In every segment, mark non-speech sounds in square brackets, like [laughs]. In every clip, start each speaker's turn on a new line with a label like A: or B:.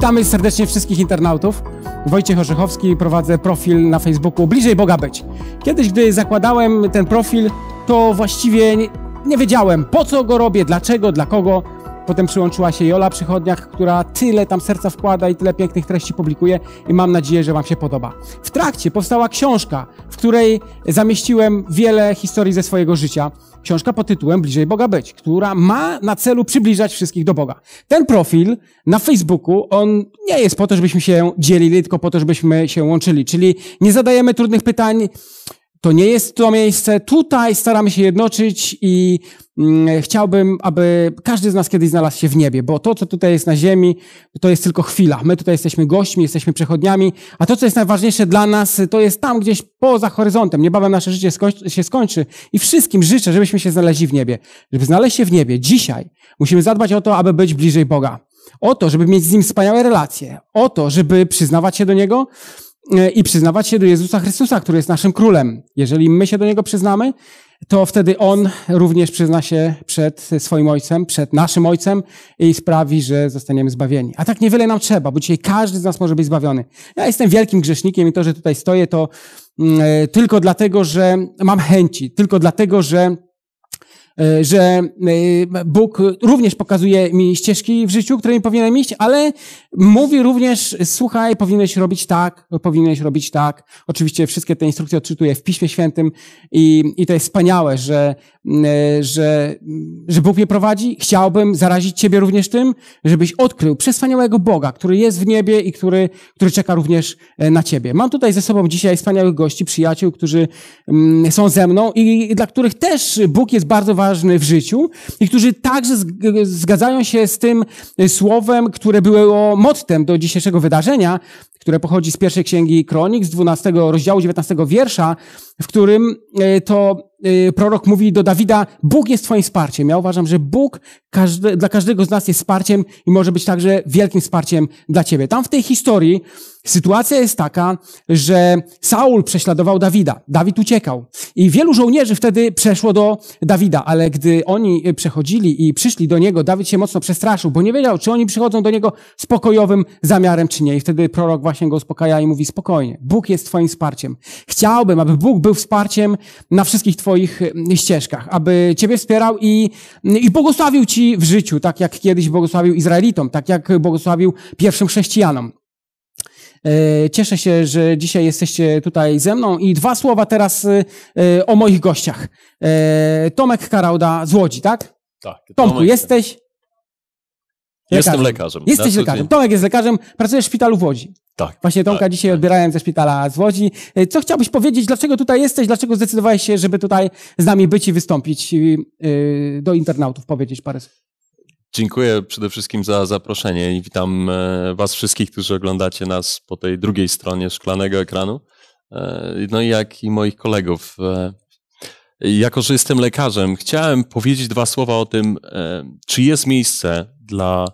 A: Witamy serdecznie wszystkich internautów. Wojciech Orzechowski, prowadzę profil na Facebooku Bliżej Boga Być. Kiedyś, gdy zakładałem ten profil, to właściwie nie, nie wiedziałem, po co go robię, dlaczego, dla kogo. Potem przyłączyła się Jola Przychodniak, która tyle tam serca wkłada i tyle pięknych treści publikuje i mam nadzieję, że Wam się podoba. W trakcie powstała książka, w której zamieściłem wiele historii ze swojego życia książka pod tytułem Bliżej Boga być, która ma na celu przybliżać wszystkich do Boga. Ten profil na Facebooku, on nie jest po to, żebyśmy się dzielili, tylko po to, żebyśmy się łączyli. Czyli nie zadajemy trudnych pytań, to nie jest to miejsce. Tutaj staramy się jednoczyć i mm, chciałbym, aby każdy z nas kiedyś znalazł się w niebie, bo to, co tutaj jest na ziemi, to jest tylko chwila. My tutaj jesteśmy gośćmi, jesteśmy przechodniami, a to, co jest najważniejsze dla nas, to jest tam gdzieś poza horyzontem. Niebawem nasze życie się skończy i wszystkim życzę, żebyśmy się znaleźli w niebie. Żeby znaleźć się w niebie dzisiaj, musimy zadbać o to, aby być bliżej Boga. O to, żeby mieć z Nim wspaniałe relacje. O to, żeby przyznawać się do Niego E, i przyznawać się do Jezusa Chrystusa, który jest naszym królem. Jeżeli my się do niego przyznamy, to wtedy on również przyzna się przed swoim ojcem, przed naszym ojcem i sprawi, że zostaniemy zbawieni. A tak niewiele nam trzeba, bo dzisiaj każdy z nas może być zbawiony. Ja jestem wielkim grzesznikiem i to, że tutaj stoję, to mm, e, tylko dlatego, że mam chęci, tylko dlatego, że E, że e, Bóg również pokazuje mi ścieżki w życiu, którymi powinienem iść, ale mówi również, słuchaj, powinieneś robić tak, powinieneś robić tak. Oczywiście wszystkie te instrukcje odczytuję w Piśmie Świętym i, i to jest wspaniałe, że, e, że, że Bóg mnie prowadzi. Chciałbym zarazić Ciebie również tym, żebyś odkrył wspaniałego Boga, który jest w niebie i który, który czeka również na Ciebie. Mam tutaj ze sobą dzisiaj wspaniałych gości, przyjaciół, którzy są ze mną i dla których też Bóg jest bardzo ważny ważny w życiu i którzy także zgadzają się z tym y, słowem, które było mottem do dzisiejszego wydarzenia, które pochodzi z pierwszej księgi Kronik, z 12 rozdziału 19 wiersza, w którym y, to y, prorok mówi do Dawida, Bóg jest twoim wsparciem. Ja uważam, że Bóg dla każdego z nas jest wsparciem i może być także wielkim wsparciem dla ciebie. Tam w tej historii Sytuacja jest taka, że Saul prześladował Dawida. Dawid uciekał. I wielu żołnierzy wtedy przeszło do Dawida, ale gdy oni przechodzili i przyszli do niego, Dawid się mocno przestraszył, bo nie wiedział, czy oni przychodzą do niego z pokojowym zamiarem, czy nie. I wtedy prorok właśnie go uspokaja i mówi spokojnie. Bóg jest twoim wsparciem. Chciałbym, aby Bóg był wsparciem na wszystkich twoich mm, ścieżkach, aby ciebie wspierał i, i błogosławił ci w życiu, tak jak kiedyś błogosławił Izraelitom, tak jak błogosławił pierwszym chrześcijanom. E, cieszę się, że dzisiaj jesteście tutaj ze mną i dwa słowa teraz e, e, o moich gościach. Tomek Karauda z Łodzi, tak? Tak. Tomku, Tomek. jesteś? Lekarzem.
B: Jestem lekarzem. Jesteś lekarzem.
A: Tomek jest lekarzem, pracujesz w szpitalu w Łodzi. Tak. Właśnie Tomka tak, dzisiaj tak. odbierałem ze szpitala z Łodzi. Co chciałbyś powiedzieć, dlaczego tutaj jesteś, dlaczego zdecydowałeś się, żeby tutaj z nami być i wystąpić do internautów, powiedzieć parę słów?
B: Dziękuję przede wszystkim za zaproszenie i witam e, Was wszystkich, którzy oglądacie nas po tej drugiej stronie szklanego ekranu, e, no i jak i moich kolegów. E, jako, że jestem lekarzem, chciałem powiedzieć dwa słowa o tym, czy jest miejsce dla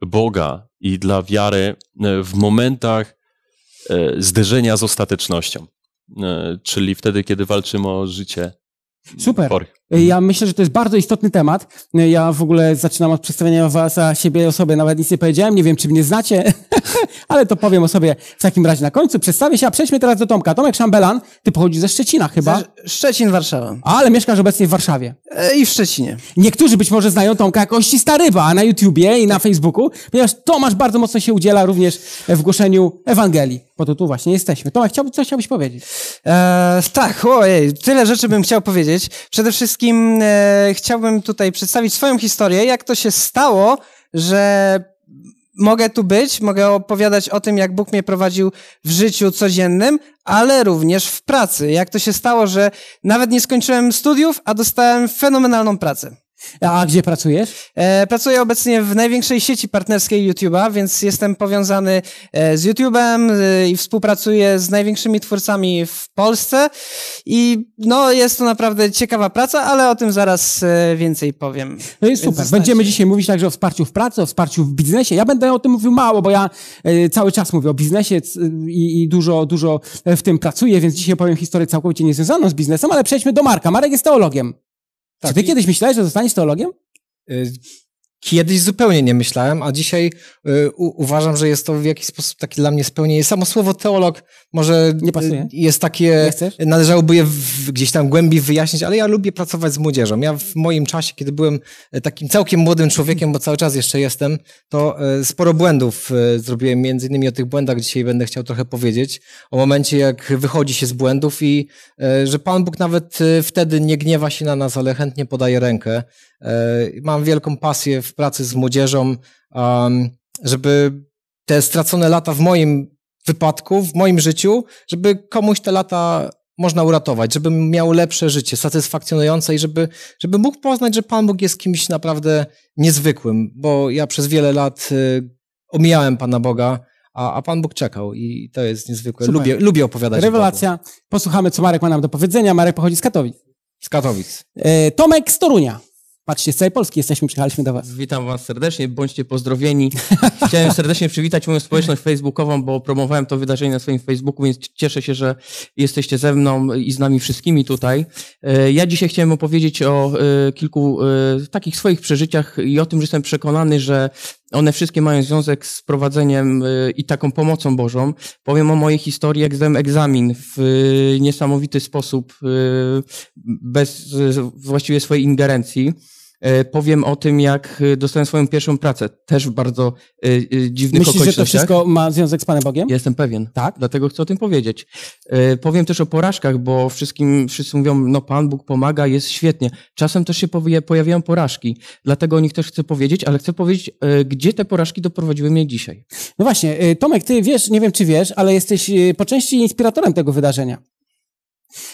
B: Boga i dla wiary w momentach zderzenia z ostatecznością, czyli wtedy, kiedy walczymy o życie.
A: Super. Chorych. E, ja myślę, że to jest bardzo istotny temat. E, ja w ogóle zaczynam od przedstawienia was a siebie o sobie. Nawet nic nie powiedziałem, nie wiem, czy mnie znacie, [laughs] ale to powiem o sobie w takim razie na końcu. Przedstawię się, a przejdźmy teraz do Tomka. Tomek Szambelan, ty pochodzisz ze Szczecina chyba. Szczecin, Warszawa. Ale mieszkasz obecnie w Warszawie. E, I w Szczecinie. Niektórzy być może znają Tomka jako Ścista Ryba na YouTubie i na Facebooku, ponieważ Tomasz bardzo mocno się udziela również w głoszeniu Ewangelii. Bo to tu właśnie jesteśmy. Tomek, co chciałbyś powiedzieć? Eee, tak, ojej, tyle
C: rzeczy bym chciał powiedzieć. Przede wszystkim wszystkim e, chciałbym tutaj przedstawić swoją historię, jak to się stało, że mogę tu być, mogę opowiadać o tym, jak Bóg mnie prowadził w życiu codziennym, ale również w pracy. Jak to się stało, że nawet nie skończyłem studiów, a dostałem fenomenalną pracę. A gdzie pracujesz? E, pracuję obecnie w największej sieci partnerskiej YouTube'a, więc jestem powiązany e, z YouTube'em e, i współpracuję z największymi twórcami w Polsce. I no, jest to naprawdę ciekawa praca, ale o tym zaraz e, więcej powiem.
A: No i super. Będziemy dzisiaj mówić także o wsparciu w pracy, o wsparciu w biznesie. Ja będę o tym mówił mało, bo ja e, cały czas mówię o biznesie i, i dużo, dużo w tym pracuję, więc dzisiaj powiem historię całkowicie niezwiązaną z biznesem, ale przejdźmy do Marka. Marek jest teologiem. Tak. Czy ty kiedyś myślałeś, że zostaniesz teologiem?
D: Y,
E: kiedyś zupełnie nie myślałem, a dzisiaj y, u, uważam, że jest to w jakiś sposób takie dla mnie spełnienie. Samo słowo teolog może y, jest takie, należałoby je w, gdzieś tam głębiej wyjaśnić, ale ja lubię pracować z młodzieżą. Ja w moim czasie, kiedy byłem y, takim całkiem młodym człowiekiem, bo cały czas jeszcze jestem, to y, sporo błędów y, zrobiłem, między innymi o tych błędach dzisiaj będę chciał trochę powiedzieć, o momencie jak wychodzi się z błędów i że Pan Bóg nawet wtedy nie gniewa się na nas, ale chętnie podaje rękę E, mam wielką pasję w pracy z młodzieżą, żeby te stracone lata w moim wypadku, w moim życiu, żeby komuś te lata można uratować, żeby miał lepsze życie, satysfakcjonujące i żeby, żeby mógł poznać, że Pan Bóg jest kimś naprawdę niezwykłym, bo ja przez wiele lat y, omijałem Pana Boga, a, a Pan Bóg czekał i to jest niezwykłe. Lubię, lubię opowiadać. Rewelacja.
A: Posłuchamy, co Marek ma nam do powiedzenia. Marek pochodzi z Katowic. Z Katowic. E, Tomek z Torunia. Patrzcie, z całej Polski jesteśmy, przyjechaliśmy do Was. Witam
F: Was serdecznie, bądźcie pozdrowieni. Chciałem serdecznie przywitać moją społeczność facebookową, bo promowałem to wydarzenie na swoim Facebooku, więc cieszę się, że jesteście ze mną i z nami wszystkimi tutaj. E, ja dzisiaj chciałem opowiedzieć o e, kilku e, takich swoich przeżyciach i o tym, że jestem przekonany, że one wszystkie mają związek z prowadzeniem i taką pomocą Bożą. Powiem o mojej historii, jak zdałem egzamin w niesamowity sposób, bez właściwie swojej ingerencji. E, powiem o tym, jak e, dostałem swoją pierwszą pracę. Też w bardzo e, dziwnych okolicznościach. Myślisz, że to wszystko
A: ma związek z Panem Bogiem? Jestem
F: pewien. Tak? Dlatego chcę o tym powiedzieć. Powiem też o porażkach, bo wszystkim, wszyscy mówią, no Pan Bóg pomaga, jest świetnie. Czasem też się pojawiają porażki. Dlatego o nich też chcę powiedzieć,
A: ale chcę powiedzieć, gdzie te porażki doprowadziły mnie dzisiaj. No właśnie, Tomek, ty wiesz, nie wiem czy wiesz, ale jesteś po części inspiratorem tego wydarzenia.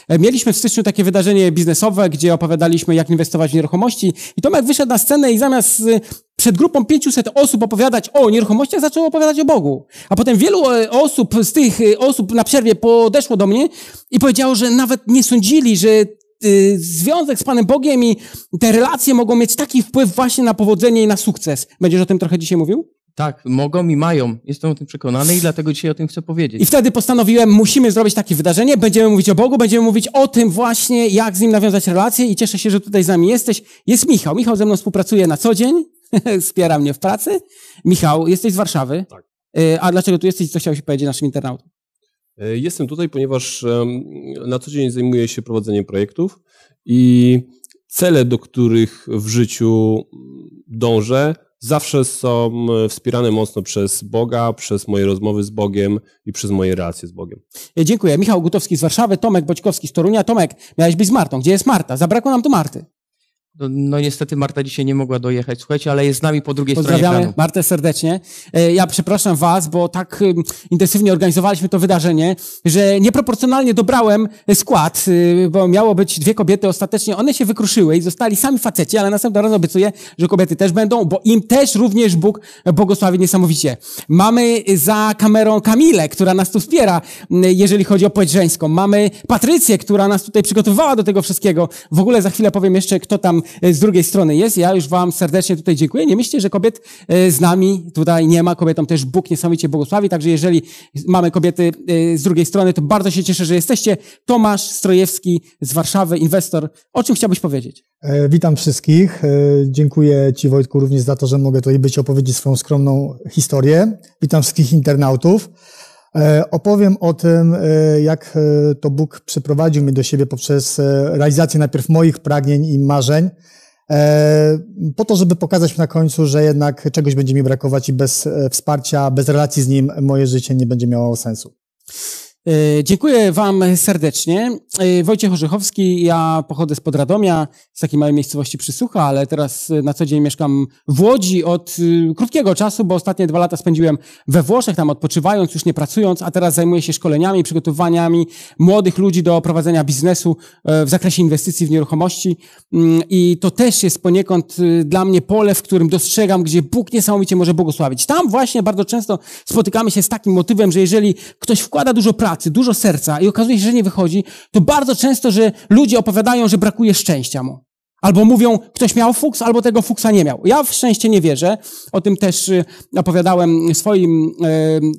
A: E, mieliśmy w styczniu takie wydarzenie biznesowe, gdzie opowiadaliśmy, jak inwestować w nieruchomości i Tomek wyszedł na scenę i zamiast y, przed grupą 500 osób opowiadać o nieruchomościach, zaczął opowiadać o Bogu. A potem wielu e, osób z tych y, osób na przerwie podeszło do mnie i powiedziało, że nawet nie sądzili, że y, związek z Panem Bogiem i te relacje mogą mieć taki wpływ właśnie na powodzenie i na sukces. Będziesz o tym trochę dzisiaj mówił? Tak, mogą i mają. Jestem o tym przekonany i dlatego dzisiaj o tym chcę powiedzieć. I wtedy postanowiłem, musimy zrobić takie wydarzenie, będziemy mówić o Bogu, będziemy mówić o tym właśnie, jak z Nim nawiązać relacje i cieszę się, że tutaj z nami jesteś. Jest Michał. Michał ze mną współpracuje na co dzień, [laughs] wspiera mnie w pracy. Michał, jesteś z Warszawy. Tak. Y, a dlaczego tu jesteś? Co chciałeś powiedzieć naszym internautom?
D: Y, jestem tutaj, ponieważ na co dzień zajmuję się prowadzeniem projektów i cele, do których w życiu mm, dążę, zawsze są e, wspierane mocno przez Boga, przez moje rozmowy z Bogiem i przez moje relacje z Bogiem.
A: E, dziękuję. Michał Gutowski z Warszawy, Tomek Boćkowski z Torunia. Tomek, miałeś być z Martą. Gdzie jest Marta? Zabrakło nam tu Marty.
F: No, no, niestety Marta dzisiaj nie mogła dojechać, słuchajcie, ale jest z
A: nami po drugiej stronie Pozdrawiamy Martę serdecznie. E, ja przepraszam was, bo tak intensywnie organizowaliśmy to wydarzenie, że nieproporcjonalnie dobrałem e, skład, e, bo miało być dwie kobiety ostatecznie. One się wykruszyły i zostali sami faceci, ale następnym razem obiecuję, że kobiety też będą, bo im też również Bóg błogosławi niesamowicie. Mamy za kamerą Kamilę, która nas tu wspiera, jeżeli chodzi o płeć żeńską. Mamy Patrycję, która nas tutaj przygotowywała do tego wszystkiego. W ogóle za chwilę powiem jeszcze, kto tam E, z drugiej strony jest. Ja już Wam serdecznie tutaj dziękuję. Nie myślcie, że kobiet e, z nami tutaj nie ma. Kobietom też Bóg niesamowicie błogosławi. Także jeżeli mamy kobiety e, z drugiej strony, to bardzo się cieszę, że jesteście. Tomasz Strojewski z Warszawy, inwestor. O czym chciałbyś powiedzieć?
G: Witam wszystkich. Dziękuję Ci, Wojtku, również za to, że mogę tutaj być, opowiedzieć swoją skromną historię. Witam wszystkich internautów. E, opowiem o tym, e, jak e, to Bóg przyprowadził mnie do siebie poprzez realizację najpierw moich pragnień i marzeń, po to, żeby pokazać na końcu, że jednak czegoś będzie mi brakować i bez wsparcia, bez relacji z Nim moje życie nie będzie miało sensu.
A: E, dziękuję Wam serdecznie. E, Wojciech Orzechowski, ja pochodzę z Podradomia, z takiej małej miejscowości Przysłucha, ale teraz e, na co dzień mieszkam w Łodzi od krótkiego czasu, bo ostatnie dwa lata spędziłem we Włoszech, tam odpoczywając, już nie pracując, a teraz zajmuję się szkoleniami, przygotowaniami młodych ludzi do prowadzenia biznesu w zakresie inwestycji w nieruchomości. Mm, I to też jest poniekąd dla mnie pole, w którym dostrzegam, gdzie Bóg niesamowicie może błogosławić. Tam właśnie bardzo często spotykamy się z takim motywem, że jeżeli ktoś wkłada dużo pracy, pracy, dużo serca i okazuje się, że nie wychodzi, to bardzo często, że ludzie opowiadają, że brakuje szczęścia mu. Albo mówią, ktoś miał fuks, albo tego fuksa nie miał. Ja w szczęście nie wierzę. O tym też y, opowiadałem swoim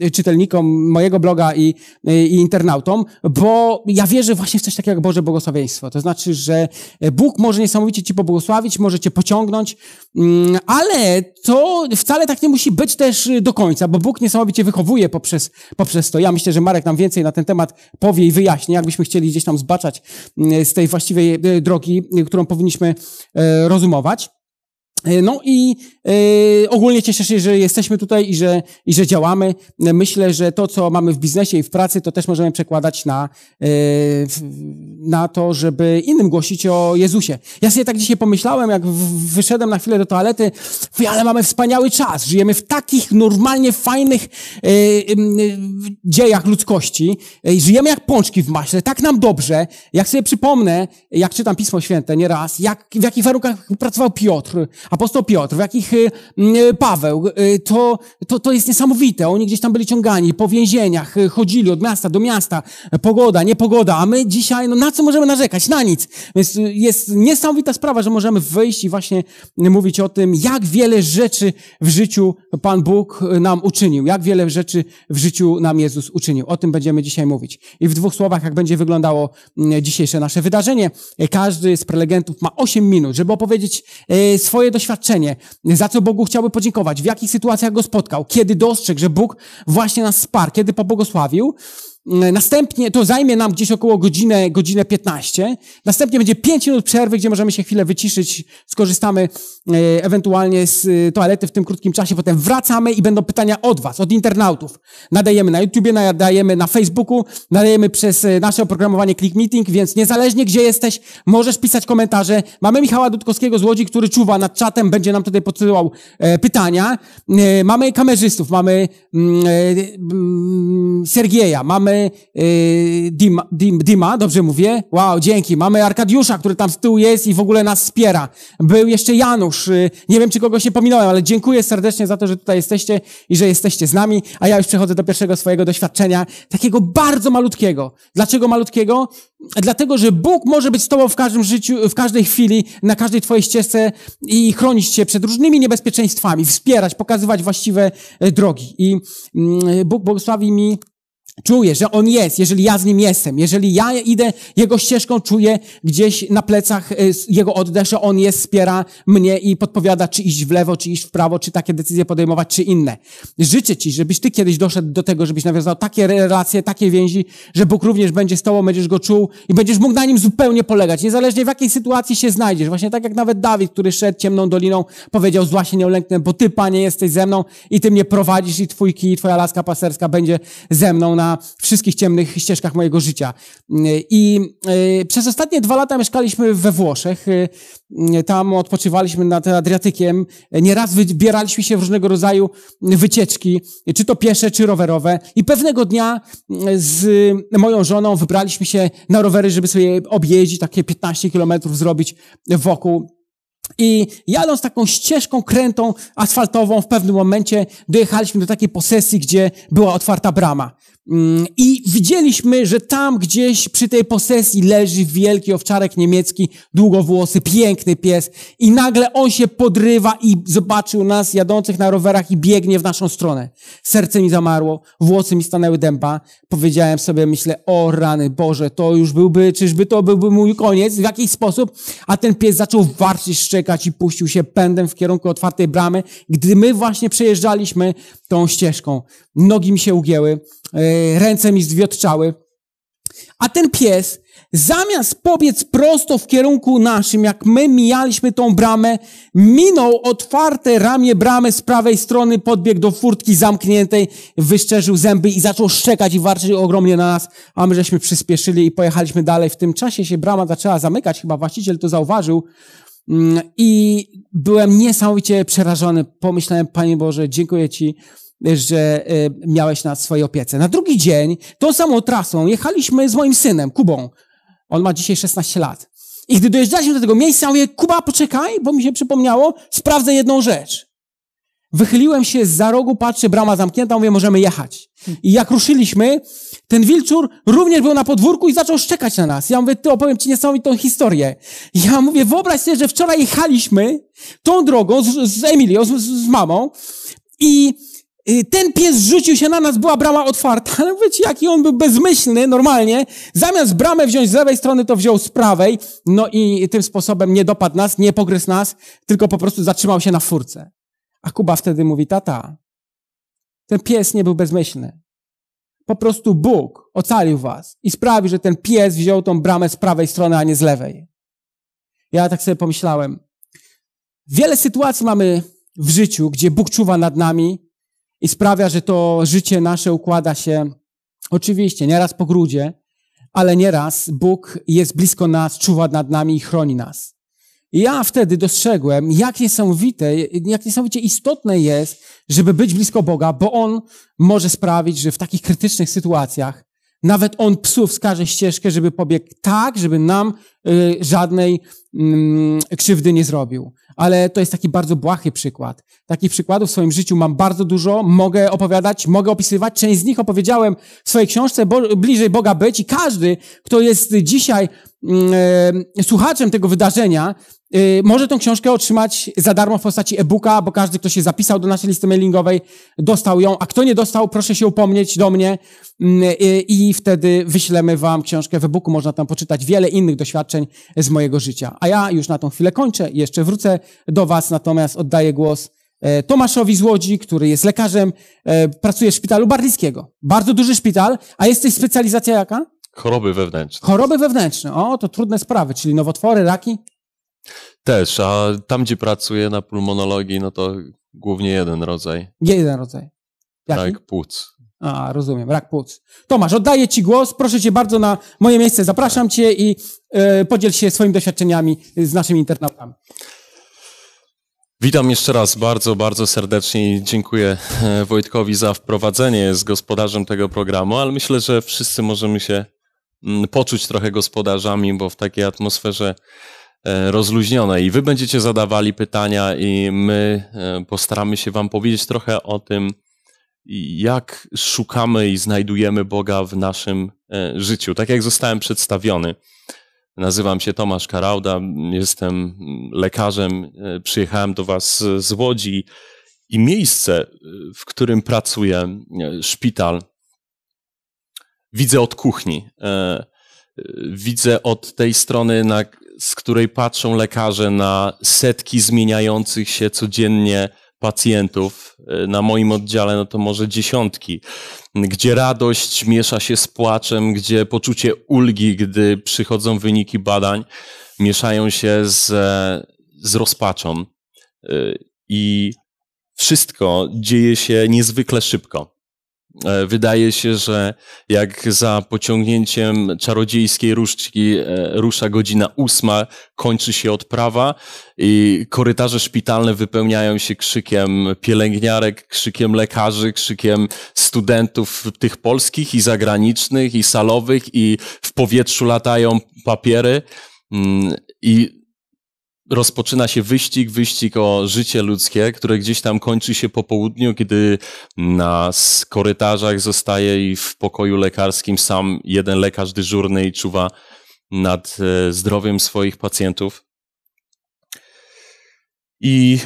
A: y, czytelnikom mojego bloga i, y, i internautom, bo ja wierzę właśnie w coś takiego jak Boże błogosławieństwo. To znaczy, że Bóg może niesamowicie ci pobłogosławić, może cię pociągnąć, y, ale to wcale tak nie musi być też y, do końca, bo Bóg niesamowicie wychowuje poprzez, poprzez to. Ja myślę, że Marek nam więcej na ten temat powie i wyjaśni, jakbyśmy chcieli gdzieś tam zbaczać mm, z tej właściwej y, drogi, którą powinniśmy E, rozumować. E, no i y, ogólnie cieszę się, że jesteśmy tutaj i że, i że działamy. Myślę, że to, co mamy w biznesie i w pracy, to też możemy przekładać na, y, na to, żeby innym głosić o Jezusie. Ja sobie tak dzisiaj pomyślałem, jak w, wyszedłem na chwilę do toalety, mówię, ale mamy wspaniały czas, żyjemy w takich normalnie fajnych y, y, dziejach ludzkości, żyjemy jak pączki w maśle, tak nam dobrze. Jak sobie przypomnę, jak czytam Pismo Święte nieraz, jak, w jakich warunkach pracował Piotr, apostoł Piotr, w jakich y, y, Paweł, y, to, to, to jest niesamowite. Oni gdzieś tam byli ciągani po więzieniach, chodzili od miasta do miasta, pogoda, niepogoda, a my dzisiaj, no na co możemy narzekać? Na nic. Więc jest niesamowita sprawa, że możemy wyjść i właśnie mówić o tym, jak wiele rzeczy w życiu Pan Bóg nam uczynił, jak wiele rzeczy w życiu nam Jezus uczynił. O tym będziemy dzisiaj mówić. I w dwóch słowach, jak będzie wyglądało dzisiejsze nasze wydarzenie. Każdy z prelegentów ma 8 minut, żeby opowiedzieć swoje doświadczenie doświadczenie, za co Bogu chciałby podziękować, w jakich sytuacjach go spotkał, kiedy dostrzegł, że Bóg właśnie nas sparł, kiedy pobłogosławił, E, następnie, to zajmie nam gdzieś około godzinę, godzinę 15. Następnie będzie 5 minut przerwy, gdzie możemy się chwilę wyciszyć, skorzystamy e, ewentualnie z e, toalety w tym krótkim czasie, potem wracamy i będą pytania od Was, od internautów. Nadajemy na YouTubie, nadajemy na Facebooku, nadajemy przez nasze oprogramowanie Click Meeting, więc niezależnie gdzie jesteś, możesz pisać komentarze. Mamy Michała Dudkowskiego z Łodzi, który czuwa nad czatem, będzie nam tutaj podsyłał pytania. Mamy kamerzystów, mamy mm, mm, Sergieja, mamy mamy yy, Dima, Dim, Dima, dobrze mówię? Wow, dzięki. Mamy Arkadiusza, który tam z tyłu jest i w ogóle nas wspiera. Był jeszcze Janusz. Yy, nie wiem, czy kogoś się pominąłem, ale dziękuję serdecznie za to, że tutaj jesteście i że jesteście z nami. A ja już przechodzę do pierwszego swojego doświadczenia, takiego bardzo malutkiego. Dlaczego malutkiego? Dlatego, że Bóg może być z tobą w każdym życiu, w każdej chwili, na każdej twojej ścieżce i chronić cię przed różnymi niebezpieczeństwami, wspierać, pokazywać właściwe y, drogi. I mm, Bóg błogosławi mi Czuję, że On jest, jeżeli ja z Nim jestem. Jeżeli ja idę Jego ścieżką, czuję gdzieś na plecach e, Jego oddech, że On jest, wspiera mnie i podpowiada, czy iść w lewo, czy iść w prawo, czy takie decyzje podejmować, czy inne. Życzę Ci, żebyś Ty kiedyś doszedł do tego, żebyś nawiązał takie relacje, takie więzi, że Bóg również będzie z Tobą, będziesz Go czuł i będziesz mógł na Nim zupełnie polegać, niezależnie w jakiej sytuacji się znajdziesz. Właśnie tak jak nawet Dawid, który szedł ciemną doliną, powiedział, zła się nie ulęknę, bo Ty, Panie, jesteś ze mną i Ty mnie prowadzisz i Twój kij, Twoja laska paserska będzie ze mną na wszystkich ciemnych ścieżkach mojego życia. I e, przez ostatnie dwa lata mieszkaliśmy we Włoszech. E, e, tam odpoczywaliśmy nad Adriatykiem. Nieraz wybieraliśmy się w różnego rodzaju wycieczki, czy to piesze, czy rowerowe. I pewnego dnia z moją żoną wybraliśmy się na rowery, żeby sobie objeździć, takie 15 kilometrów zrobić wokół i jadąc taką ścieżką krętą, asfaltową, w pewnym momencie dojechaliśmy do takiej posesji, gdzie była otwarta brama. Mm, I widzieliśmy, że tam gdzieś przy tej posesji leży wielki owczarek niemiecki, długowłosy, piękny pies. I nagle on się podrywa i zobaczył nas jadących na rowerach i biegnie w naszą stronę. Serce mi zamarło, włosy mi stanęły dęba. Powiedziałem sobie, myślę, o rany Boże, to już byłby, czyżby to byłby mój koniec w jakiś sposób. A ten pies zaczął warczyć szczególnie uciekać i puścił się pędem w kierunku otwartej bramy. Gdy my właśnie przejeżdżaliśmy tą ścieżką, nogi mi się ugięły, e, ręce mi zwiotczały. A ten pies, zamiast pobiec prosto w kierunku naszym, jak my mijaliśmy tą bramę, minął otwarte ramię bramy z prawej strony, podbiegł do furtki zamkniętej, wyszczerzył zęby i zaczął szczekać i warczyć ogromnie na nas, a my żeśmy przyspieszyli i pojechaliśmy dalej. W tym czasie się brama zaczęła zamykać, chyba właściciel to zauważył Mm, I byłem niesamowicie przerażony. Pomyślałem, Panie Boże, dziękuję Ci, że e, miałeś na swojej opiece. Na drugi dzień tą samą trasą jechaliśmy z moim synem, Kubą. On ma dzisiaj 16 lat. I gdy dojeżdżaliśmy do tego miejsca, mówię, Kuba, poczekaj, bo mi się przypomniało, sprawdzę jedną rzecz. Wychyliłem się za rogu, patrzę, brama zamknięta, mówię, możemy jechać. I jak ruszyliśmy, ten wilczur również był na podwórku i zaczął szczekać na nas. Ja mówię, ty opowiem ci niesamowitą historię. Ja mówię, wyobraź sobie, że wczoraj jechaliśmy tą drogą z, z Emilią, z, z mamą i y, ten pies rzucił się na nas, była brama otwarta, ale wiecie, jaki on był bezmyślny, normalnie. Zamiast bramę wziąć z lewej strony, to wziął z prawej, no i tym sposobem nie dopadł nas, nie pogryzł nas, tylko po prostu zatrzymał się na furce. A Kuba wtedy mówi, tata, ten pies nie był bezmyślny. Po prostu Bóg ocalił was i sprawi, że ten pies wziął tą bramę z prawej strony, a nie z lewej. Ja tak sobie pomyślałem. Wiele sytuacji mamy w życiu, gdzie Bóg czuwa nad nami i sprawia, że to życie nasze układa się oczywiście nieraz po grudzie, ale nieraz Bóg jest blisko nas, czuwa nad nami i chroni nas. I ja wtedy dostrzegłem, jak niesamowite, jak niesamowicie istotne jest, żeby być blisko Boga, bo On może sprawić, że w takich krytycznych sytuacjach nawet On psu wskaże ścieżkę, żeby pobiegł tak, żeby nam y, żadnej y, krzywdy nie zrobił. Ale to jest taki bardzo błahy przykład. Takich przykładów w swoim życiu mam bardzo dużo, mogę opowiadać, mogę opisywać. Część z nich opowiedziałem w swojej książce bo, Bliżej Boga Być i każdy, kto jest dzisiaj Mm, e, słuchaczem tego wydarzenia, e, może tą książkę otrzymać za darmo w postaci e-booka, bo każdy, kto się zapisał do naszej listy mailingowej, dostał ją, a kto nie dostał, proszę się upomnieć do mnie mm, e, i wtedy wyślemy Wam książkę w e-booku. Można tam poczytać wiele innych doświadczeń z mojego życia. A ja już na tą chwilę kończę, jeszcze wrócę do Was, natomiast oddaję głos Tomaszowi Złodzi, który jest lekarzem, pracuje w szpitalu Barlickiego. Bardzo duży szpital, a jesteś specjalizacja jaka?
B: Choroby wewnętrzne.
A: Choroby wewnętrzne, o, to trudne sprawy, czyli nowotwory, raki?
B: Też, a tam gdzie pracuję na pulmonologii, no to głównie jeden rodzaj.
A: Jeden rodzaj.
B: Jaki? Rak płuc.
A: A, rozumiem, rak płuc. Tomasz, oddaję Ci głos, proszę Cię bardzo na moje miejsce, zapraszam Cię i y, podziel się swoimi doświadczeniami z naszymi internautami.
B: Witam jeszcze raz bardzo, bardzo serdecznie i dziękuję e, Wojtkowi za wprowadzenie. Jest gospodarzem tego programu, ale myślę, że wszyscy możemy się Mm, poczuć trochę gospodarzami, bo w takiej atmosferze e, rozluźnione i wy będziecie zadawali pytania i my e, postaramy się wam powiedzieć trochę o tym, jak szukamy i znajdujemy Boga w naszym e, życiu. Tak jak zostałem przedstawiony. Nazywam się Tomasz Karauda, jestem mm, lekarzem, przyjechałem do was z Łodzi i miejsce, w którym pracuję, szpital, widzę od kuchni. E, e, widzę od tej strony, na, z której patrzą lekarze na setki zmieniających się codziennie pacjentów. E, na moim oddziale no to może dziesiątki, gdzie radość miesza się z płaczem, gdzie poczucie ulgi, gdy przychodzą wyniki badań, mieszają się z, z rozpaczą. I wszystko dzieje się niezwykle szybko. E, wydaje się, że jak za pociągnięciem czarodziejskiej różdżki e, rusza godzina ósma, kończy się odprawa i korytarze szpitalne wypełniają się krzykiem pielęgniarek, krzykiem lekarzy, krzykiem studentów tych polskich i zagranicznych i salowych i w powietrzu latają papiery mm, i rozpoczyna się wyścig, wyścig o życie ludzkie, które gdzieś tam kończy się po południu, kiedy na korytarzach zostaje i w pokoju lekarskim sam jeden lekarz dyżurny i czuwa nad e, zdrowiem swoich pacjentów. I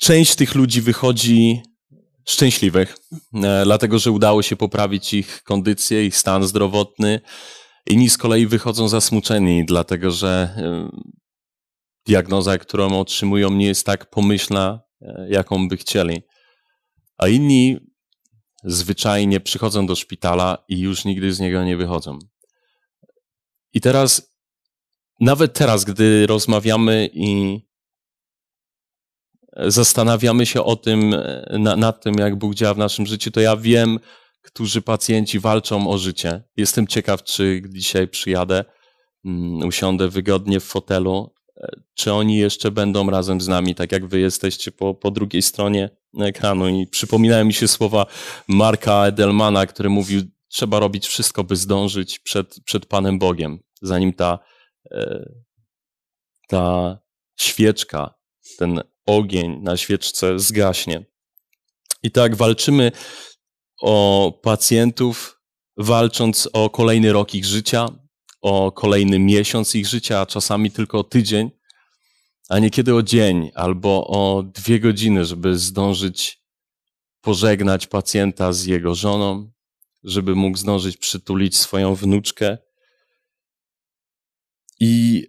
B: część tych ludzi wychodzi szczęśliwych, e, dlatego że udało się poprawić ich kondycję, ich stan zdrowotny. Inni z kolei wychodzą zasmuczeni, dlatego że e, diagnoza, którą otrzymują, nie jest tak pomyślna, e, jaką by chcieli. A inni zwyczajnie przychodzą do szpitala i już nigdy z niego nie wychodzą. I teraz, nawet teraz, gdy rozmawiamy i zastanawiamy się o tym, e, na, nad tym, jak Bóg działa w naszym życiu, to ja wiem, którzy pacjenci walczą o życie. Jestem ciekaw, czy dzisiaj przyjadę, mm, usiądę wygodnie w fotelu czy oni jeszcze będą razem z nami, tak jak wy jesteście po, po drugiej stronie ekranu. I przypominają mi się słowa Marka Edelmana, który mówił, trzeba robić wszystko, by zdążyć przed, przed Panem Bogiem, zanim ta, e, ta świeczka, ten ogień na świeczce zgaśnie. I tak walczymy o pacjentów, walcząc o kolejny rok ich życia, o kolejny miesiąc ich życia, a czasami tylko o tydzień, a niekiedy o dzień albo o dwie godziny, żeby zdążyć pożegnać pacjenta z jego żoną, żeby mógł zdążyć przytulić swoją wnuczkę. I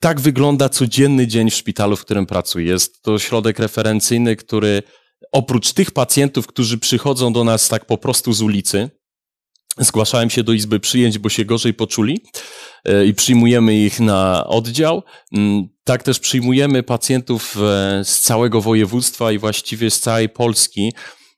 B: tak wygląda codzienny dzień w szpitalu, w którym pracuję. Jest to środek referencyjny, który oprócz tych pacjentów, którzy przychodzą do nas tak po prostu z ulicy, zgłaszałem się do Izby Przyjęć, bo się gorzej poczuli e, i przyjmujemy ich na oddział. Mm, tak też przyjmujemy pacjentów e, z całego województwa i właściwie z całej Polski,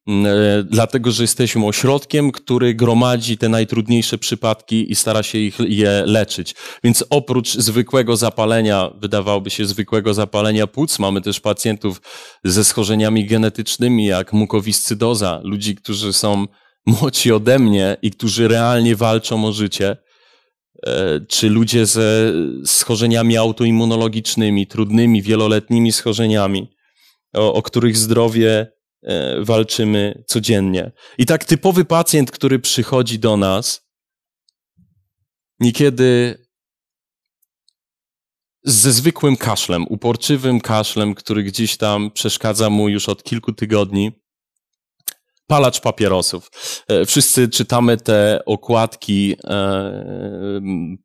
B: mm, e, dlatego że jesteśmy ośrodkiem, który gromadzi te najtrudniejsze przypadki i stara się ich je leczyć. Więc oprócz zwykłego zapalenia, wydawałoby się zwykłego zapalenia płuc, mamy też pacjentów ze schorzeniami genetycznymi jak mukowiscydoza, ludzi, którzy są młodsi ode mnie i którzy realnie walczą o życie, e, czy ludzie ze schorzeniami autoimmunologicznymi, trudnymi, wieloletnimi schorzeniami, o, o których zdrowie e, walczymy codziennie. I tak typowy pacjent, który przychodzi do nas, niekiedy ze zwykłym kaszlem, uporczywym kaszlem, który gdzieś tam przeszkadza mu już od kilku tygodni, palacz papierosów. E, wszyscy czytamy te okładki e,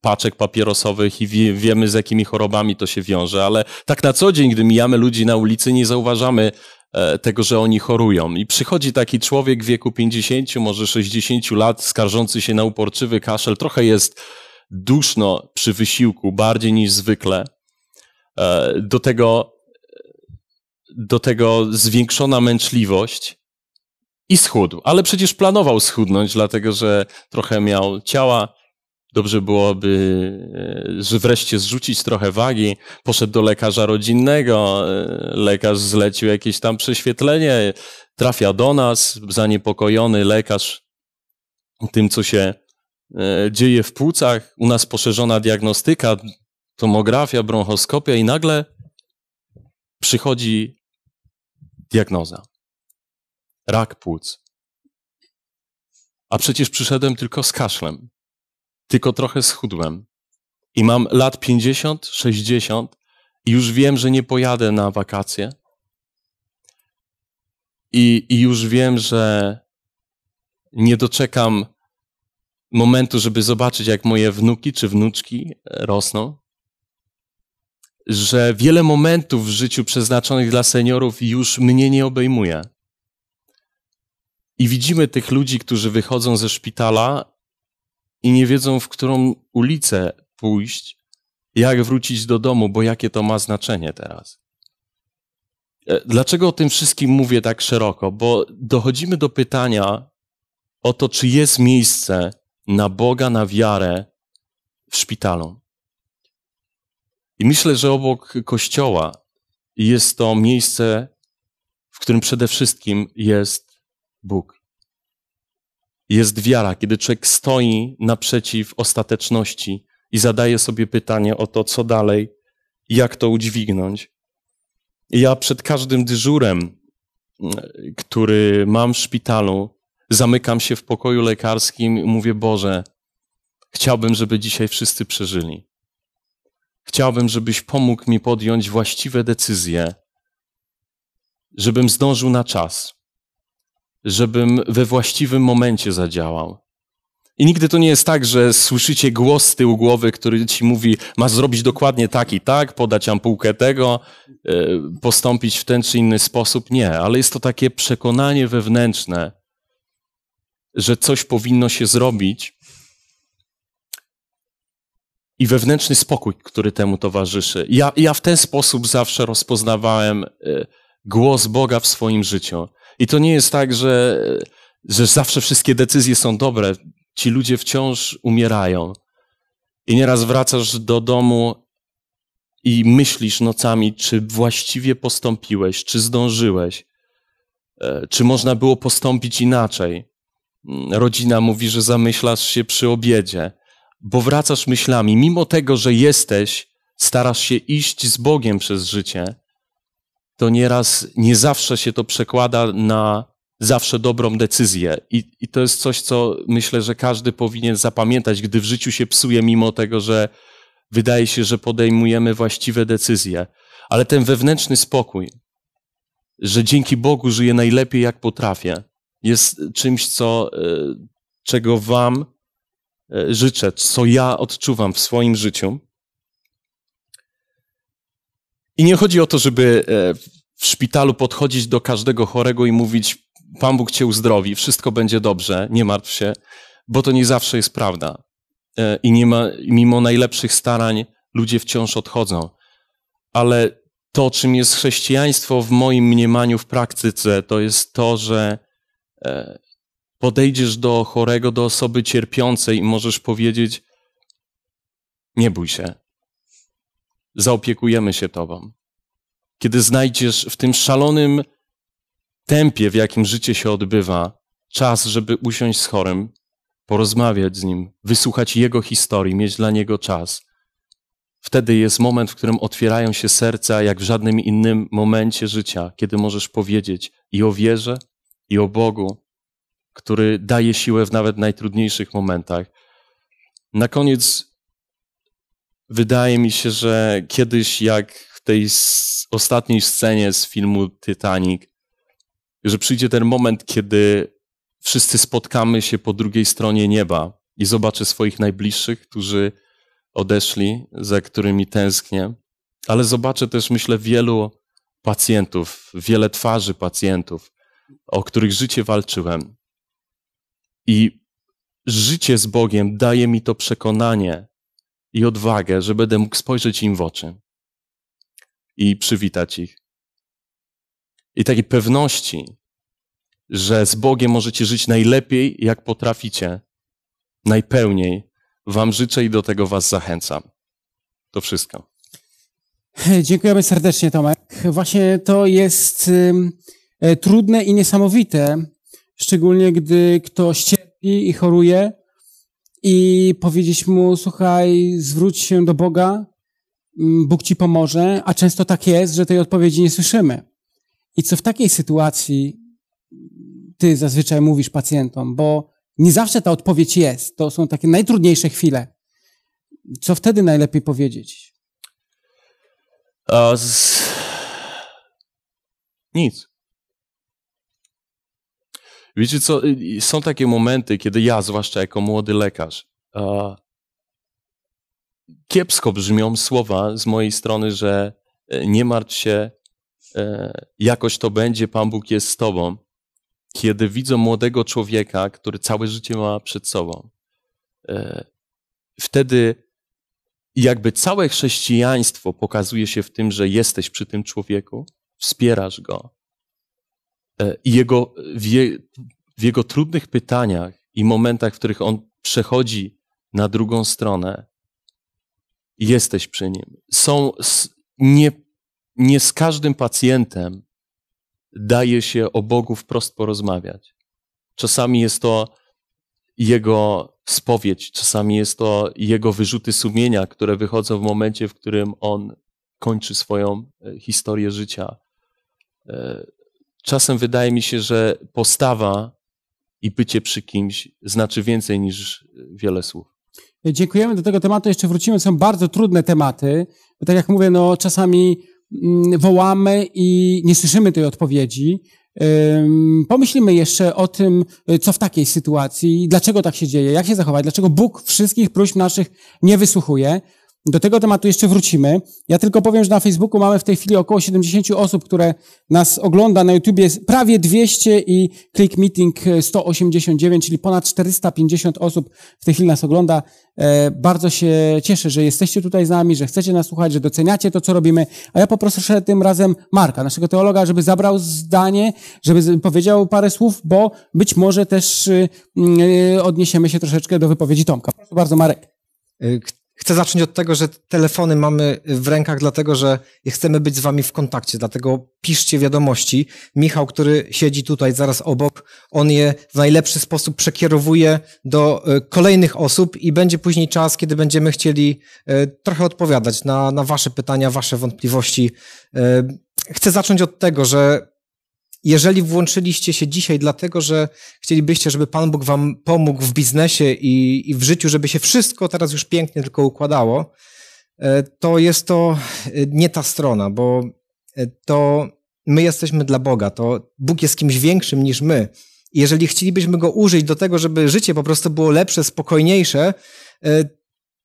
B: paczek papierosowych i wiemy, z jakimi chorobami to się wiąże, ale tak na co dzień, gdy mijamy ludzi na ulicy, nie zauważamy e, tego, że oni chorują. I przychodzi taki człowiek w wieku 50, może 60 lat, skarżący się na uporczywy kaszel, trochę jest duszno przy wysiłku, bardziej niż zwykle. Do tego, do tego zwiększona męczliwość i schudł. Ale przecież planował schudnąć, dlatego że trochę miał ciała. Dobrze byłoby, e, że wreszcie zrzucić trochę wagi. Poszedł do lekarza rodzinnego. E, lekarz zlecił jakieś tam prześwietlenie. Trafia do nas, zaniepokojony lekarz tym, co się e, dzieje w płucach. U nas poszerzona diagnostyka, tomografia, bronchoskopia i nagle przychodzi diagnoza rak płuc. A przecież przyszedłem tylko z kaszlem, tylko trochę schudłem. I mam lat 50, 60 i już wiem, że nie pojadę na wakacje. I, i już wiem, że nie doczekam momentu, żeby zobaczyć, jak moje wnuki czy wnuczki e, rosną, że wiele momentów w życiu przeznaczonych dla seniorów już mnie nie obejmuje. I widzimy tych ludzi, którzy wychodzą ze szpitala i nie wiedzą, w którą ulicę pójść, jak wrócić do domu, bo jakie to ma znaczenie teraz. E, dlaczego o tym wszystkim mówię tak szeroko? Bo dochodzimy do pytania o to, czy jest miejsce na Boga, na wiarę w szpitalu. I myślę, że obok kościoła jest to miejsce, w którym przede wszystkim jest Bóg. Jest wiara, kiedy człowiek stoi naprzeciw ostateczności i zadaje sobie pytanie o to, co dalej, jak to udźwignąć. Ja przed każdym dyżurem, który mam w szpitalu, zamykam się w pokoju lekarskim i mówię: Boże, chciałbym, żeby dzisiaj wszyscy przeżyli. Chciałbym, żebyś pomógł mi podjąć właściwe decyzje, żebym zdążył na czas, żebym we właściwym momencie zadziałał. I nigdy to nie jest tak, że słyszycie głos z tyłu głowy, który ci mówi, masz zrobić dokładnie tak i tak, podać ampułkę tego, e, postąpić w ten czy inny sposób. Nie, ale jest to takie przekonanie wewnętrzne, że coś powinno się zrobić i wewnętrzny spokój, który temu towarzyszy. Ja, ja w ten sposób zawsze rozpoznawałem e, głos Boga w swoim życiu. I to nie jest tak, że, że zawsze wszystkie decyzje są dobre. Ci ludzie wciąż umierają. I nieraz wracasz do domu i myślisz nocami, czy właściwie postąpiłeś, czy zdążyłeś, e, czy można było postąpić inaczej. Mm, rodzina mówi, że zamyślasz się przy obiedzie, bo wracasz myślami, mimo tego, że jesteś, starasz się iść z Bogiem przez życie, to nieraz nie zawsze się to przekłada na zawsze dobrą decyzję. I, I, to jest coś, co myślę, że każdy powinien zapamiętać, gdy w życiu się psuje, mimo tego, że wydaje się, że podejmujemy właściwe decyzje. Ale ten wewnętrzny spokój, że dzięki Bogu żyję najlepiej, jak potrafię, jest czymś, co, e, czego Wam e, życzę, co ja odczuwam w swoim życiu. I nie chodzi o to, żeby e, w szpitalu podchodzić do każdego chorego i mówić: Pan Bóg cię uzdrowi, wszystko będzie dobrze, nie martw się, bo to nie zawsze jest prawda. E, I nie ma, mimo najlepszych starań ludzie wciąż odchodzą. Ale to, czym jest chrześcijaństwo w moim mniemaniu w praktyce, to jest to, że e, podejdziesz do chorego, do osoby cierpiącej i możesz powiedzieć: Nie bój się, zaopiekujemy się Tobą. Kiedy znajdziesz w tym szalonym tempie, w jakim życie się odbywa, czas, żeby usiąść z chorym, porozmawiać z nim, wysłuchać jego historii, mieć dla niego czas. Wtedy jest moment, w którym otwierają się serca, jak w żadnym innym momencie życia, kiedy możesz powiedzieć i o wierze, i o Bogu, który daje siłę w nawet najtrudniejszych momentach. Na koniec Wydaje mi się, że kiedyś jak w tej ostatniej scenie z filmu Titanic, że przyjdzie ten moment, kiedy wszyscy spotkamy się po drugiej stronie nieba i zobaczę swoich najbliższych, którzy odeszli, za którymi tęsknię, ale zobaczę też, myślę, wielu pacjentów, wiele twarzy pacjentów, o których życie walczyłem. I życie z Bogiem daje mi to przekonanie, i odwagę, że będę mógł spojrzeć im w oczy i przywitać ich. I takiej pewności, że z Bogiem możecie żyć najlepiej, jak potraficie, najpełniej. Wam życzę i do tego Was zachęcam. To wszystko.
A: Dziękujemy serdecznie, Tomek. Właśnie to jest e, trudne i niesamowite, szczególnie gdy ktoś cierpi i choruje i powiedzieć mu, słuchaj, zwróć się do Boga, mm, Bóg ci pomoże, a często tak jest, że tej odpowiedzi nie słyszymy. I co w takiej sytuacji ty zazwyczaj mówisz pacjentom, bo nie zawsze ta odpowiedź jest. To są takie najtrudniejsze chwile. Co wtedy najlepiej powiedzieć?
B: z... Nic. Wiecie co, y, są takie momenty, kiedy ja, zwłaszcza jako młody lekarz, kiepsko brzmią słowa z mojej strony, że e, nie martw się, e, jakoś to będzie, Pan Bóg jest z tobą. Kiedy widzę młodego człowieka, który całe życie ma przed sobą, e, wtedy jakby całe chrześcijaństwo pokazuje się w tym, że jesteś przy tym człowieku, wspierasz go, E, i jego, w, je, w jego trudnych pytaniach i momentach, w których on przechodzi na drugą stronę, jesteś przy nim. Są, nie, nie z każdym pacjentem daje się o Bogu wprost porozmawiać. Czasami jest to jego spowiedź, czasami jest to jego wyrzuty sumienia, które wychodzą w momencie, w którym on kończy swoją e, historię życia. E, czasem wydaje mi się, że postawa i bycie przy kimś znaczy więcej niż wiele słów.
A: Dziękujemy. Do tego tematu jeszcze wrócimy. Są bardzo trudne tematy. Bo tak jak mówię, no czasami mm, wołamy i nie słyszymy tej odpowiedzi. Pomyślimy jeszcze o tym, y, co w takiej sytuacji, dlaczego tak się dzieje, jak się zachować, dlaczego Bóg wszystkich próśb naszych nie wysłuchuje. Do tego tematu jeszcze wrócimy. Ja tylko powiem, że na Facebooku mamy w tej chwili około 70 osób, które nas ogląda. Na YouTube jest prawie 200 i Click Meeting 189, czyli ponad 450 osób w tej chwili nas ogląda. E, bardzo się cieszę, że jesteście tutaj z nami, że chcecie nas słuchać, że doceniacie to, co robimy. A ja poproszę tym razem Marka, naszego teologa, żeby zabrał zdanie, żeby powiedział parę słów, bo być może też y, y, odniesiemy się troszeczkę do wypowiedzi Tomka. Proszę bardzo, Marek.
E: E, Chcę zacząć od tego, że telefony mamy w rękach, dlatego że chcemy być z Wami w kontakcie, dlatego piszcie wiadomości. Michał, który siedzi tutaj zaraz obok, on je w najlepszy sposób przekierowuje do e, kolejnych osób i będzie później czas, kiedy będziemy chcieli e, trochę odpowiadać na, na Wasze pytania, Wasze wątpliwości. E, chcę zacząć od tego, że jeżeli włączyliście się dzisiaj dlatego, że chcielibyście, żeby Pan Bóg Wam pomógł w biznesie i, i w życiu, żeby się wszystko teraz już pięknie tylko układało, e, to jest to e, nie ta strona, bo e, to my jesteśmy dla Boga, to Bóg jest kimś większym niż my. jeżeli chcielibyśmy go użyć do tego, żeby życie po prostu było lepsze, spokojniejsze,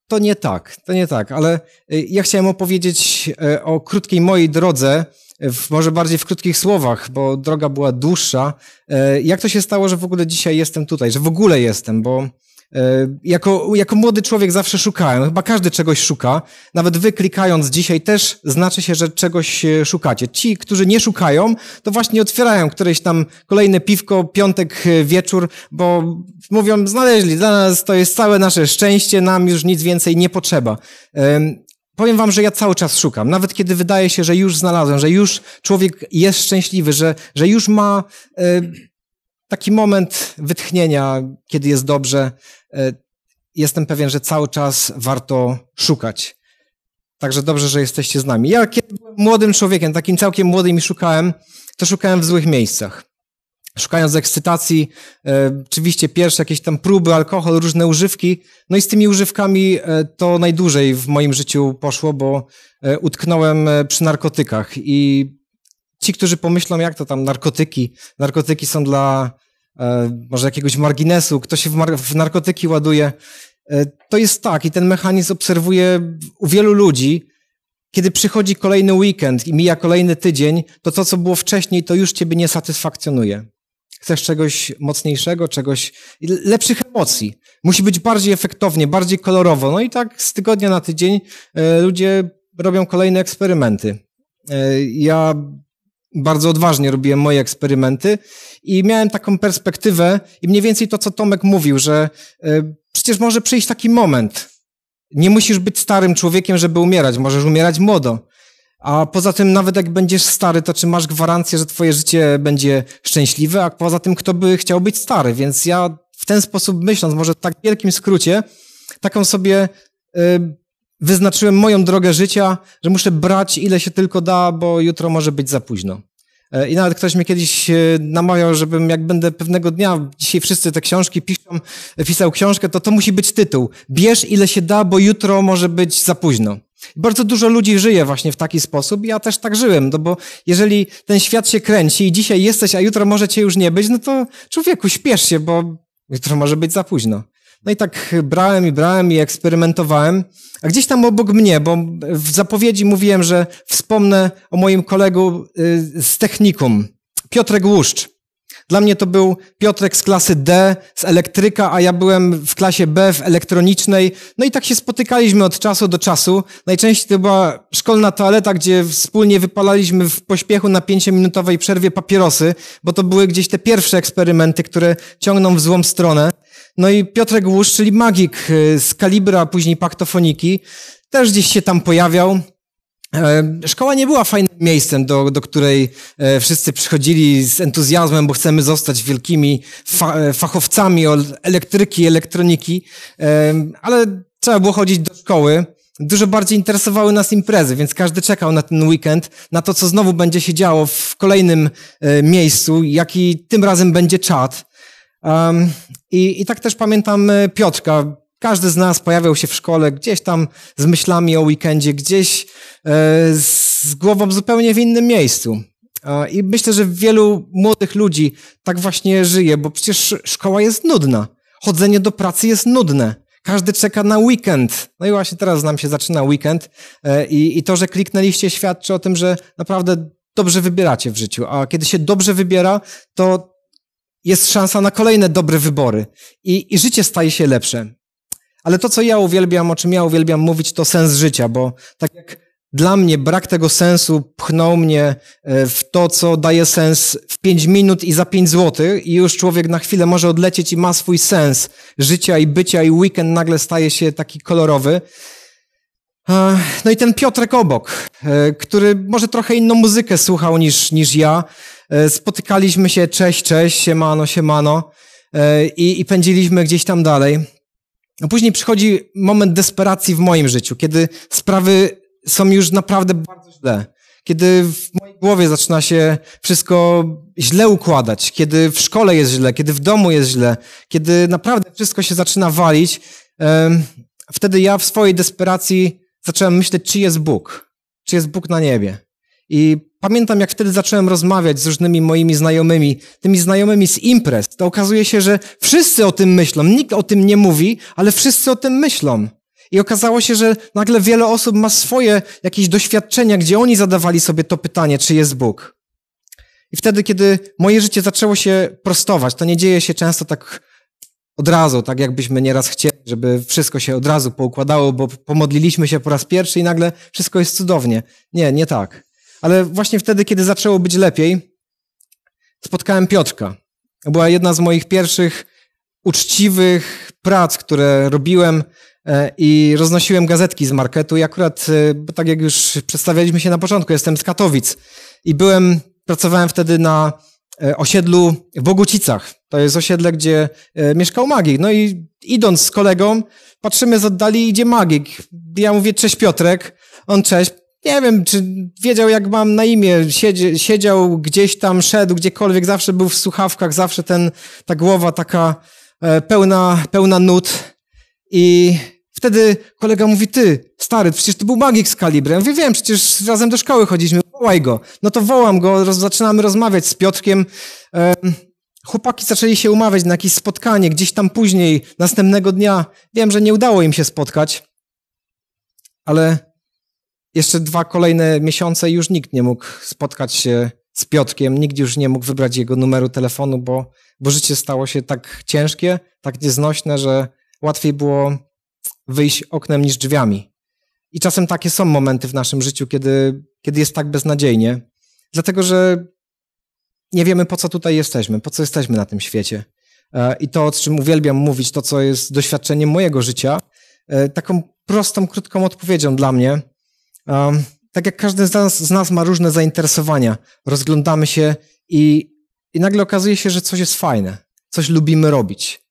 E: to nie tak, to nie tak, ale ja chciałem opowiedzieć o krótkiej mojej drodze w, może bardziej w krótkich słowach, bo droga była dłuższa. E, jak to się stało, że w ogóle dzisiaj jestem tutaj, że w ogóle jestem, bo e, jako, jako młody człowiek zawsze szukałem, chyba każdy czegoś szuka. Nawet wy klikając dzisiaj też znaczy się, że czegoś e, szukacie. Ci, którzy nie szukają, to właśnie otwierają któreś tam kolejne piwko, piątek wieczór, bo mówią, znaleźli, dla nas to jest całe nasze szczęście, nam już nic więcej nie potrzeba powiem wam, że ja cały czas szukam. Nawet kiedy wydaje się, że już znalazłem, że już człowiek jest szczęśliwy, że, że już ma y, taki moment wytchnienia, kiedy jest dobrze, y, jestem pewien, że cały czas warto szukać. Także dobrze, że jesteście z nami. Ja kiedy byłem młodym człowiekiem, takim całkiem młodym i szukałem, to szukałem w złych miejscach szukając ekscytacji, e, oczywiście pierwsze jakieś tam próby, alkohol, różne używki. No i z tymi używkami e, to najdłużej w moim życiu poszło, bo e, utknąłem e, przy narkotykach i ci, którzy pomyślą, jak to tam narkotyki, narkotyki są dla e, może jakiegoś marginesu, kto się w, mar- w narkotyki ładuje, e, to jest tak i ten mechanizm obserwuję u wielu ludzi, kiedy przychodzi kolejny weekend i mija kolejny tydzień, to to, co było wcześniej, to już ciebie nie satysfakcjonuje. Chcesz czegoś mocniejszego, czegoś lepszych emocji. Musi być bardziej efektownie, bardziej kolorowo. No i tak z tygodnia na tydzień e, ludzie robią kolejne eksperymenty. E, ja bardzo odważnie robiłem moje eksperymenty i miałem taką perspektywę i mniej więcej to, co Tomek mówił, że e, przecież może przyjść taki moment. Nie musisz być starym człowiekiem, żeby umierać, możesz umierać młodo. A poza tym, nawet jak będziesz stary, to czy masz gwarancję, że twoje życie będzie szczęśliwe? A poza tym, kto by chciał być stary? Więc ja w ten sposób myśląc, może w tak wielkim skrócie, taką sobie y, wyznaczyłem moją drogę życia, że muszę brać ile się tylko da, bo jutro może być za późno. E, I nawet ktoś mnie kiedyś y, namawiał, żebym jak będę pewnego dnia, dzisiaj wszyscy te książki piszą, e, pisał książkę, to to musi być tytuł. Bierz ile się da, bo jutro może być za późno. Bardzo dużo ludzi żyje właśnie w taki sposób. Ja też tak żyłem, no bo jeżeli ten świat się kręci i dzisiaj jesteś, a jutro może cię już nie być, no to człowieku, śpiesz się, bo jutro może być za późno. No i tak brałem i brałem i eksperymentowałem. A gdzieś tam obok mnie, bo w zapowiedzi mówiłem, że wspomnę o moim kolegu y, z technikum, Piotrek Łuszcz. Dla mnie to był Piotrek z klasy D, z elektryka, a ja byłem w klasie B, w elektronicznej. No i tak się spotykaliśmy od czasu do czasu. Najczęściej to była szkolna toaleta, gdzie wspólnie wypalaliśmy w pośpiechu na pięciominutowej przerwie papierosy, bo to były gdzieś te pierwsze eksperymenty, które ciągną w złą stronę. No i Piotrek Łusz, czyli magik y, z Kalibra, później Paktofoniki, też gdzieś się tam pojawiał. E, szkoła nie była fajnym miejscem, do, do której e, wszyscy przychodzili z entuzjazmem, bo chcemy zostać wielkimi fa e, fachowcami od elektryki, elektroniki, ale trzeba było chodzić do szkoły. Dużo bardziej interesowały nas imprezy, więc każdy czekał na ten weekend, na to, co znowu będzie się działo w kolejnym miejscu, jaki tym razem będzie czat. I, I tak też pamiętam Piotrka, każdy z nas pojawiał się w szkole gdzieś tam z myślami o weekendzie, gdzieś e, z głową zupełnie w innym miejscu. E, I myślę, że wielu młodych ludzi tak właśnie żyje, bo przecież szkoła jest nudna. Chodzenie do pracy jest nudne. Każdy czeka na weekend. No i właśnie teraz nam się zaczyna weekend e, i, i to, że kliknęliście świadczy o tym, że naprawdę dobrze wybieracie w życiu. A kiedy się dobrze wybiera, to jest szansa na kolejne dobre wybory i, i życie staje się lepsze. Ale to, co ja uwielbiam, o czym ja uwielbiam mówić, to sens życia, bo tak jak dla mnie brak tego sensu pchnął mnie e, w to, co daje sens w 5 minut i za 5 złotych i już człowiek na chwilę może odlecieć i ma swój sens życia i bycia i weekend nagle staje się taki kolorowy. No i ten Piotrek obok, e, który może trochę inną muzykę słuchał niż, niż ja. E, spotykaliśmy się, cześć, cześć, siemano, siemano i, i pędziliśmy gdzieś tam dalej. A no później przychodzi moment desperacji w moim życiu, kiedy sprawy są już naprawdę bardzo źle. Kiedy w mojej głowie zaczyna się wszystko źle układać, kiedy w szkole jest źle, kiedy w domu jest źle, kiedy naprawdę wszystko się zaczyna walić, wtedy ja w swojej desperacji zacząłem myśleć, czy jest Bóg, czy jest Bóg na niebie. I pamiętam, jak wtedy zacząłem rozmawiać z różnymi moimi znajomymi, tymi znajomymi z imprez, to okazuje się, że wszyscy o tym myślą. Nikt o tym nie mówi, ale wszyscy o tym myślą. I okazało się, że nagle wiele osób ma swoje jakieś doświadczenia, gdzie oni zadawali sobie to pytanie, czy jest Bóg. I wtedy, kiedy moje życie zaczęło się prostować, to nie dzieje się często tak od razu, tak jakbyśmy nieraz chcieli, żeby wszystko się od razu poukładało, bo pomodliliśmy się po raz pierwszy i nagle wszystko jest cudownie. Nie, nie tak. Ale właśnie wtedy, kiedy zaczęło być lepiej, spotkałem Piotrka. Była jedna z moich pierwszych uczciwych prac, które robiłem e, i roznosiłem gazetki z marketu i akurat, e, tak jak już przedstawialiśmy się na początku, jestem z Katowic i byłem, pracowałem wtedy na e, osiedlu w Bogucicach. To jest osiedle, gdzie mieszkał Magik. No i idąc z kolegą, patrzymy z oddali, idzie Magik. Ja mówię, cześć Piotrek. On, cześć nie wiem, czy wiedział jak mam na imię, siedział gdzieś tam, szedł gdziekolwiek, zawsze był w słuchawkach, zawsze ten, ta głowa taka e, pełna, pełna nut i wtedy kolega mówi, ty, stary, przecież to był magik z kalibrem. Ja wiem, przecież razem do szkoły chodziliśmy, wołaj go. No to wołam go, roz, zaczynamy rozmawiać z Piotrkiem. E, Chłopaki zaczęli się umawiać na jakieś spotkanie gdzieś tam później, następnego dnia. Wiem, że nie udało im się spotkać, ale jeszcze dwa kolejne miesiące już nikt nie mógł spotkać się z Piotkiem, nikt już nie mógł wybrać jego numeru telefonu, bo, bo życie stało się tak ciężkie, tak nieznośne, że łatwiej było wyjść oknem niż drzwiami. I czasem takie są momenty w naszym życiu, kiedy, kiedy jest tak beznadziejnie, dlatego że nie wiemy, po co tutaj jesteśmy, po co jesteśmy na tym świecie. E, I to, o czym uwielbiam mówić, to, co jest doświadczeniem mojego życia, e, taką prostą, krótką odpowiedzią dla mnie Um, tak jak każdy z nas, z nas, ma różne zainteresowania, rozglądamy się i, i nagle okazuje się, że coś jest fajne, coś lubimy robić.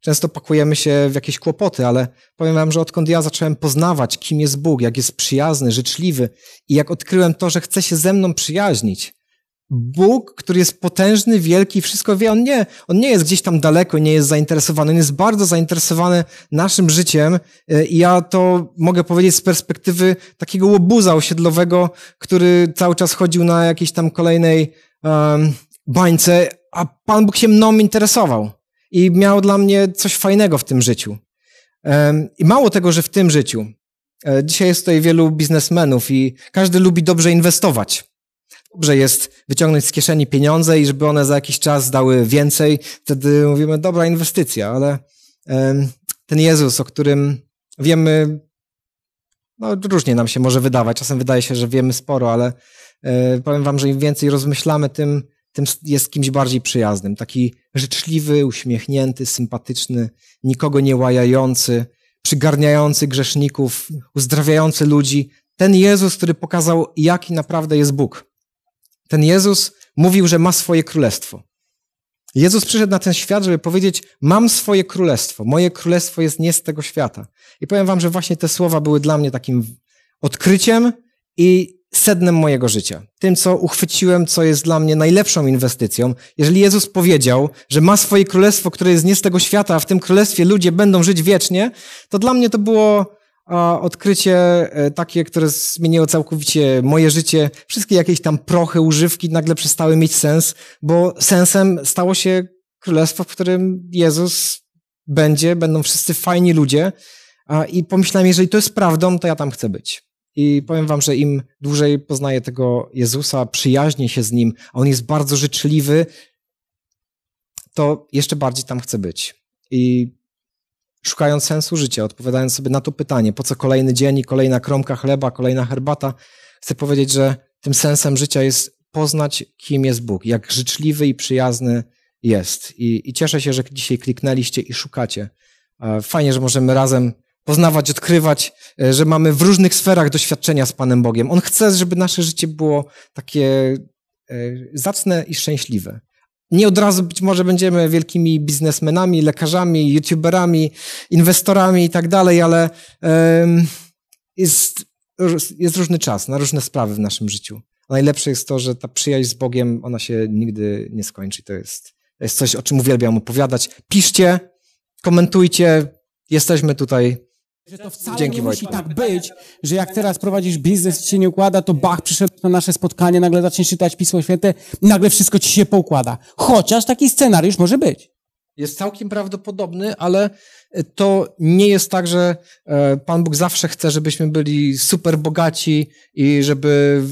E: Często pakujemy się w jakieś kłopoty, ale powiem wam, że odkąd ja zacząłem poznawać, kim jest Bóg, jak jest przyjazny, życzliwy i jak odkryłem to, że chce się ze mną przyjaźnić, Bóg, który jest potężny, wielki, wszystko wie, on nie, on nie jest gdzieś tam daleko, nie jest zainteresowany, on jest bardzo zainteresowany naszym życiem i ja to mogę powiedzieć z perspektywy takiego łobuza osiedlowego, który cały czas chodził na jakiejś tam kolejnej um, bańce, a Pan Bóg się mną interesował i miał dla mnie coś fajnego w tym życiu. Um, I mało tego, że w tym życiu. E, dzisiaj jest tutaj wielu biznesmenów i każdy lubi dobrze inwestować dobrze jest wyciągnąć z kieszeni pieniądze i żeby one za jakiś czas dały więcej, wtedy mówimy, dobra inwestycja, ale ten Jezus, o którym wiemy, no różnie nam się może wydawać, czasem wydaje się, że wiemy sporo, ale e, powiem wam, że im więcej rozmyślamy, tym, tym jest kimś bardziej przyjaznym. Taki życzliwy, uśmiechnięty, sympatyczny, nikogo nie łajający, przygarniający grzeszników, uzdrawiający ludzi. Ten Jezus, który pokazał, jaki naprawdę jest Bóg. Ten Jezus mówił, że ma swoje królestwo. Jezus przyszedł na ten świat, żeby powiedzieć: Mam swoje królestwo, moje królestwo jest nie z tego świata. I powiem Wam, że właśnie te słowa były dla mnie takim odkryciem i sednem mojego życia. Tym, co uchwyciłem, co jest dla mnie najlepszą inwestycją. Jeżeli Jezus powiedział, że ma swoje królestwo, które jest nie z tego świata, a w tym królestwie ludzie będą żyć wiecznie, to dla mnie to było odkrycie e, takie, które zmieniło całkowicie moje życie. Wszystkie jakieś tam prochy, używki nagle przestały mieć sens, bo sensem stało się królestwo, w którym Jezus będzie, będą wszyscy fajni ludzie. I pomyślałem, jeżeli to jest prawdą, to ja tam chcę być. I powiem wam, że im dłużej poznaję tego Jezusa, przyjaźnię się z nim, a on jest bardzo życzliwy, to jeszcze bardziej tam chcę być. I szukając sensu życia, odpowiadając sobie na to pytanie, po co kolejny dzień i kolejna kromka chleba, kolejna herbata, chcę powiedzieć, że tym sensem życia jest poznać, kim jest Bóg, jak życzliwy i przyjazny jest. I, i cieszę się, że dzisiaj kliknęliście i szukacie. E, fajnie, że możemy razem poznawać, odkrywać, e, że mamy w różnych sferach doświadczenia z Panem Bogiem. On chce, żeby nasze życie było takie e, zacne i szczęśliwe. Nie od razu być może będziemy wielkimi biznesmenami, lekarzami, youtuberami, inwestorami i tak dalej, ale jest, jest różny czas na różne sprawy w naszym życiu. Najlepsze jest to, że ta przyjaźń z Bogiem, ona się nigdy nie skończy. To jest, to jest coś, o czym uwielbiam opowiadać. Piszcie, komentujcie, jesteśmy
A: tutaj że to wcale Dzięki, nie musi tak być, że jak teraz prowadzisz biznes ci się nie układa, to Bach przyszedł na nasze spotkanie, nagle zaczniesz czytać Pismo Święte, nagle wszystko ci się poukłada. Chociaż taki scenariusz może być.
E: Jest całkiem prawdopodobny, ale e, to nie jest tak, że e, Pan Bóg zawsze chce, żebyśmy byli super bogaci i żeby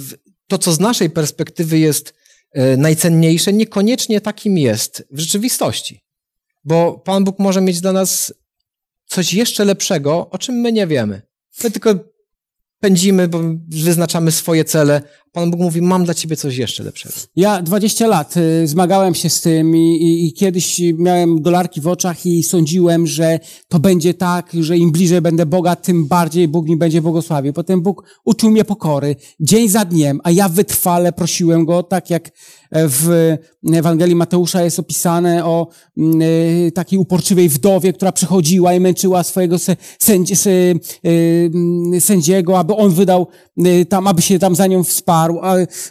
E: to, co z naszej perspektywy jest e, najcenniejsze, niekoniecznie takim jest w rzeczywistości. Bo Pan Bóg może mieć dla nas coś jeszcze lepszego, o czym my nie wiemy. My tylko pędzimy, bo wyznaczamy swoje cele, Pan Bóg mówi, mam dla ciebie coś jeszcze lepszego.
A: Ja 20 lat y, zmagałem się z tym i, i, i kiedyś miałem dolarki w oczach i sądziłem, że to będzie tak, że im bliżej będę Boga, tym bardziej Bóg mi będzie błogosławił. Potem Bóg uczył mnie pokory dzień za dniem, a ja wytrwale prosiłem Go, tak jak e, w Ewangelii Mateusza jest opisane o mm, e, takiej uporczywej wdowie, która przychodziła i męczyła swojego sędzi, e, mm, sędziego, aby on wydał tam, aby się tam za nią wsparł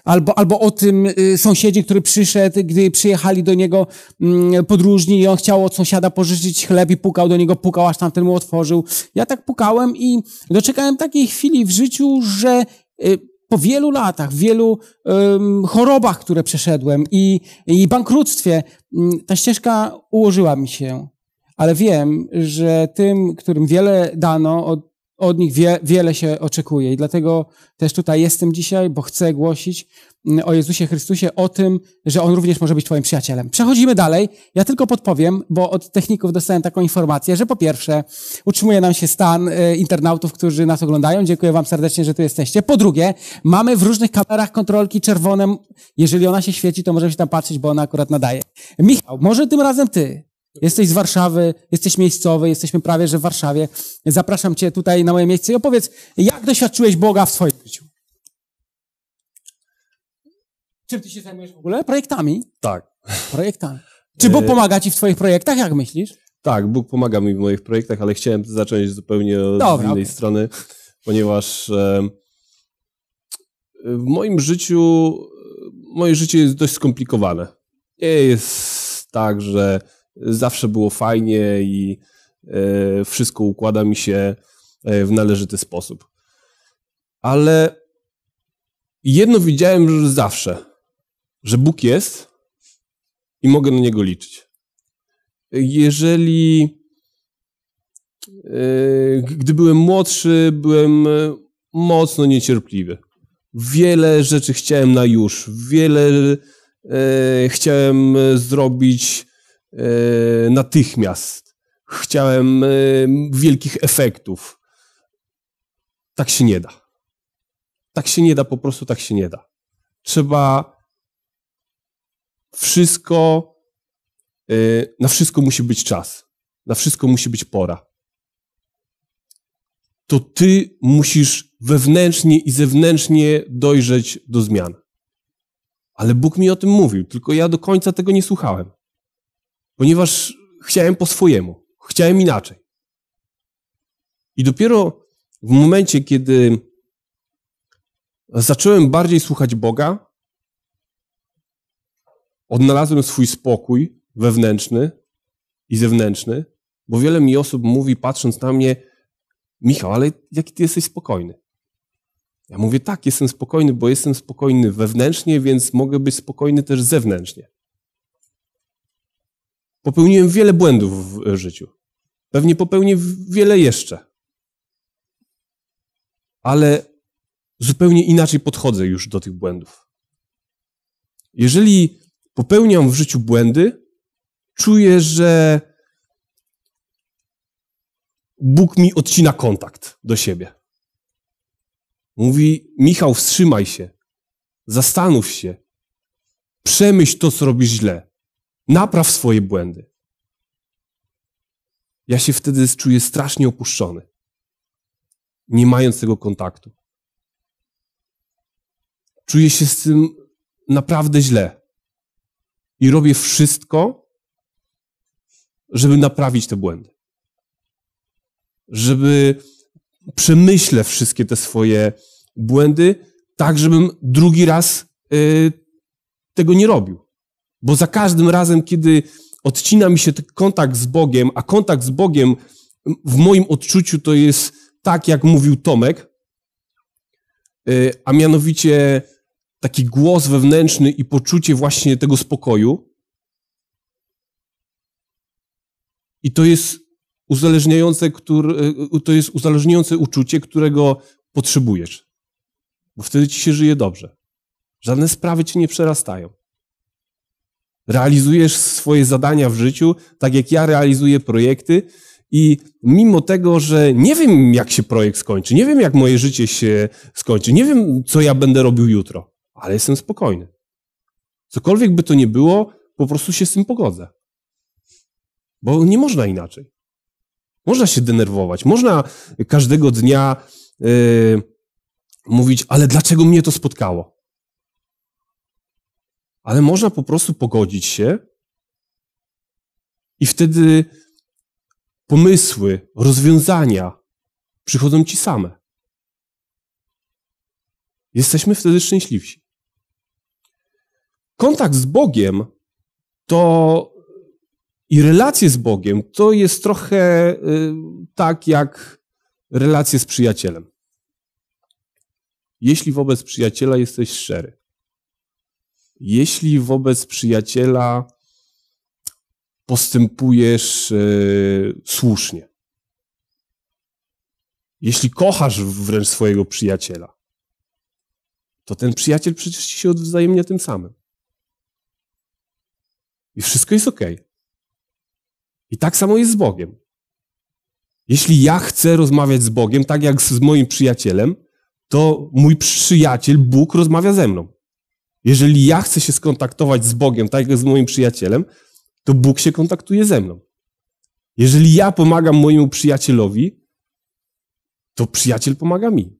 A: albo, albo o tym y, sąsiedzie, który przyszedł, gdy przyjechali do niego mm, podróżni i on chciał od sąsiada pożyczyć chleb i pukał do niego, pukał, aż tamten mu otworzył. Ja tak pukałem i doczekałem takiej chwili w życiu, że y, po wielu latach, wielu um, chorobach, które przeszedłem i, i bankructwie, mm, ta ścieżka ułożyła mi się. Ale wiem, że tym, którym wiele dano, od od nich wie, wiele się oczekuje i dlatego też tutaj jestem dzisiaj, bo chcę głosić mm, o Jezusie Chrystusie, o tym, że On również może być Twoim przyjacielem. Przechodzimy dalej. Ja tylko podpowiem, bo od techników dostałem taką informację, że po pierwsze utrzymuje nam się stan y, internautów, którzy nas oglądają. Dziękuję Wam serdecznie, że tu jesteście. Po drugie, mamy w różnych kamerach kontrolki czerwonym. Jeżeli ona się świeci, to możemy się tam patrzeć, bo ona akurat nadaje. Michał, może tym razem Ty Jesteś z Warszawy, jesteś miejscowy, jesteśmy prawie że w Warszawie. Zapraszam Cię tutaj na moje miejsce i opowiedz, jak doświadczyłeś Boga w swoim życiu. Czym Ty się zajmujesz w ogóle? Projektami? Tak. Projektami.
D: Czy Bóg e, pomaga Ci
A: w Twoich projektach, jak myślisz?
D: Tak, Bóg pomaga mi w moich projektach, ale chciałem zacząć zupełnie od Dobra, innej okay. strony, ponieważ w moim życiu, moje życie jest dość skomplikowane. Nie jest tak, że zawsze było fajnie i e, wszystko układa mi się e, w należyty sposób. Ale jedno widziałem już zawsze, że Bóg jest i mogę na Niego liczyć. Jeżeli e, gdy byłem młodszy, byłem mocno niecierpliwy. Wiele rzeczy chciałem na już, wiele chciałem zrobić E, natychmiast. Chciałem e, wielkich efektów. Tak się nie da. Tak się nie da, po prostu tak się nie da. Trzeba wszystko, e, na wszystko musi być czas. Na wszystko musi być pora. To ty musisz wewnętrznie i zewnętrznie dojrzeć do zmian. Ale Bóg mi o tym mówił, tylko ja do końca tego nie słuchałem ponieważ chciałem po swojemu, chciałem inaczej. I dopiero w momencie, kiedy zacząłem bardziej słuchać Boga, odnalazłem swój spokój wewnętrzny i zewnętrzny, bo wiele mi osób mówi, patrząc na mnie, Michał, ale jaki ty jesteś spokojny? Ja mówię, tak, jestem spokojny, bo jestem spokojny wewnętrznie, więc mogę być spokojny też zewnętrznie. Popełniłem wiele błędów w e, życiu. Pewnie popełnię wiele jeszcze. Ale zupełnie inaczej podchodzę już do tych błędów. Jeżeli popełniam w życiu błędy, czuję, że Bóg mi odcina kontakt do siebie. Mówi: Michał, wstrzymaj się, zastanów się, przemyśl to, co robisz źle. Napraw swoje błędy. Ja się wtedy czuję strasznie opuszczony, nie mając tego kontaktu. Czuję się z tym naprawdę źle i robię wszystko, żeby naprawić te błędy. Żeby przemyślę wszystkie te swoje błędy, tak żebym drugi raz y, tego nie robił. Bo za każdym razem, kiedy odcina mi się kontakt z Bogiem, a kontakt z Bogiem w moim odczuciu to jest tak, jak mówił Tomek, y, a mianowicie taki głos wewnętrzny i poczucie właśnie tego spokoju. I to jest uzależniające, który, y, to jest uzależniające uczucie, którego potrzebujesz. Bo wtedy ci się żyje dobrze. Żadne sprawy cię nie przerastają. Realizujesz swoje zadania w życiu, tak jak ja realizuję projekty, i mimo tego, że nie wiem, jak się projekt skończy, nie wiem, jak moje życie się skończy, nie wiem, co ja będę robił jutro, ale jestem spokojny. Cokolwiek by to nie było, po prostu się z tym pogodzę. Bo nie można inaczej. Można się denerwować, można każdego dnia yy, mówić, ale dlaczego mnie to spotkało? ale można po prostu pogodzić się i wtedy pomysły, rozwiązania przychodzą ci same. Jesteśmy wtedy szczęśliwsi. Kontakt z Bogiem to i relacje z Bogiem to jest trochę y, tak jak relacje z przyjacielem. Jeśli wobec przyjaciela jesteś szczery, jeśli wobec przyjaciela postępujesz e, słusznie, jeśli kochasz wręcz swojego przyjaciela, to ten przyjaciel przecież ci się odwzajemnia tym samym. I wszystko jest ok. I tak samo jest z Bogiem. Jeśli ja chcę rozmawiać z Bogiem, tak jak z moim przyjacielem, to mój przyjaciel, Bóg, rozmawia ze mną. Jeżeli ja chcę się skontaktować z Bogiem, tak jak z moim przyjacielem, to Bóg się kontaktuje ze mną. Jeżeli ja pomagam mojemu przyjacielowi, to przyjaciel pomaga mi.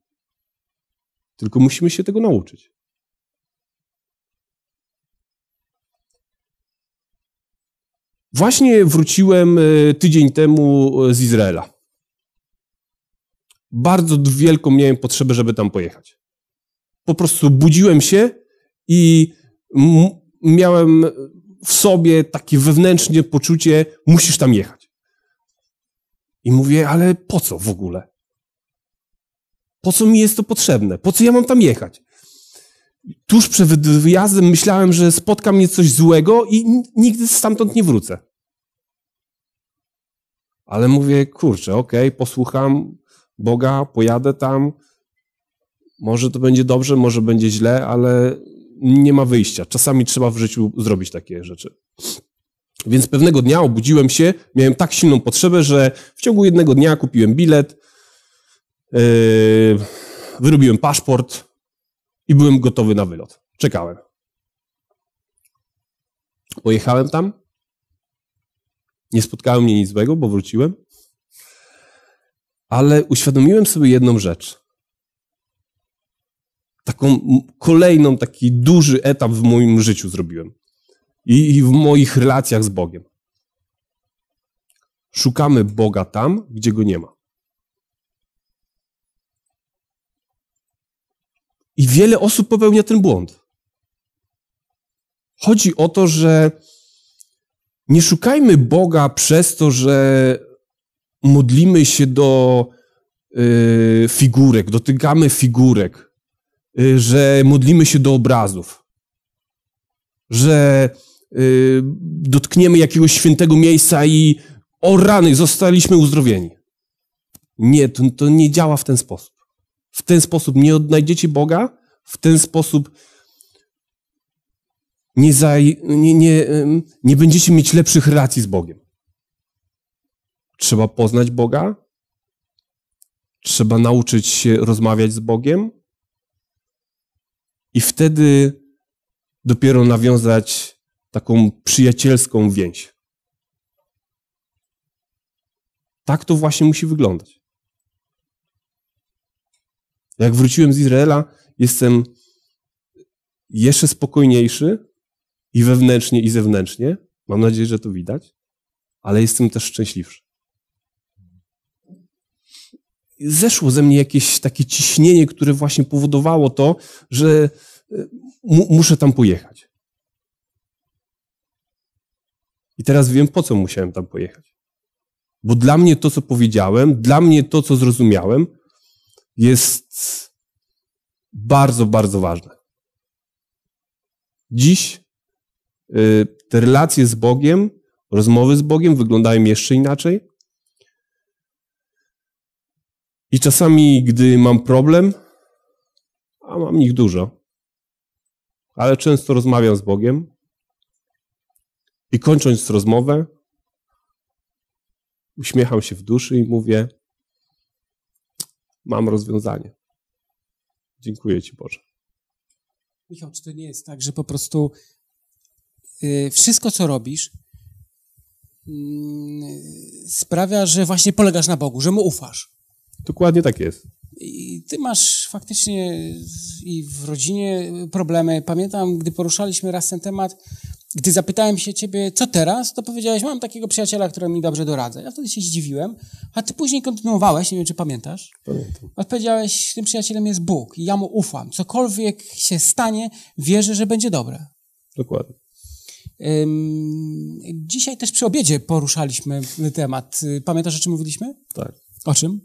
D: Tylko musimy się tego nauczyć. Właśnie wróciłem e, tydzień temu e, z Izraela. Bardzo wielką miałem potrzebę, żeby tam pojechać. Po prostu budziłem się i miałem w sobie takie wewnętrzne poczucie, musisz tam jechać. I mówię, ale po co w ogóle? Po co mi jest to potrzebne? Po co ja mam tam jechać? Tuż przed wyjazdem myślałem, że spotka mnie coś złego i nigdy stamtąd nie wrócę. Ale mówię, kurczę, okej, okay, posłucham Boga, pojadę tam. Może to będzie dobrze, może będzie źle, ale nie ma wyjścia. Czasami trzeba w życiu zrobić takie rzeczy. Więc pewnego dnia obudziłem się, miałem tak silną potrzebę, że w ciągu jednego dnia kupiłem bilet, yy, wyrobiłem paszport i byłem gotowy na wylot. Czekałem. Pojechałem tam. Nie spotkało mnie nic złego, bo wróciłem. Ale uświadomiłem sobie jedną rzecz taką kolejną, taki duży etap w moim życiu zrobiłem i, i w moich relacjach z Bogiem. Szukamy Boga tam, gdzie go nie ma. I wiele osób popełnia ten błąd. Chodzi o to, że nie szukajmy Boga przez to, że modlimy się do y, figurek, dotykamy figurek, Y, że modlimy się do obrazów, że y, dotkniemy jakiegoś świętego miejsca i o rany, zostaliśmy uzdrowieni. Nie, to, to nie działa w ten sposób. W ten sposób nie odnajdziecie Boga, w ten sposób nie, zaj, nie, nie, nie będziecie mieć lepszych relacji z Bogiem. Trzeba poznać Boga, trzeba nauczyć się rozmawiać z Bogiem, i wtedy dopiero nawiązać taką przyjacielską więź. Tak to właśnie musi wyglądać. Jak wróciłem z Izraela, jestem jeszcze spokojniejszy i wewnętrznie, i zewnętrznie. Mam nadzieję, że to widać, ale jestem też szczęśliwszy zeszło ze mnie jakieś takie ciśnienie, które właśnie powodowało to, że e, mu, muszę tam pojechać. I teraz wiem, po co musiałem tam pojechać. Bo dla mnie to, co powiedziałem, dla mnie to, co zrozumiałem, jest bardzo, bardzo ważne. Dziś e, te relacje z Bogiem, rozmowy z Bogiem wyglądają jeszcze inaczej. I czasami, gdy mam problem, a mam ich dużo, ale często rozmawiam z Bogiem i kończąc rozmowę, uśmiecham się w duszy i mówię: Mam rozwiązanie. Dziękuję Ci, Boże.
A: Michał, czy to nie jest tak, że po prostu y, wszystko, co robisz, mm, sprawia, że właśnie polegasz na Bogu, że mu ufasz? Dokładnie tak jest. I ty masz faktycznie i w rodzinie problemy. Pamiętam, gdy poruszaliśmy raz ten temat, gdy zapytałem się ciebie, co teraz, to powiedziałeś, mam takiego przyjaciela, który mi dobrze doradza. Ja wtedy się zdziwiłem, a ty później kontynuowałeś, nie wiem, czy pamiętasz. Pamiętam. Odpowiedziałeś, tym przyjacielem jest Bóg i ja mu ufam. Cokolwiek się stanie, wierzę, że będzie dobre. Dokładnie. Ym, dzisiaj też przy obiedzie poruszaliśmy temat. Pamiętasz, o czym mówiliśmy? Tak. O czym?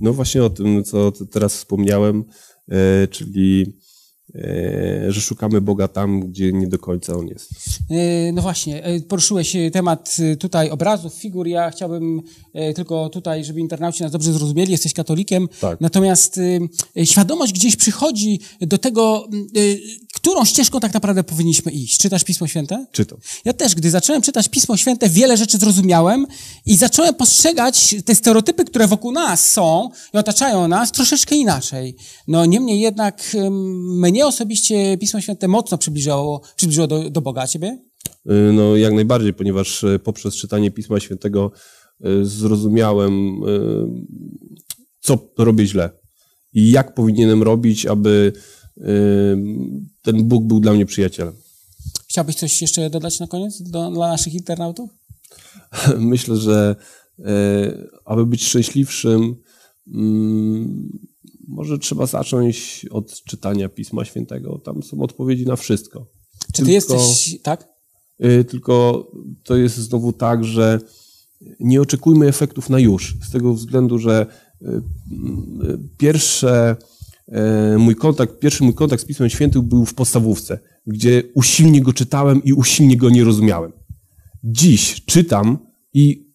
D: No właśnie o tym, co teraz wspomniałem, e, czyli E, że szukamy Boga tam, gdzie nie do końca On jest.
A: E, no właśnie, e, poruszyłeś temat tutaj obrazów, figur. Ja chciałbym tylko tutaj, żeby internauci nas dobrze zrozumieli, jesteś katolikiem, tak. natomiast świadomość gdzieś przychodzi do tego, którą ścieżką tak naprawdę powinniśmy iść. Czytasz Pismo Święte? Czytam. Ja też, gdy zacząłem czytać Pismo Święte, wiele rzeczy zrozumiałem i zacząłem postrzegać te stereotypy, które wokół nas są i otaczają nas troszeczkę inaczej. No niemniej jednak mnie osobiście Pismo Święte mocno przybliżało, przybliżyło do, do Boga, ciebie?
D: Y, no, jak najbardziej, ponieważ y, poprzez czytanie Pisma Świętego y, zrozumiałem, co robię źle i jak powinienem robić, aby ten Bóg był dla mnie przyjacielem.
A: Chciałbyś coś jeszcze dodać na koniec do, dla naszych internautów?
D: [laughs] Myślę, że aby być szczęśliwszym, mm, może trzeba zacząć od czytania Pisma Świętego. Tam są odpowiedzi na wszystko. Czy ty tylko, jesteś, tak? Y, tylko to jest znowu tak, że nie oczekujmy efektów na już, z tego względu, że y, y, pierwsze y, mój kontakt, pierwszy mój kontakt z Pismem Świętym był w podstawówce, gdzie usilnie go czytałem i usilnie go nie rozumiałem. Dziś czytam i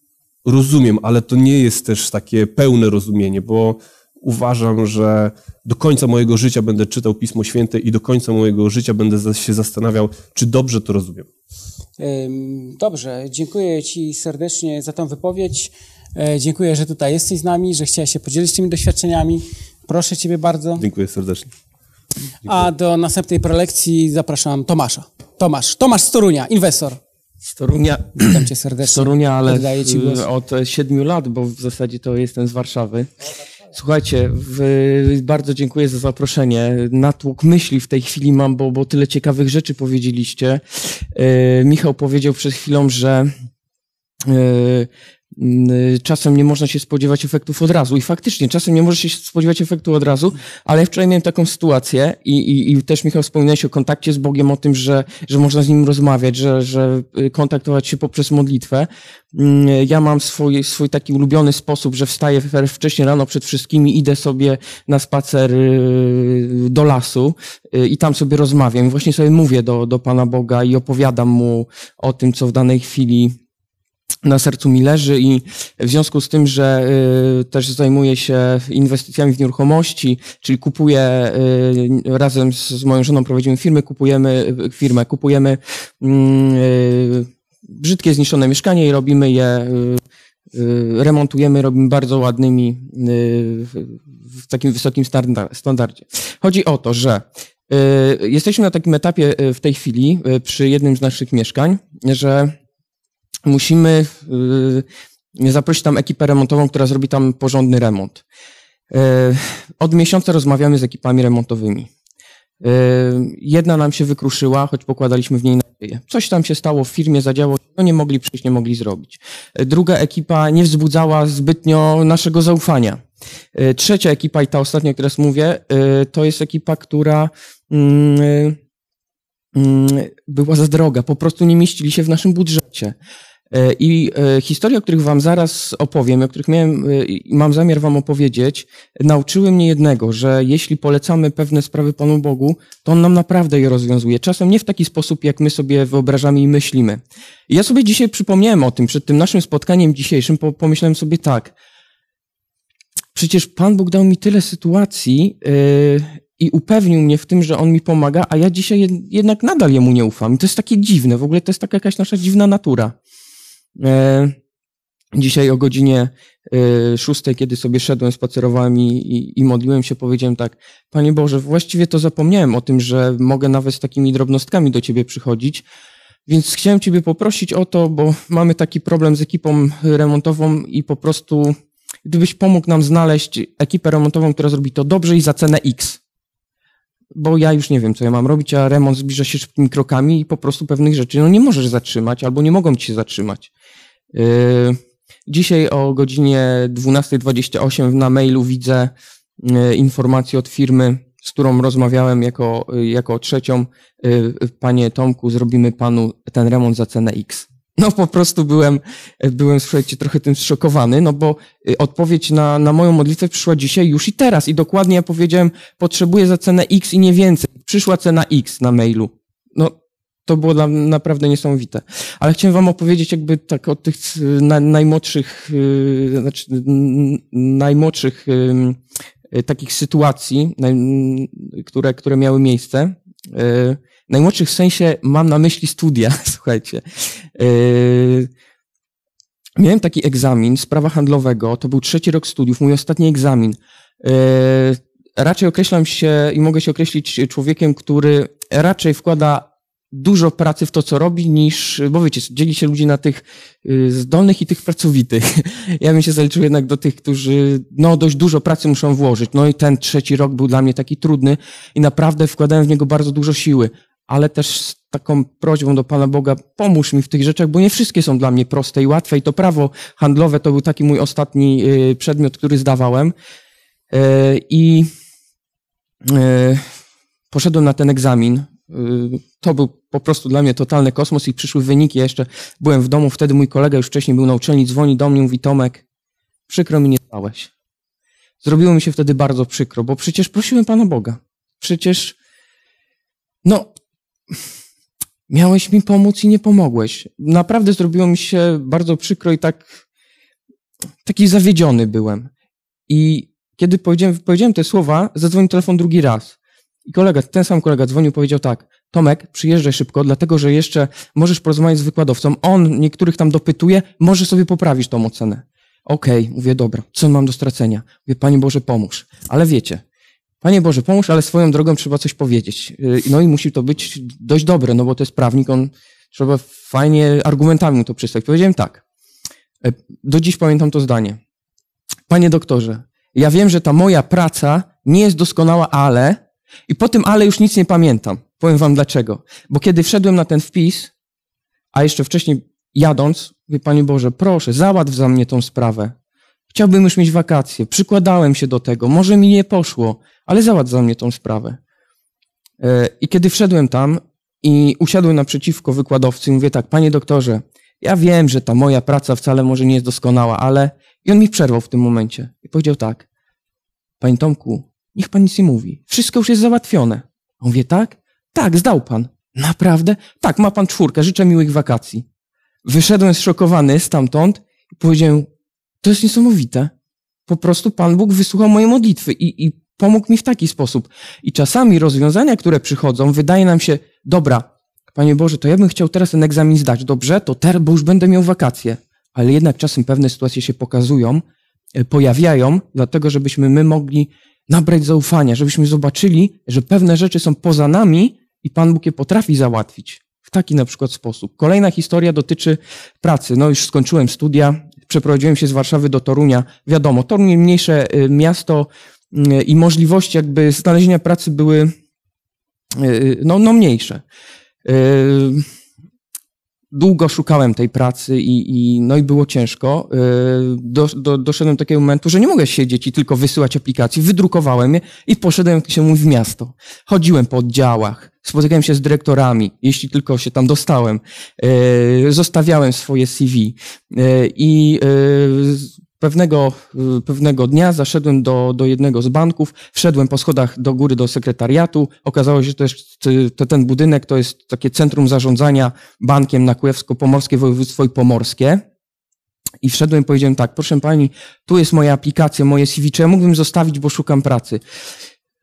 D: rozumiem, ale to nie jest też takie pełne rozumienie, bo uważam, że do końca mojego życia będę czytał Pismo Święte i do końca mojego życia będę się zastanawiał, czy dobrze to rozumiem.
A: Dobrze, dziękuję Ci serdecznie za tą wypowiedź. E, dziękuję, że tutaj jesteś z nami, że chciałeś się podzielić tymi doświadczeniami. Proszę Ciebie bardzo. Dziękuję serdecznie. Dziękuję. A do następnej prelekcji zapraszam Tomasza. Tomasz, Tomasz Storunia, inwestor. Storunia. Witam cię serdecznie. Storunia, ale y,
F: od siedmiu lat, bo w zasadzie to jestem z Warszawy. Słuchajcie, w, bardzo dziękuję za zaproszenie. Natłok myśli w tej chwili mam, bo, bo tyle ciekawych rzeczy powiedzieliście. E, Michał powiedział przed chwilą, że e, Mm, y, czasem nie można się spodziewać efektów od razu. I faktycznie, czasem nie można się spodziewać efektu od razu, ale wczoraj miałem taką sytuację i, i, i też Michał wspominałeś o kontakcie z Bogiem, o tym, że, że można z Nim rozmawiać, że, że y, kontaktować się poprzez modlitwę. Mm, ja mam swój, swój taki ulubiony sposób, że wstaję wcześniej rano przed wszystkimi, idę sobie na spacer y, do lasu i tam sobie rozmawiam. Właśnie sobie mówię do, do Pana Boga i opowiadam Mu o tym, co w danej chwili na sercu mi leży i w związku z tym, że y, też zajmuję się inwestycjami w nieruchomości, czyli kupuję y, razem z, moją żoną prowadzimy firmy, kupujemy y, firmę, kupujemy mm, brzydkie zniszczone mieszkanie i robimy je remontujemy, robimy bardzo ładnymi w takim wysokim standardzie. Chodzi o to, że jesteśmy na takim etapie w tej chwili przy jednym z naszych mieszkań, że musimy y, zaprosić tam ekipę remontową, która zrobi tam porządny remont. Y, od miesiąca rozmawiamy z ekipami remontowymi. Y, jedna nam się wykruszyła, choć pokładaliśmy w niej nadzieję. Coś tam się stało w firmie, zadziało, no nie mogli przyjść, nie mogli zrobić. Druga ekipa nie wzbudzała zbytnio naszego zaufania. Trzecia ekipa i ta ostatnia, o której mówię, to jest ekipa, która mm, mm, była za droga, po prostu nie mieścili się w naszym budżecie. E, I e, historie, o których Wam zaraz opowiem, o których miałem, e, mam zamiar Wam opowiedzieć, nauczyły mnie jednego, że jeśli polecamy pewne sprawy Panu Bogu, to On nam naprawdę je rozwiązuje. Czasem nie w taki sposób, jak my sobie wyobrażamy i myślimy. I ja sobie dzisiaj przypomniałem o tym, przed tym naszym spotkaniem dzisiejszym, pomyślałem sobie tak. Przecież Pan Bóg dał mi tyle sytuacji, yy, i upewnił mnie w tym, że on mi pomaga, a ja dzisiaj jednak nadal jemu nie ufam. I to jest takie dziwne, w ogóle to jest taka jakaś nasza dziwna natura. E, dzisiaj o godzinie e, szóstej, kiedy sobie szedłem, spacerowałem i, i, i, modliłem się, powiedziałem tak, Panie Boże, właściwie to zapomniałem o tym, że mogę nawet z takimi drobnostkami do Ciebie przychodzić, więc chciałem Ciebie poprosić o to, bo mamy taki problem z ekipą remontową i po prostu gdybyś pomógł nam znaleźć ekipę remontową, która zrobi to dobrze i za cenę X. Bo ja już nie wiem, co ja mam robić, a remont zbliża się szybkimi krokami i po prostu pewnych rzeczy no, nie możesz zatrzymać albo nie mogą ci się zatrzymać. Yy, dzisiaj o godzinie 12.28 na mailu widzę yy, informację od firmy, z którą rozmawiałem jako, yy, jako trzecią. Panie Tomku, zrobimy panu ten remont za cenę X. No po prostu byłem, byłem, słuchajcie, trochę tym zszokowany, no bo odpowiedź na, na moją modlitwę przyszła dzisiaj już i teraz. I dokładnie ja powiedziałem, potrzebuję za cenę X i nie więcej. Przyszła cena X na mailu. No to było dla, naprawdę niesamowite. Ale chciałem wam opowiedzieć jakby tak o tych y, na, najmłodszych, yy, znaczy najmłodszych yy, takich sytuacji, naj, które, które miały miejsce. Yy, najmłodszych w sensie mam na myśli studia, [laughs] słuchajcie. Yy, miałem taki egzamin z prawa handlowego, to był trzeci rok studiów, mój ostatni egzamin. Yy, raczej określam się i mogę się określić człowiekiem, który raczej wkłada dużo pracy w to, co robi, niż, bo wiecie, dzieli się ludzi na tych y, zdolnych i tych pracowitych. [laughs] Ja bym się zaliczył jednak do tych, którzy no dość dużo pracy muszą włożyć. No i ten trzeci rok był dla mnie taki trudny i naprawdę wkładałem w niego bardzo dużo siły, ale też z taką prośbą do Pana Boga, pomóż mi w tych rzeczach, bo nie wszystkie są dla mnie proste i łatwe i to prawo handlowe to był taki mój ostatni y, przedmiot, który zdawałem y, i poszedłem na ten egzamin Y, to był po prostu dla mnie totalny kosmos i przyszły wyniki. Ja jeszcze byłem w domu, wtedy mój kolega już wcześniej był na uczelni, dzwoni do mnie, mówi Tomek, przykro mi, nie spałeś. Zrobiło mi się wtedy bardzo przykro, bo przecież prosiłem Pana Boga. Przecież, no, miałeś mi pomóc i nie pomogłeś. Naprawdę zrobiło mi się bardzo przykro i tak, taki zawiedziony byłem. I kiedy powiedziałem, powiedziałem te słowa, zadzwonił telefon drugi raz. I kolega, ten sam kolega dzwonił, powiedział tak, Tomek, przyjeżdżaj szybko, dlatego że jeszcze możesz porozmawiać z wykładowcą, on niektórych tam dopytuje, może sobie poprawisz tą ocenę. Okej, okay, mówię, dobra, co mam do stracenia? Mówię, Panie Boże, pomóż. Ale wiecie, Panie Boże, pomóż, ale swoją drogą trzeba coś powiedzieć. Y, no i musi to być dość dobre, no bo to jest prawnik, on trzeba fajnie argumentami mu to przedstawić. Powiedziałem tak, y, do dziś pamiętam to zdanie. Panie doktorze, ja wiem, że ta moja praca nie jest doskonała, ale i po tym ale już nic nie pamiętam. Powiem wam dlaczego. Bo kiedy wszedłem na ten wpis, a jeszcze wcześniej jadąc, mówię, Panie Boże, proszę, załatw za mnie tą sprawę. Chciałbym już mieć wakacje, przykładałem się do tego, może mi nie poszło, ale załatw za mnie tą sprawę. E, I kiedy wszedłem tam i usiadłem naprzeciwko wykładowcy, mówię tak, panie doktorze, ja wiem, że ta moja praca wcale może nie jest doskonała, ale... I on mi przerwał w tym momencie i powiedział tak, panie Tomku, Niech pan nic nie mówi. Wszystko już jest załatwione. on wie, tak? Tak, zdał pan. Naprawdę? Tak, ma pan czwórkę. Życzę miłych wakacji. Wyszedłem zszokowany stamtąd i powiedziałem, to jest niesamowite. Po prostu Pan Bóg wysłuchał mojej modlitwy i, i pomógł mi w taki sposób. I czasami rozwiązania, które przychodzą, wydaje nam się, dobra, Panie Boże, to ja bym chciał teraz ten egzamin zdać, dobrze, to teraz, bo już będę miał wakacje. Ale jednak czasem pewne sytuacje się pokazują, e, pojawiają, dlatego żebyśmy my mogli nabrać zaufania, żebyśmy zobaczyli, że pewne rzeczy są poza nami i Pan Bóg je potrafi załatwić. W taki na przykład sposób. Kolejna historia dotyczy pracy. No już skończyłem studia, przeprowadziłem się z Warszawy do Torunia. Wiadomo, Torunie mniejsze y, miasto y, i możliwości jakby znalezienia pracy były y, no, no mniejsze długo szukałem tej pracy i, i, no i było ciężko. Y, do, do, doszedłem do takiego momentu, że nie mogę siedzieć i tylko wysyłać aplikacji. Wydrukowałem je i poszedłem, jak się mówi, w miasto. Chodziłem po oddziałach, spotykałem się z dyrektorami, jeśli tylko się tam dostałem. Y, zostawiałem swoje CV y, i Pewnego, y, pewnego dnia zaszedłem do, do jednego z banków, wszedłem po schodach do góry do sekretariatu. Okazało się, że też y, to ten budynek to jest takie centrum zarządzania bankiem na Kujawsko-Pomorskie Województwo i Pomorskie. I wszedłem, powiedziałem tak, proszę pani, tu jest moja aplikacja, moje CV, czy ja mógłbym zostawić, bo szukam pracy.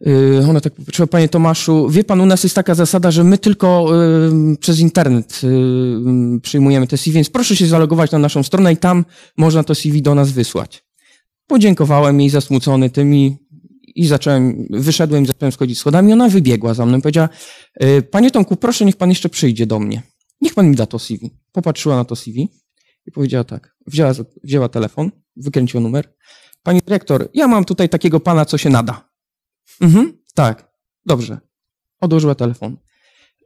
F: Yy, ona tak popatrzyła, panie Tomaszu, wie pan, u nas jest taka zasada, że my tylko y, przez internet y, przyjmujemy te CV, więc proszę się zalogować na naszą stronę i tam można to CV do nas wysłać. Podziękowałem jej zasmucony tym i zacząłem, wyszedłem, zacząłem schodzić schodami. Ona wybiegła za mną i powiedziała, y, panie Tomku, proszę, niech pan jeszcze przyjdzie do mnie. Niech pan mi da to CV. Popatrzyła na to CV i powiedziała tak. Wzięła, wzięła telefon, wykręciła numer. Panie dyrektor, ja mam tutaj takiego pana, co się nada. Mhm, tak, dobrze. Odłożyła telefon.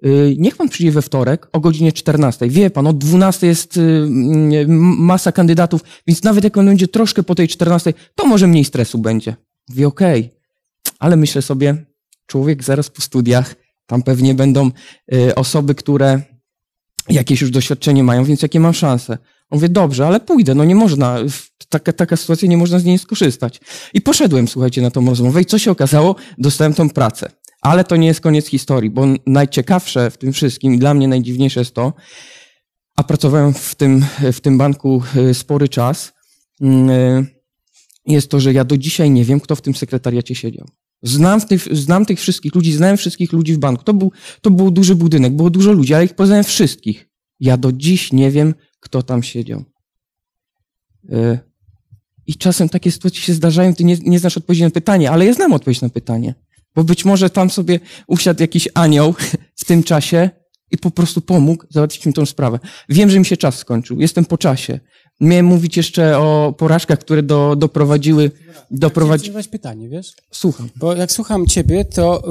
F: Y, niech pan przyjdzie we wtorek o godzinie 14. Wie pan, o 12 jest y, masa kandydatów, więc nawet jak on będzie troszkę po tej 14, to może mniej stresu będzie. Mówi, okej, okay. ale myślę sobie, człowiek zaraz po studiach, tam pewnie będą y, osoby, które jakieś już doświadczenie mają, więc jakie mam szanse? Mówię, dobrze, ale pójdę, no nie można, taka, taka sytuacja, nie można z niej skorzystać. I poszedłem, słuchajcie, na tą rozmowę i co się okazało? Dostałem tą pracę. Ale to nie jest koniec historii, bo najciekawsze w tym wszystkim i dla mnie najdziwniejsze jest to, a pracowałem w tym, w tym banku y, spory czas, y, jest to, że ja do dzisiaj nie wiem, kto w tym sekretariacie siedział. Znam tych, znam tych wszystkich ludzi, znałem wszystkich ludzi w banku. To był, to był duży budynek, było dużo ludzi, ale ich poznałem wszystkich. Ja do dziś nie wiem, kto tam siedział. E, I czasem takie sytuacje się zdarzają, ty nie, nie znasz odpowiedzi na pytanie, ale ja znam odpowiedź na pytanie. Bo być może tam sobie usiadł jakiś anioł [laughs] w tym czasie i po prostu pomógł załatwić mi tą sprawę. Wiem, że mi się czas skończył, jestem po
A: czasie. Miałem mówić jeszcze o porażkach, które do, doprowadziły... Doprowadzi... Chcę pytanie, wiesz? Słucham. Bo jak słucham ciebie, to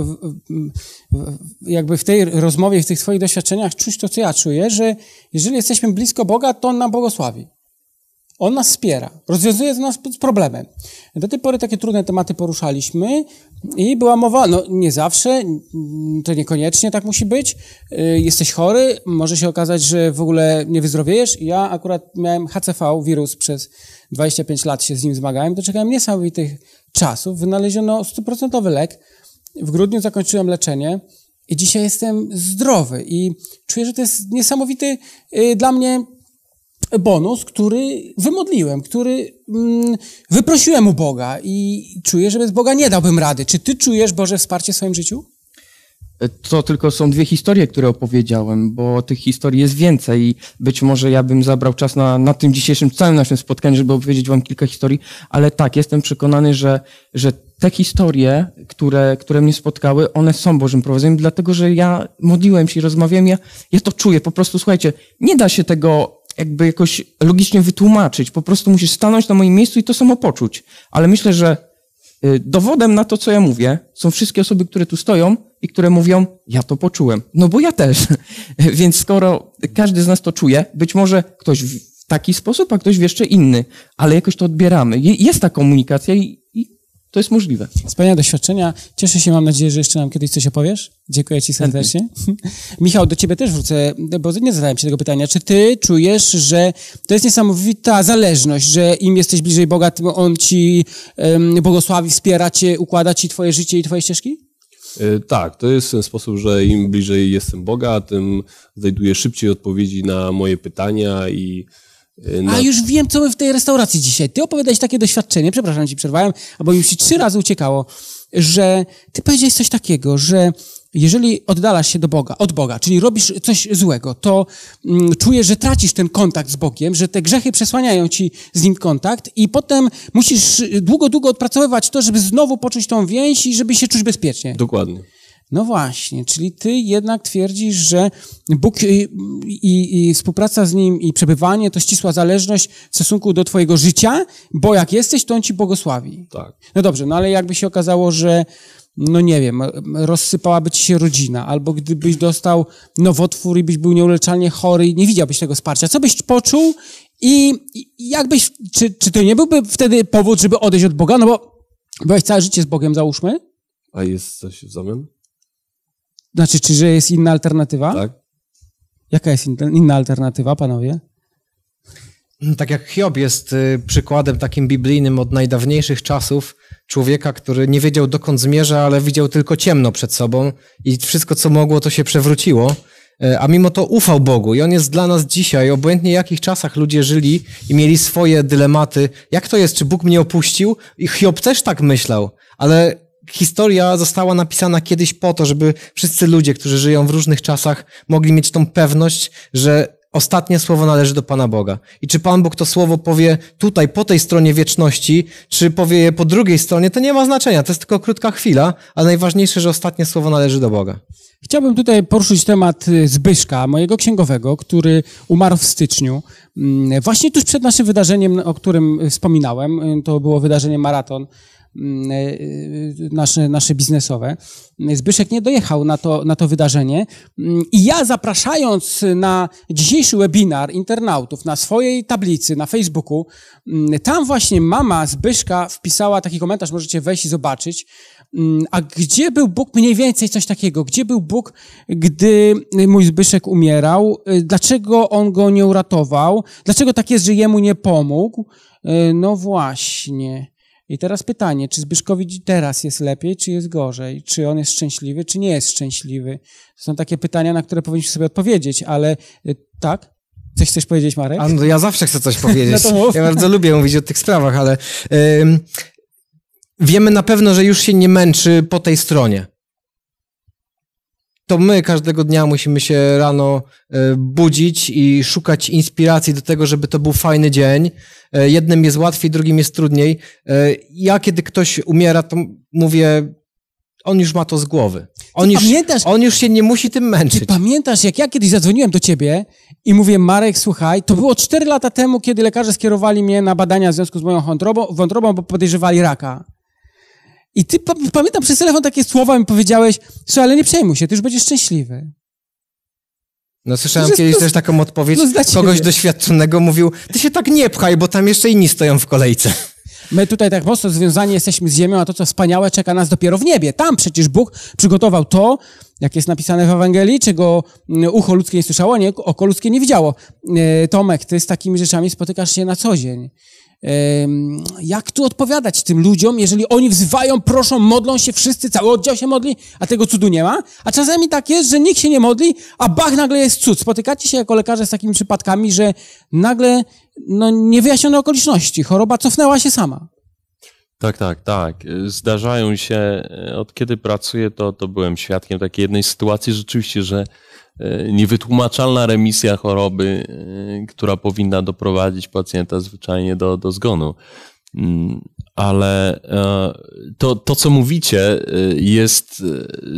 A: jakby w tej rozmowie, w tych twoich doświadczeniach czuć to, co ja czuję, że jeżeli jesteśmy blisko Boga, to On nam błogosławi. On nas wspiera, rozwiązuje nas problemy. Do tej pory takie trudne tematy poruszaliśmy i była mowa, no nie zawsze, to niekoniecznie tak musi być. Y, jesteś chory, może się okazać, że w ogóle nie wyzdrowiejesz. Ja akurat miałem HCV, wirus, przez 25 lat się z nim zmagałem, doczekałem niesamowitych czasów. Wynaleziono 100% lek. W grudniu zakończyłem leczenie. I dzisiaj jestem zdrowy i czuję, że to jest niesamowity y, dla mnie bonus, który wymodliłem, który mm, wyprosiłem u Boga i czuję, że bez Boga nie dałbym rady. Czy ty czujesz Boże wsparcie w swoim życiu? To tylko są
F: dwie historie, które opowiedziałem, bo tych historii jest więcej i być może ja bym zabrał czas na, na tym dzisiejszym całym naszym spotkaniu, żeby opowiedzieć wam kilka historii, ale tak, jestem przekonany, że, że te historie, które, które mnie spotkały, one są Bożym prowadzeniem, dlatego że ja modliłem się i rozmawiałem, ja, ja to czuję, po prostu słuchajcie, nie da się tego jakby jakoś logicznie wytłumaczyć. Po prostu musisz stanąć na moim miejscu i to samo poczuć. Ale myślę, że y, dowodem na to, co ja mówię, są wszystkie osoby, które tu stoją i które mówią, ja to poczułem. No bo ja też. [laughs] Więc skoro każdy z nas to czuje, być może ktoś w
A: taki sposób, a ktoś w jeszcze inny, ale jakoś to odbieramy. Jest ta komunikacja i to jest możliwe. Wspaniałe doświadczenia. Cieszę się, mam nadzieję, że jeszcze nam kiedyś coś opowiesz. Dziękuję ci serdecznie. [laughs] Michał, do ciebie też wrócę, bo nie zadałem ci tego pytania. Czy ty czujesz, że to jest niesamowita zależność, że im jesteś bliżej Boga, tym On ci um, błogosławi, wspiera cię, układa ci twoje życie i twoje ścieżki?
D: E, tak, to jest ten sposób, że im bliżej jestem Boga, tym znajduję szybciej odpowiedzi na moje pytania i Y, a już
A: wiem, co my w tej restauracji dzisiaj. Ty opowiadałeś takie doświadczenie, przepraszam, ci przerwałem, bo już ci trzy razy uciekało, że ty powiedziałeś coś takiego, że jeżeli oddalasz się do Boga, od Boga, czyli robisz coś złego, to mm, czujesz, że tracisz ten kontakt z Bogiem, że te grzechy przesłaniają ci z nim kontakt i potem musisz długo, długo odpracowywać to, żeby znowu poczuć tą więź i żeby się czuć bezpiecznie. Dokładnie. No właśnie, czyli ty jednak twierdzisz, że Bóg i, i, i, współpraca z Nim i przebywanie to ścisła zależność w stosunku do twojego życia, bo jak jesteś, to On ci błogosławi. Tak. No dobrze, no ale jakby się okazało, że no nie wiem, rozsypałaby ci się rodzina, albo gdybyś dostał nowotwór i byś był nieuleczalnie chory i nie widziałbyś tego wsparcia, co byś poczuł i, i jakbyś, czy, czy to nie byłby wtedy powód, żeby odejść od Boga, no bo byłeś całe życie z Bogiem, załóżmy?
D: A jest coś w zamian?
A: Znaczy, czy że jest inna alternatywa? Tak. Jaka jest inna alternatywa, panowie?
E: Tak jak Hiob jest y, przykładem takim biblijnym od najdawniejszych czasów, człowieka, który nie wiedział dokąd zmierza, ale widział tylko ciemno przed sobą i wszystko co mogło to się przewróciło, y, a mimo to ufał Bogu i on jest dla nas dzisiaj, obojętnie jakich czasach ludzie żyli i mieli swoje dylematy, jak to jest, czy Bóg mnie opuścił? I Hiob też tak myślał, ale historia została napisana kiedyś po to, żeby wszyscy ludzie, którzy żyją w różnych czasach, mogli mieć tą pewność, że ostatnie słowo należy do Pana Boga. I czy Pan Bóg to słowo powie tutaj, po tej stronie wieczności, czy powie je po drugiej stronie, to nie
A: ma znaczenia. To jest tylko krótka chwila, ale najważniejsze, że ostatnie słowo należy do Boga. Chciałbym tutaj poruszyć temat y, Zbyszka, mojego księgowego, który umarł w styczniu. Mm, właśnie tuż przed naszym wydarzeniem, o którym y, wspominałem, y, to było wydarzenie maraton Mm, y, nasze, nasze biznesowe. Zbyszek nie dojechał na to, na to wydarzenie mm, i ja zapraszając na dzisiejszy webinar internautów na swojej tablicy na Facebooku, mm, tam właśnie mama Zbyszka wpisała taki komentarz, możecie wejść i zobaczyć, a gdzie był Bóg mniej więcej coś takiego? Gdzie był Bóg, gdy mój Zbyszek umierał? Y, dlaczego on go nie uratował? Dlaczego tak jest, że jemu nie pomógł? Y, no właśnie. I teraz pytanie, czy Zbyszkowi teraz jest lepiej, czy jest gorzej? Czy on jest szczęśliwy, czy nie jest szczęśliwy? To są takie pytania, na które powinniśmy sobie odpowiedzieć, ale y, tak? Coś chcesz powiedzieć, Marek? A, no, ja
E: zawsze chcę coś [laughs] powiedzieć. no ja bardzo lubię mówić o tych sprawach, ale yy, wiemy na pewno, że już się nie męczy po tej stronie to my każdego dnia musimy się rano e, budzić i szukać inspiracji do tego, żeby to był fajny dzień. E, jednym jest łatwiej, drugim jest trudniej. E, ja, kiedy ktoś umiera,
A: to mówię, on już ma to z głowy. On, już, pamiętasz, on już się nie musi tym męczyć. Ty pamiętasz, jak ja kiedyś zadzwoniłem do ciebie i mówię, Marek, słuchaj, to było 4 lata temu, kiedy lekarze skierowali mnie na badania w związku z moją wątrobą, wątrobą bo podejrzewali raka. I ty, pa pamiętam, przez telefon takie słowa mi powiedziałeś, że ale nie przejmuj się, ty już będziesz szczęśliwy.
E: No słyszałem kiedyś też taką odpowiedź, kogoś doświadczonego mówił, ty się tak nie pchaj, bo tam jeszcze inni stoją w kolejce.
A: My tutaj tak mocno związani jesteśmy z ziemią, a to, co wspaniałe, czeka nas dopiero w niebie. Tam przecież Bóg przygotował to, jak jest napisane w Ewangelii, czego mm, ucho ludzkie nie słyszało, nie, oko ludzkie nie widziało. E, Tomek, ty z takimi rzeczami spotykasz się na co dzień jak tu odpowiadać tym ludziom, jeżeli oni wzywają, proszą, modlą się wszyscy, cały oddział się modli, a tego cudu nie ma? A czasami tak jest, że nikt się nie modli, a bach, nagle jest cud. Spotykacie się jako lekarze z takimi przypadkami, że nagle no, niewyjaśnione okoliczności, choroba cofnęła się sama.
B: Tak, tak, tak. Zdarzają się, e, od kiedy pracuję, to, to byłem świadkiem takiej jednej sytuacji rzeczywiście, że E, niewytłumaczalna remisja choroby, e, która powinna doprowadzić pacjenta zwyczajnie do, do zgonu. Mm, ale e, to, to, co mówicie, jest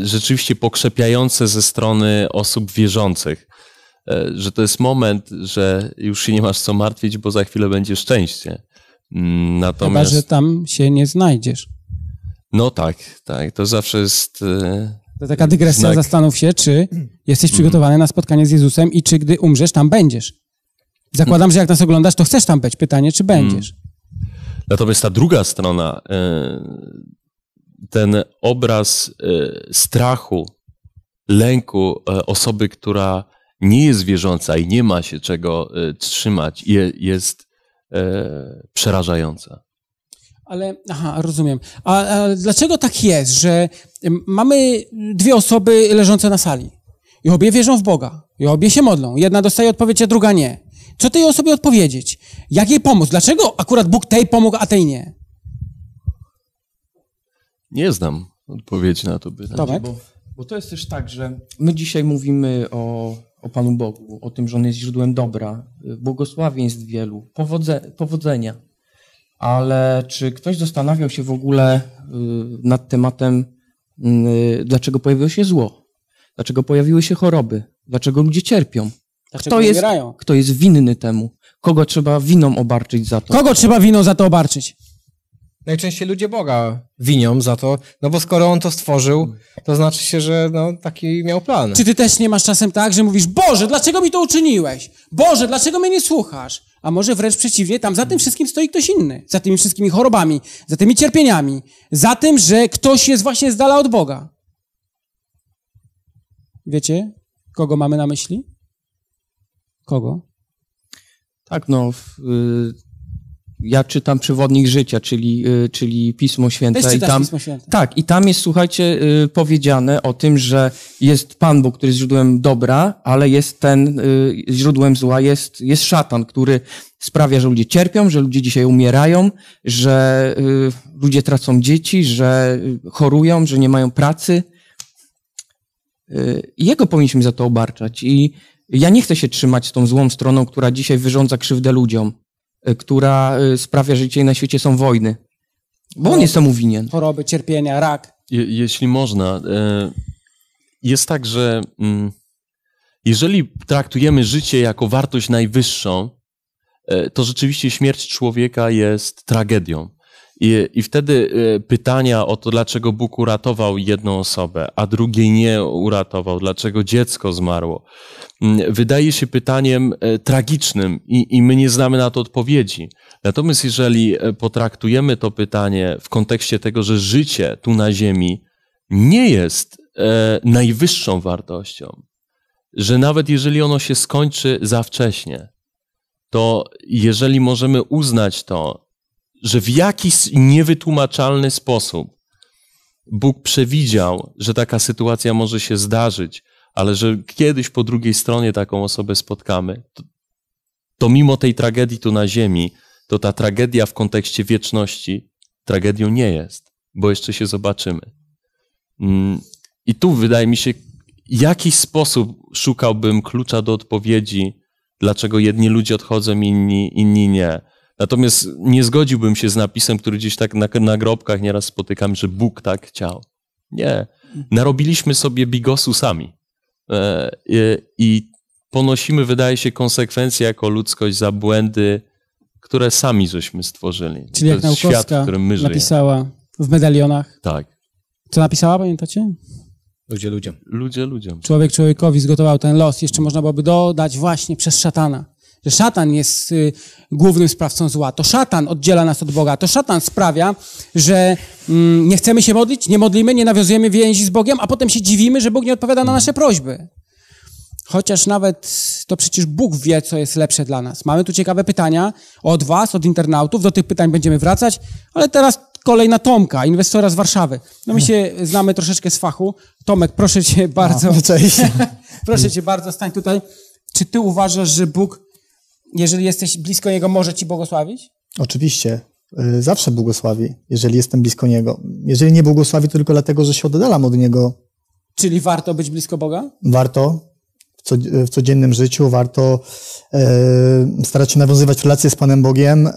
B: rzeczywiście pokrzepiające ze strony osób wierzących, że to jest moment, że już się nie masz co martwić, bo za chwilę będzie szczęście. Natomiast... Mm, Chyba, że
A: tam się nie znajdziesz.
B: No tak, tak. To zawsze jest to taka dygresja, Znak. zastanów
A: się, czy jesteś przygotowany na spotkanie z Jezusem i czy gdy umrzesz, tam będziesz. Zakładam, że jak nas oglądasz, to chcesz tam być. Pytanie, czy będziesz. Mm.
B: Natomiast ta druga strona, e, ten obraz e, strachu, lęku e, osoby, która nie jest wierząca i nie ma się czego trzymać, jest przerażająca.
A: Ale, aha, rozumiem. A, a dlaczego tak jest, że mamy dwie osoby leżące na sali i obie wierzą w Boga i obie się modlą. Jedna dostaje odpowiedź, a druga nie. Co tej osobie odpowiedzieć? Jak jej pomóc? Dlaczego akurat Bóg tej pomógł, a tej nie?
B: Nie znam odpowiedzi na to pytanie. Tomek? Bo,
F: bo to jest też tak, że my dzisiaj mówimy o, o Panu Bogu, o tym, że On jest źródłem dobra, błogosławieństw wielu, powodze, powodzenia ale czy ktoś zastanawiał się w ogóle y, nad tematem, y, dlaczego pojawiło się zło? Dlaczego pojawiły się choroby? Dlaczego ludzie cierpią? Dlaczego kto jest, kto jest winny temu? Kogo trzeba winą obarczyć za to? Kogo trzeba winą za to obarczyć?
E: Najczęściej ludzie Boga winią za to, no bo skoro On to stworzył, to znaczy się, że no, taki miał plan. Czy ty też
A: nie masz czasem tak, że mówisz, Boże, dlaczego mi to uczyniłeś? Boże, dlaczego mnie nie słuchasz? a może wręcz przeciwnie, tam za tym wszystkim stoi ktoś inny, za tymi wszystkimi chorobami, za tymi cierpieniami, za tym, że ktoś jest właśnie z dala od Boga. Wiecie, kogo mamy na myśli? Kogo? Tak, no,
F: y, ja czytam Przewodnik Życia, czyli, y, czyli Pismo Święte. i tam, Pismo Święte. Tak, i tam jest, słuchajcie, y, powiedziane o tym, że jest Pan Bóg, który jest źródłem dobra, ale jest ten, y, źródłem zła jest, jest szatan, który sprawia, że ludzie cierpią, że ludzie dzisiaj umierają, że ludzie tracą dzieci, że chorują, że nie mają pracy. Jego powinniśmy za to obarczać i ja nie chcę się trzymać z tą złą stroną, która dzisiaj wyrządza krzywdę ludziom. Y, która y, sprawia, że dzisiaj na świecie są wojny. Bo choroby, on jest temu winien. Choroby,
B: cierpienia, rak. Je, jeśli można. E, jest tak, że mm, jeżeli traktujemy życie jako wartość najwyższą, e, to rzeczywiście śmierć człowieka jest tragedią. I, I wtedy y, pytania o to, dlaczego Bóg uratował jedną osobę, a drugiej nie uratował, dlaczego dziecko zmarło, mm, wydaje się pytaniem y, tragicznym i, i my nie znamy na to odpowiedzi. Natomiast jeżeli y, potraktujemy to pytanie w kontekście tego, że życie tu na Ziemi nie jest e, najwyższą wartością, że nawet jeżeli ono się skończy za wcześnie, to jeżeli możemy uznać to że w jakiś niewytłumaczalny sposób Bóg przewidział, że taka sytuacja może się zdarzyć, ale że kiedyś po drugiej stronie taką osobę spotkamy, to, to mimo tej tragedii tu na ziemi, to ta tragedia w kontekście wieczności tragedią nie jest, bo jeszcze się zobaczymy. Mm, I tu wydaje mi się, jakiś sposób szukałbym klucza do odpowiedzi, dlaczego jedni ludzie odchodzą, inni, inni nie Natomiast nie zgodziłbym się z napisem, który gdzieś tak na, na grobkach nieraz spotykam, że Bóg tak chciał. Nie. Narobiliśmy sobie bigosu sami. I, e, e, I ponosimy, wydaje się, konsekwencje jako ludzkość za błędy, które sami żeśmy stworzyli. Czyli to jak jest świat, w którym my żyjemy.
A: napisała w medalionach. Tak. Co napisała, pamiętacie?
B: Ludzie ludziom. Ludzie ludziom. Człowiek
A: człowiekowi zgotował ten los. Jeszcze można byłoby dodać właśnie przez szatana że szatan jest y, głównym sprawcą zła, to szatan oddziela nas od Boga, to szatan sprawia, że mm, nie chcemy się modlić, nie modlimy, nie nawiązujemy więzi z Bogiem, a potem się dziwimy, że Bóg nie odpowiada na nasze prośby. Chociaż nawet to przecież Bóg wie, co jest lepsze dla nas. Mamy tu ciekawe pytania od Was, od internautów. Do tych pytań będziemy wracać, ale teraz kolej na Tomka, inwestora z Warszawy. No my się znamy troszeczkę z fachu. Tomek, proszę Cię bardzo. No, cześć. [laughs] proszę Cię bardzo, stań tutaj. Czy Ty uważasz, że Bóg jeżeli jesteś blisko Jego, może Ci błogosławić?
G: Oczywiście. E, zawsze błogosławi, jeżeli jestem blisko Niego. Jeżeli nie błogosławi, to tylko dlatego, że się oddalam od Niego.
A: Czyli warto być blisko Boga?
G: Warto. W e, codziennym życiu warto e, starać się nawiązywać relacje z Panem Bogiem.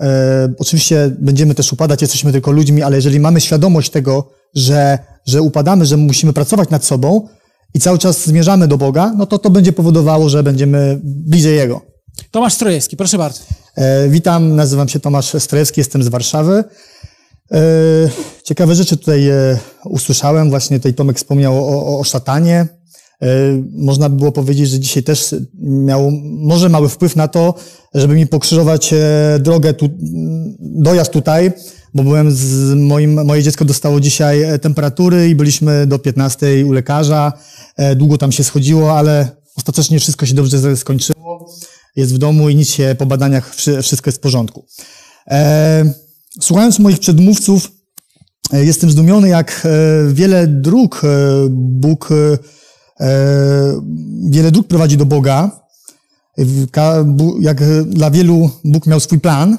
G: oczywiście będziemy też upadać, jesteśmy tylko ludźmi, ale jeżeli mamy świadomość tego, że, że upadamy, że musimy pracować nad sobą i cały czas zmierzamy do Boga, no to to będzie powodowało, że będziemy bliżej Jego. Tomasz Strojewski, proszę bardzo. E, witam, nazywam się Tomasz Strojewski, jestem z Warszawy. E, ciekawe rzeczy tutaj e, usłyszałem, właśnie tutaj Tomek wspomniał o, o, o szatanie. E, można by było powiedzieć, że dzisiaj też miał może mały wpływ na to, żeby mi pokrzyżować e, drogę, tu, dojazd tutaj, bo byłem z moim, moje dziecko dostało dzisiaj e, temperatury i byliśmy do 15 u lekarza. Długo tam się schodziło, ale ostatecznie wszystko się dobrze skończyło jest w domu i nic się po badaniach, wszystko jest w porządku. E, słuchając moich przedmówców, e, jestem zdumiony, jak e, wiele dróg Bóg, wiele dróg prowadzi do Boga. Jak dla wielu Bóg miał swój plan,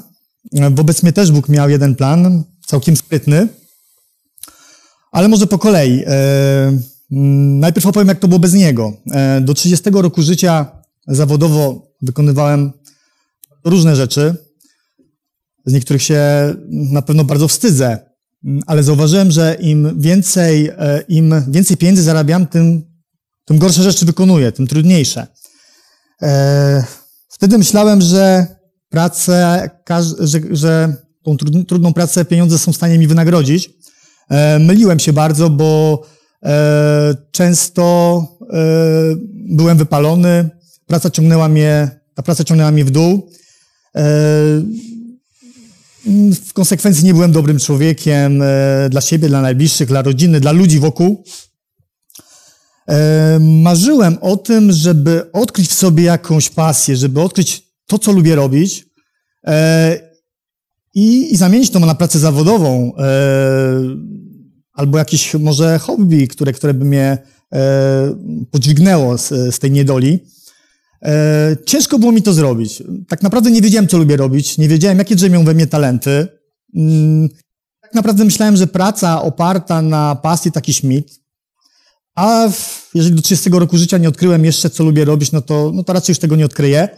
G: wobec mnie też Bóg miał jeden plan, całkiem sprytny. Ale może po kolei. Najpierw opowiem, jak to było bez niego. Do 30 roku życia Zawodowo wykonywałem różne rzeczy, z niektórych się na pewno bardzo wstydzę, ale zauważyłem, że im więcej, e, im więcej pieniędzy zarabiam, tym, tym gorsze rzeczy wykonuję, tym trudniejsze. E, wtedy myślałem, że pracę, że, że tą trudną pracę pieniądze są w stanie mi wynagrodzić. E, myliłem się bardzo, bo często byłem wypalony, praca ciągnęła mnie, ta praca ciągnęła mnie w dół. E, w konsekwencji nie byłem dobrym człowiekiem e, dla siebie, dla najbliższych, dla rodziny, dla ludzi wokół. E, marzyłem o tym, żeby odkryć w sobie jakąś pasję, żeby odkryć to, co lubię robić i, i zamienić to na pracę zawodową albo jakieś może hobby, które, które by mnie podźwignęło z, z tej niedoli. E, ciężko było mi to zrobić. Tak naprawdę nie wiedziałem, co lubię robić, nie wiedziałem, jakie drzemią we mnie talenty. Mm, tak naprawdę myślałem, że praca oparta na pasji taki śmit, a w, jeżeli do 30 roku życia nie odkryłem jeszcze, co lubię robić, no to, no to raczej już tego nie odkryję.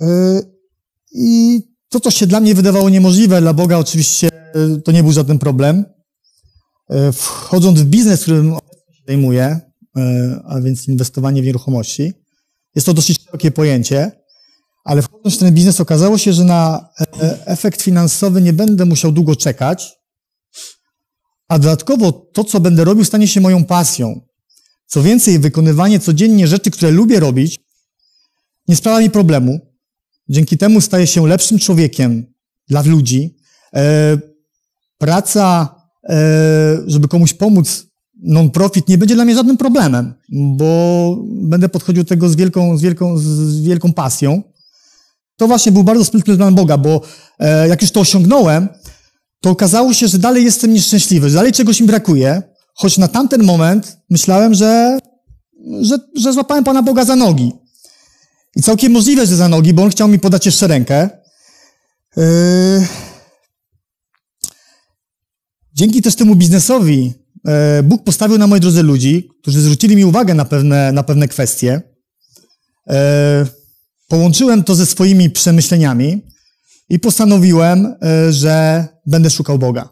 G: E, I to, co się dla mnie wydawało niemożliwe, dla Boga oczywiście e, to nie był żaden problem. wchodząc w biznes, którym się zajmuję, E, a więc inwestowanie w nieruchomości. Jest to dosyć szerokie pojęcie, ale wchodząc w ten biznes okazało się, że na e, efekt finansowy nie będę musiał długo czekać, a dodatkowo to, co będę robił, stanie się moją pasją. Co więcej, wykonywanie codziennie rzeczy, które lubię robić, nie sprawia mi problemu. Dzięki temu staję się lepszym człowiekiem dla ludzi. E, praca, żeby komuś pomóc, non-profit nie będzie dla mnie żadnym problemem, bo będę podchodził do tego z wielką, z wielką, z wielką pasją. To właśnie był bardzo sprytny plan Boga, bo e, jak już to osiągnąłem, to okazało się, że dalej jestem nieszczęśliwy, że dalej czegoś mi brakuje, choć na tamten moment myślałem, że, że, że złapałem Pana Boga za nogi. I całkiem możliwe, że za nogi, bo On chciał mi podać jeszcze rękę. E, dzięki też temu biznesowi, E, Bóg postawił na mojej drodze ludzi, którzy zwrócili mi uwagę na pewne, na pewne kwestie. E, połączyłem to ze swoimi przemyśleniami i postanowiłem, e, że będę szukał Boga.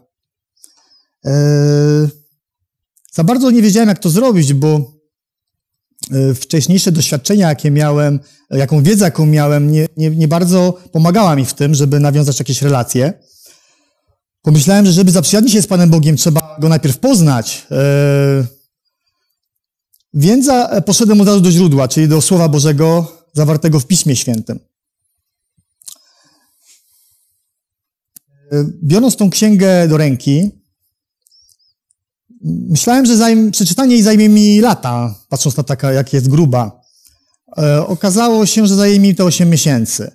G: Za bardzo nie wiedziałem, jak to zrobić, bo wcześniejsze doświadczenia, jakie miałem, jaką wiedzę, jaką miałem, nie, nie, nie bardzo pomagała mi w tym, żeby nawiązać jakieś relacje. Pomyślałem, że żeby zaprzyjaźnić się z Panem Bogiem, trzeba go najpierw poznać. E, więc poszedłem od razu do źródła, czyli do Słowa Bożego zawartego w Piśmie Świętym. E, biorąc tą księgę do ręki, myślałem, że zajm, przeczytanie jej zajmie mi lata, patrząc na taka, jak jest gruba. E, okazało się, że zajmie mi to 8 miesięcy.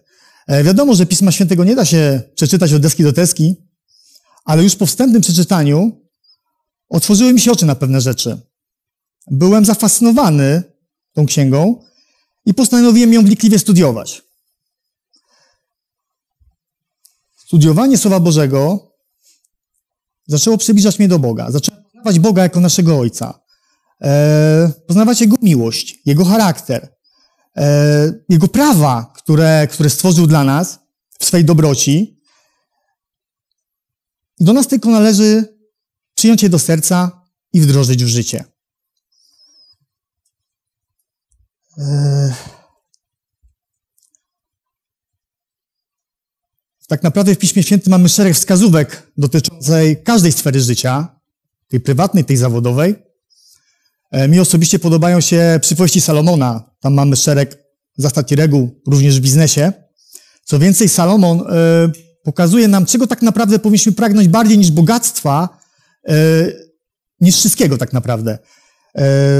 G: Wiadomo, że Pisma Świętego nie da się przeczytać od deski do deski, ale już po wstępnym przeczytaniu otworzyły mi się oczy na pewne rzeczy. Byłem zafascynowany tą księgą i postanowiłem ją wnikliwie studiować. Studiowanie Słowa Bożego zaczęło przybliżać mnie do Boga. Zacząłem poznawać Boga jako naszego Ojca. E, poznawać Jego miłość, Jego charakter, e, Jego prawa, które, które stworzył dla nas w swej dobroci. Do nas tylko należy przyjąć je do serca i wdrożyć w życie. Tak naprawdę w Piśmie Świętym mamy szereg wskazówek dotyczących każdej sfery życia, tej prywatnej, tej zawodowej. E, mi osobiście podobają się przypowieści Salomona. Tam mamy szereg zasad i reguł, również w biznesie. Co więcej, Salomon y, pokazuje nam, czego tak naprawdę powinniśmy pragnąć bardziej niż bogactwa, E, niż wszystkiego tak naprawdę. E,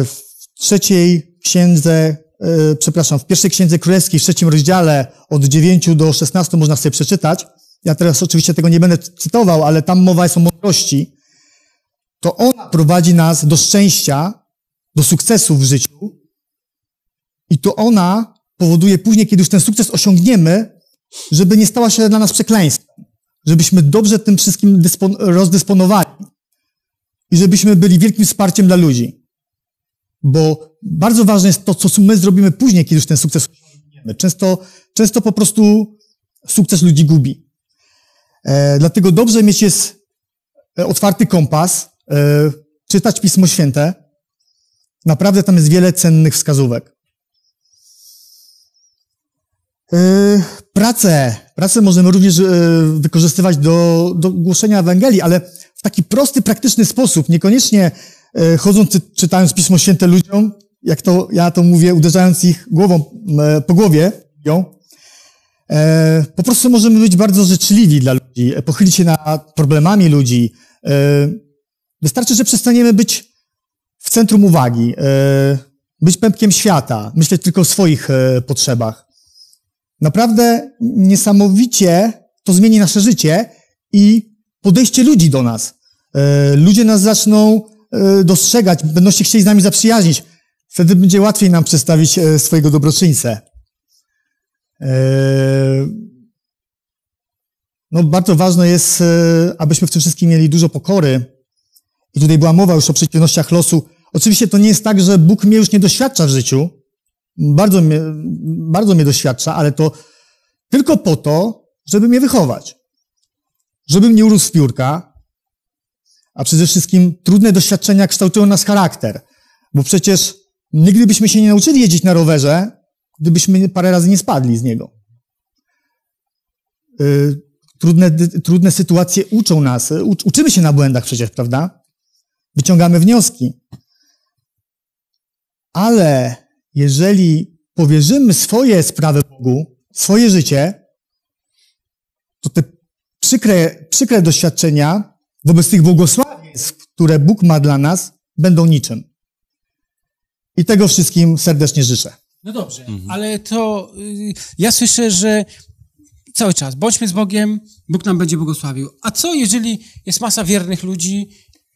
G: w trzeciej księdze, e, przepraszam, w pierwszej księdze królewskiej, w trzecim rozdziale od 9 do 16 można sobie przeczytać. Ja teraz oczywiście tego nie będę cytował, ale tam mowa jest o mądrości. To ona prowadzi nas do szczęścia, do sukcesu w życiu. I to ona powoduje później, kiedy już ten sukces osiągniemy, żeby nie stała się dla nas przekleństwem. Żebyśmy dobrze tym wszystkim rozdysponowali i żebyśmy byli wielkim wsparciem dla ludzi. Bo bardzo ważne jest to, co my zrobimy później, kiedy już ten sukces osiągniemy. Często, często po prostu sukces ludzi gubi. E, dlatego dobrze mieć jest e, otwarty kompas, e, czytać Pismo Święte. Naprawdę tam jest wiele cennych wskazówek. E, pracę. Pracę możemy również e, wykorzystywać do, do głoszenia Ewangelii, ale taki prosty, praktyczny sposób, niekoniecznie e, chodząc, czytając Pismo Święte ludziom, jak to ja to mówię, uderzając ich głową e, po głowie, ją, e, po prostu możemy być bardzo życzliwi dla ludzi, pochylić się nad problemami ludzi. Wystarczy, że przestaniemy być w centrum uwagi, być pępkiem świata, myśleć tylko o swoich potrzebach. Naprawdę niesamowicie to zmieni nasze życie i podejście ludzi do nas. E, ludzie nas zaczną e, dostrzegać, będą się chcieli z nami zaprzyjaźnić. Wtedy będzie łatwiej nam przedstawić e, swojego dobroczyńcę. No, bardzo ważne jest, abyśmy w tym wszystkim mieli dużo pokory. I tutaj była mowa już o przeciwnościach losu. Oczywiście to nie jest tak, że Bóg mnie już nie doświadcza w życiu. Bardzo mnie, bardzo mnie doświadcza, ale to tylko po to, żeby mnie wychować. Żebym nie urósł z piórka, a przede wszystkim trudne doświadczenia kształtują nas charakter. Bo przecież nigdy byśmy się nie nauczyli jeździć na rowerze, gdybyśmy parę razy nie spadli z niego. Y, trudne, trudne sytuacje uczą nas, y, uczymy się na błędach przecież, prawda? Wyciągamy wnioski. Ale jeżeli powierzymy swoje sprawy Bogu, swoje życie, to te przykre, przykre doświadczenia wobec tych błogosławieństw, które Bóg ma dla nas, będą niczym. I tego wszystkim serdecznie życzę.
A: No dobrze, mhm. ale to y, ja słyszę, że cały czas bądźmy z Bogiem, Bóg nam będzie błogosławił. A co, jeżeli jest masa wiernych ludzi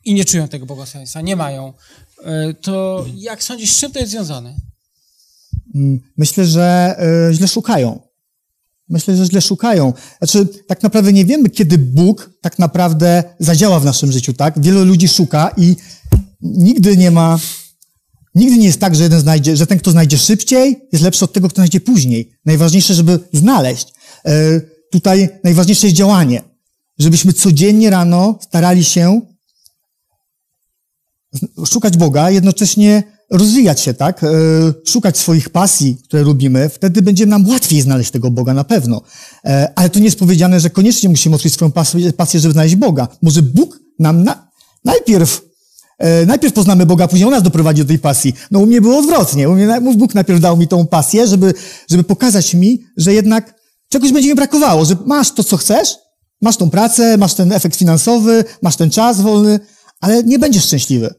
A: i nie czują tego błogosławieństwa, nie mają? Y, to jak sądzisz, z czym to jest związane?
G: Mm, myślę, że y, źle szukają. Myślę, że źle szukają. Znaczy, tak naprawdę nie wiemy, kiedy Bóg tak naprawdę zadziała w naszym życiu, tak? Wielu ludzi szuka i nigdy nie ma, nigdy nie jest tak, że jeden znajdzie, że ten, kto znajdzie szybciej, jest lepszy od tego, kto znajdzie później. Najważniejsze, żeby znaleźć. Yy, tutaj najważniejsze jest działanie. Żebyśmy codziennie rano starali się szukać Boga, jednocześnie rozwijać się, tak? E, szukać swoich pasji, które lubimy, wtedy będzie nam łatwiej znaleźć tego Boga na pewno. E, ale to nie jest powiedziane, że koniecznie musimy odkryć swoją pasję, żeby znaleźć Boga. Może Bóg nam na... najpierw e, Najpierw poznamy Boga, później on nas doprowadzi do tej pasji. No u mnie było odwrotnie. U mnie, Bóg najpierw dał mi tą pasję, żeby, żeby pokazać mi, że jednak czegoś będzie mi brakowało, że masz to, co chcesz, masz tą pracę, masz ten efekt finansowy, masz ten czas wolny, ale nie będziesz szczęśliwy.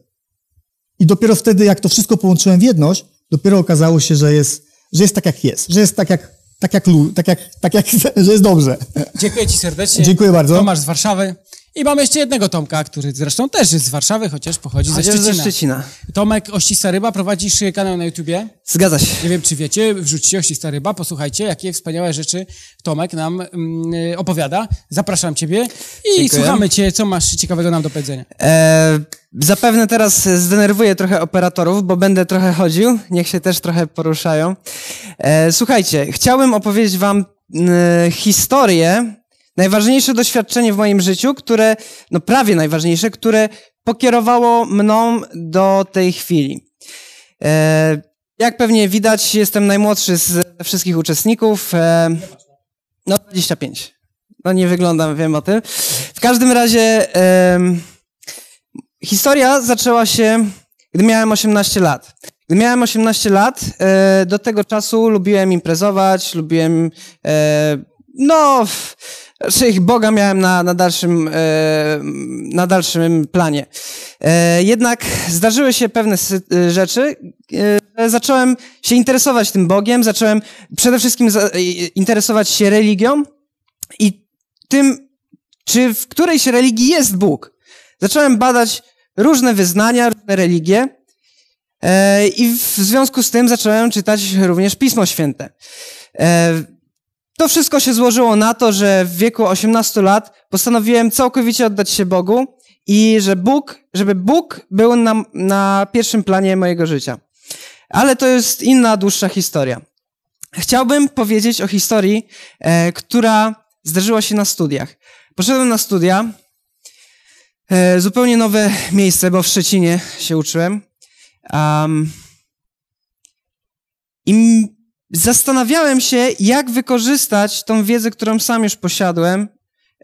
G: I dopiero wtedy, jak to wszystko połączyłem w jedność, dopiero okazało się, że jest, że jest tak, jak jest, że jest tak, jak, tak, jak, tak, jak, tak jak, [laughs] że jest dobrze.
A: Dziękuję Ci serdecznie. Dziękuję bardzo. Tomasz z Warszawy. I mamy jeszcze jednego Tomka, który zresztą też jest z Warszawy, chociaż pochodzi chociaż ze, Szczecina. ze Szczecina. Tomek Oścista Ryba, prowadzisz kanał na YouTubie? Zgadza się. Nie wiem, czy wiecie, wrzućcie Oścista Ryba, posłuchajcie, jakie wspaniałe rzeczy Tomek nam mm, y, opowiada. Zapraszam ciebie i Dziękuję. słuchamy cię, co masz ciekawego nam do powiedzenia.
C: E, zapewne teraz zdenerwuję trochę operatorów, bo będę trochę chodził, niech się też trochę poruszają. E, słuchajcie, chciałem opowiedzieć wam e, historię Najważniejsze doświadczenie w moim życiu, które, no prawie najważniejsze, które pokierowało mną do tej chwili. E, jak pewnie widać, jestem najmłodszy z wszystkich uczestników. E, no 25. No nie wyglądam, wiem o tym. W każdym razie historia zaczęła się, gdy miałem 18 lat. Gdy miałem 18 lat, e, do tego czasu lubiłem imprezować, lubiłem no, czy znaczy, ich Boga miałem na, na, dalszym, e, na dalszym planie. E, jednak zdarzyły się pewne e, rzeczy. zacząłem się interesować tym Bogiem, zacząłem przede wszystkim interesować się religią i tym, czy w którejś religii jest Bóg. Zacząłem badać różne wyznania, różne religie i w związku z tym zacząłem czytać również Pismo Święte. To wszystko się złożyło na to, że w wieku 18 lat postanowiłem całkowicie oddać się Bogu i że Bóg, żeby Bóg był na, na pierwszym planie mojego życia. Ale to jest inna, dłuższa historia. Chciałbym powiedzieć o historii, e, która zdarzyła się na studiach. Poszedłem na studia, e, zupełnie nowe miejsce, bo w Szczecinie się uczyłem. Um, I Zastanawiałem się, jak wykorzystać tą wiedzę, którą sam już posiadłem,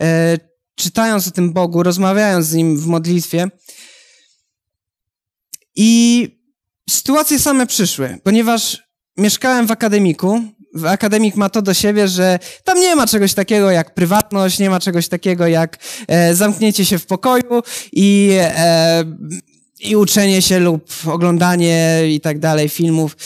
C: e, czytając o tym Bogu, rozmawiając z Nim w modlitwie. I sytuacje same przyszły, ponieważ mieszkałem w akademiku. Akademik ma to do siebie, że tam nie ma czegoś takiego jak prywatność, nie ma czegoś takiego jak e, zamknięcie się w pokoju i, e, i uczenie się lub oglądanie i tak dalej filmów.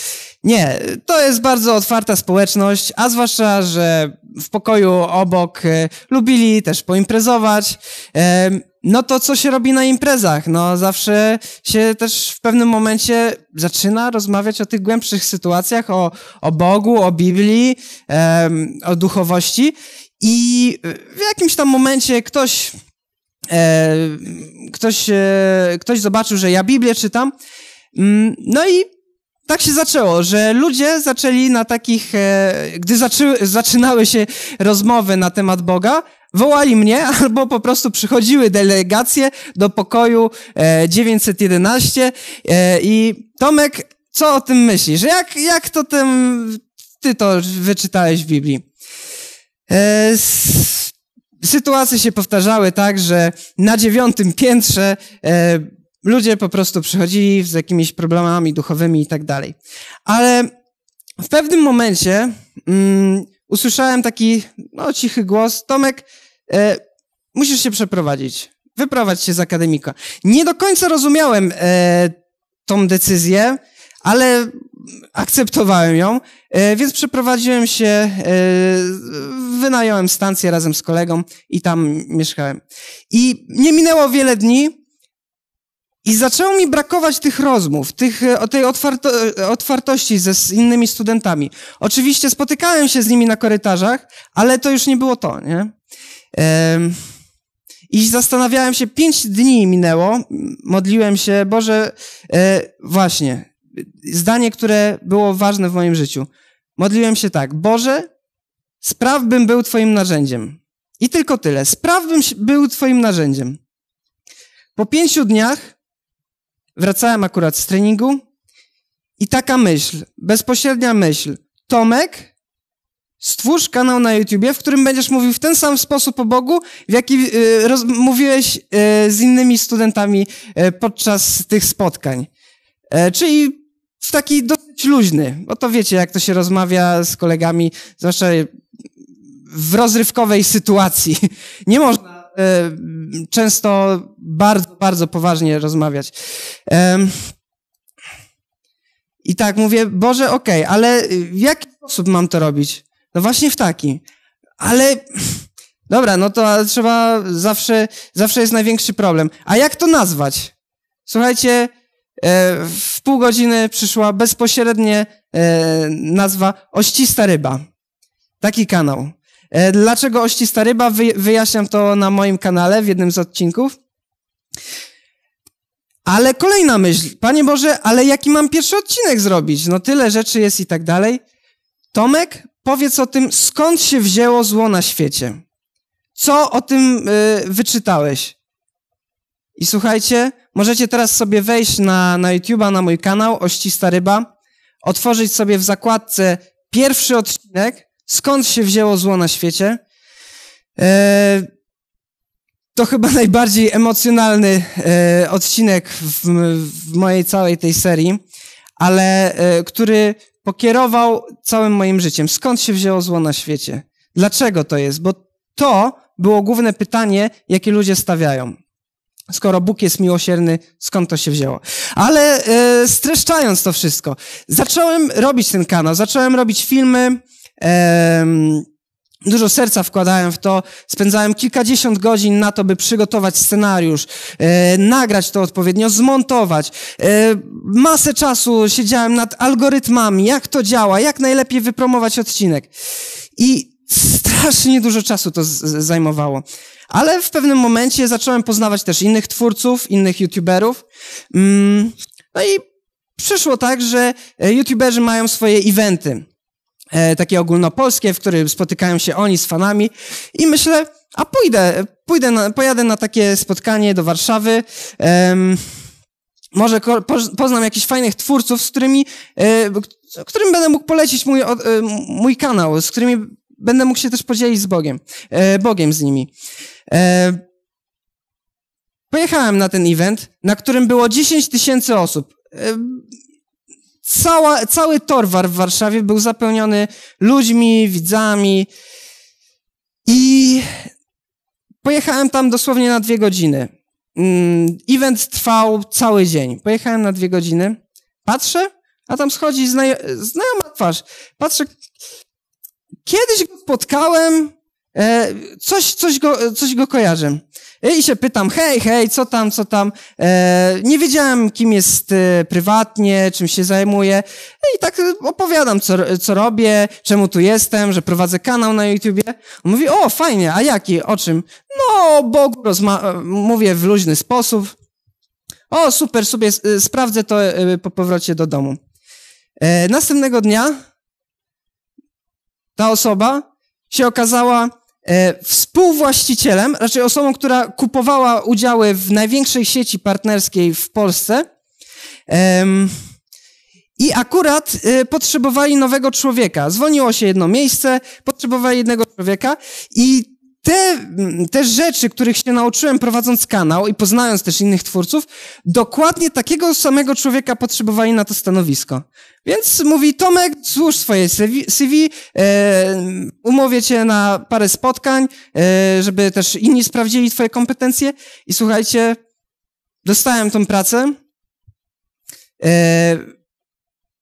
C: Nie, to jest bardzo otwarta społeczność, a zwłaszcza, że w pokoju obok e, lubili też poimprezować. E, no to co się robi na imprezach? No zawsze się też w pewnym momencie zaczyna rozmawiać o tych głębszych sytuacjach, o, o Bogu, o Biblii, e, o duchowości i w jakimś tam momencie ktoś, e, ktoś, e, ktoś zobaczył, że ja Biblię czytam, mm, no i tak się zaczęło, że ludzie zaczęli na takich, e, gdy zaczy, zaczynały się rozmowy na temat Boga, wołali mnie [laughs] albo po prostu przychodziły delegacje do pokoju 911 e, e, i Tomek, co o tym myślisz? Jak, jak to tym, ty to wyczytałeś w Biblii? Sytuacje się powtarzały tak, że na dziewiątym piętrze ludzie po prostu przychodzili z jakimiś problemami duchowymi i tak dalej. Ale w pewnym momencie mm, usłyszałem taki no, cichy głos: Tomek, e, musisz się przeprowadzić. Wyprowadź się z akademika. Nie do końca rozumiałem e, tą decyzję, ale akceptowałem ją, e, więc przeprowadziłem się, e, wynająłem stację razem z kolegą i tam mieszkałem. I nie minęło wiele dni, i zaczęło mi brakować tych rozmów, tych, e, tej otwarto, e, otwartości ze, z innymi studentami. Oczywiście spotykałem się z nimi na korytarzach, ale to już nie było to, nie? Ehm, I zastanawiałem się, pięć dni minęło, modliłem się, Boże, e, właśnie, zdanie, które było ważne w moim życiu. Modliłem się tak, Boże, spraw bym był Twoim narzędziem. I tylko tyle, spraw bym był Twoim narzędziem. Po pięciu dniach Wracałem akurat z treningu i taka myśl, bezpośrednia myśl. Tomek, stwórz kanał na YouTubie, w którym będziesz mówił w ten sam sposób o Bogu, w jaki y, mówiłeś y, z innymi studentami y, podczas tych spotkań. E, czyli w taki dosyć luźny, bo to wiecie, jak to się rozmawia z kolegami, zwłaszcza w rozrywkowej sytuacji. [laughs] Nie można Y, często bardzo, bardzo poważnie rozmawiać. I tak mówię, Boże, okej, okay, ale w jaki sposób mam to robić? No właśnie w taki. Ale dobra, no to trzeba zawsze, zawsze jest największy problem. A jak to nazwać? Słuchajcie, e, w pół godziny przyszła bezpośrednie e, nazwa Oścista Ryba. Taki kanał. E, dlaczego oścista ryba? Wyjaśniam to na moim kanale w jednym z odcinków. Ale kolejna myśl. Panie Boże, ale jaki mam pierwszy odcinek zrobić? No tyle rzeczy jest i tak dalej. Tomek, powiedz o tym, skąd się wzięło zło na świecie. Co o tym e, wyczytałeś? I słuchajcie, możecie teraz sobie wejść na, na YouTube'a, na mój kanał Oścista Ryba, otworzyć sobie w zakładce pierwszy odcinek skąd się wzięło zło na świecie. E, to chyba [laughs] najbardziej emocjonalny e, odcinek w, w mojej całej tej serii, ale e, który pokierował całym moim życiem. Skąd się wzięło zło na świecie? Dlaczego to jest? Bo to było główne pytanie, jakie ludzie stawiają. Skoro Bóg jest miłosierny, skąd to się wzięło? Ale e, streszczając to wszystko, zacząłem robić ten kanał, zacząłem robić filmy, Dużo serca wkładałem w to, spędzałem kilkadziesiąt godzin na to, by przygotować scenariusz, e, nagrać to odpowiednio, zmontować. E, masę czasu siedziałem nad algorytmami, jak to działa, jak najlepiej wypromować odcinek. I strasznie dużo czasu to zajmowało. Ale w pewnym momencie zacząłem poznawać też innych twórców, innych youtuberów. Mm, no i przyszło tak, że e, youtuberzy mają swoje eventy. E, takie ogólnopolskie, w którym spotykają się oni z fanami i myślę, a pójdę, pójdę na, pojadę na takie spotkanie do Warszawy. może poznam jakichś fajnych twórców, z którymi, e, którym będę mógł polecić mój, o, e, mój kanał, z którymi będę mógł się też podzielić z Bogiem, e, Bogiem z nimi. pojechałem na ten event, na którym było 10 tysięcy osób cała, cały torwar w Warszawie był zapełniony ludźmi, widzami. I pojechałem tam dosłownie na dwie godziny. Mm, event trwał cały dzień. Pojechałem na dwie godziny. Patrzę, a tam schodzi znaj znajoma twarz. Patrzę, kiedyś go spotkałem E, coś, coś, go, coś go kojarzy. E, I się pytam, hej, hej, co tam, co tam. E, nie wiedziałem, kim jest e, prywatnie, czym się zajmuje. I tak opowiadam, co, co robię, czemu tu jestem, że prowadzę kanał na YouTubie. On mówi, o, fajnie, a jaki, o czym? No, o Bogu e, mówię w luźny sposób. O, super, sobie e, sprawdzę to po powrocie do domu. następnego dnia ta osoba się okazała E, współwłaścicielem, raczej osobą, która kupowała udziały w największej sieci partnerskiej w Polsce. I akurat e, potrzebowali nowego człowieka. Dzwoniło się jedno miejsce, potrzebowali jednego człowieka i te, te rzeczy, których się nauczyłem prowadząc kanał i poznając też innych twórców, dokładnie takiego samego człowieka potrzebowali na to stanowisko. Więc mówi, Tomek, złóż swoje CV, CV e, umówię cię na parę spotkań, e, żeby też inni sprawdzili twoje kompetencje. I słuchajcie, dostałem tą pracę. E,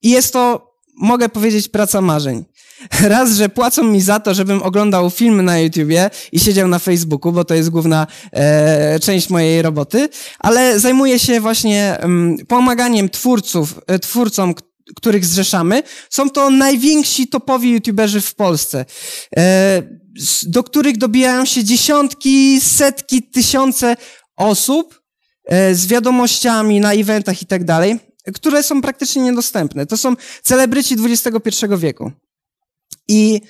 C: I jest to, mogę powiedzieć, praca marzeń. [laughs] Raz, że płacą mi za to, żebym oglądał film na YouTubie i siedział na Facebooku, bo to jest główna e, część mojej roboty, ale zajmuję się właśnie m, mm, pomaganiem twórców, e, twórcom, których zrzeszamy. Są to najwięksi topowi YouTuberzy w Polsce. E, do których dobijają się dziesiątki, setki, tysiące osób e, z wiadomościami na eventach i tak dalej, które są praktycznie niedostępne. To są celebryci XXI wieku. I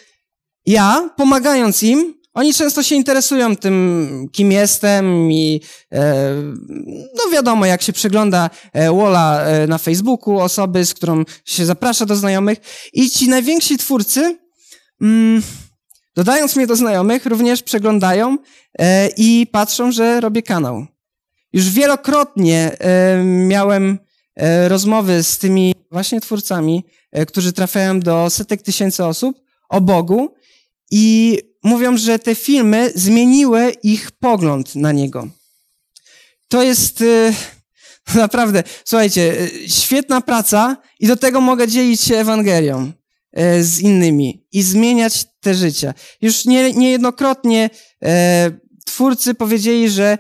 C: ja, pomagając im, oni często się interesują tym, kim jestem i e, no wiadomo, jak się przegląda e, Wola e, na Facebooku, osoby, z którą się zaprasza do znajomych. I ci najwięksi twórcy, mm, dodając mnie do znajomych, również przeglądają e, i patrzą, że robię kanał. Już wielokrotnie e, miałem e, rozmowy z tymi właśnie twórcami, którzy trafiają do setek tysięcy osób, o Bogu i mówią, że te filmy zmieniły ich pogląd na Niego. To jest y, [laughs] naprawdę, słuchajcie, y, świetna praca i do tego mogę dzielić się Ewangelią y, z innymi i zmieniać te życia. Już nie, niejednokrotnie twórcy powiedzieli, że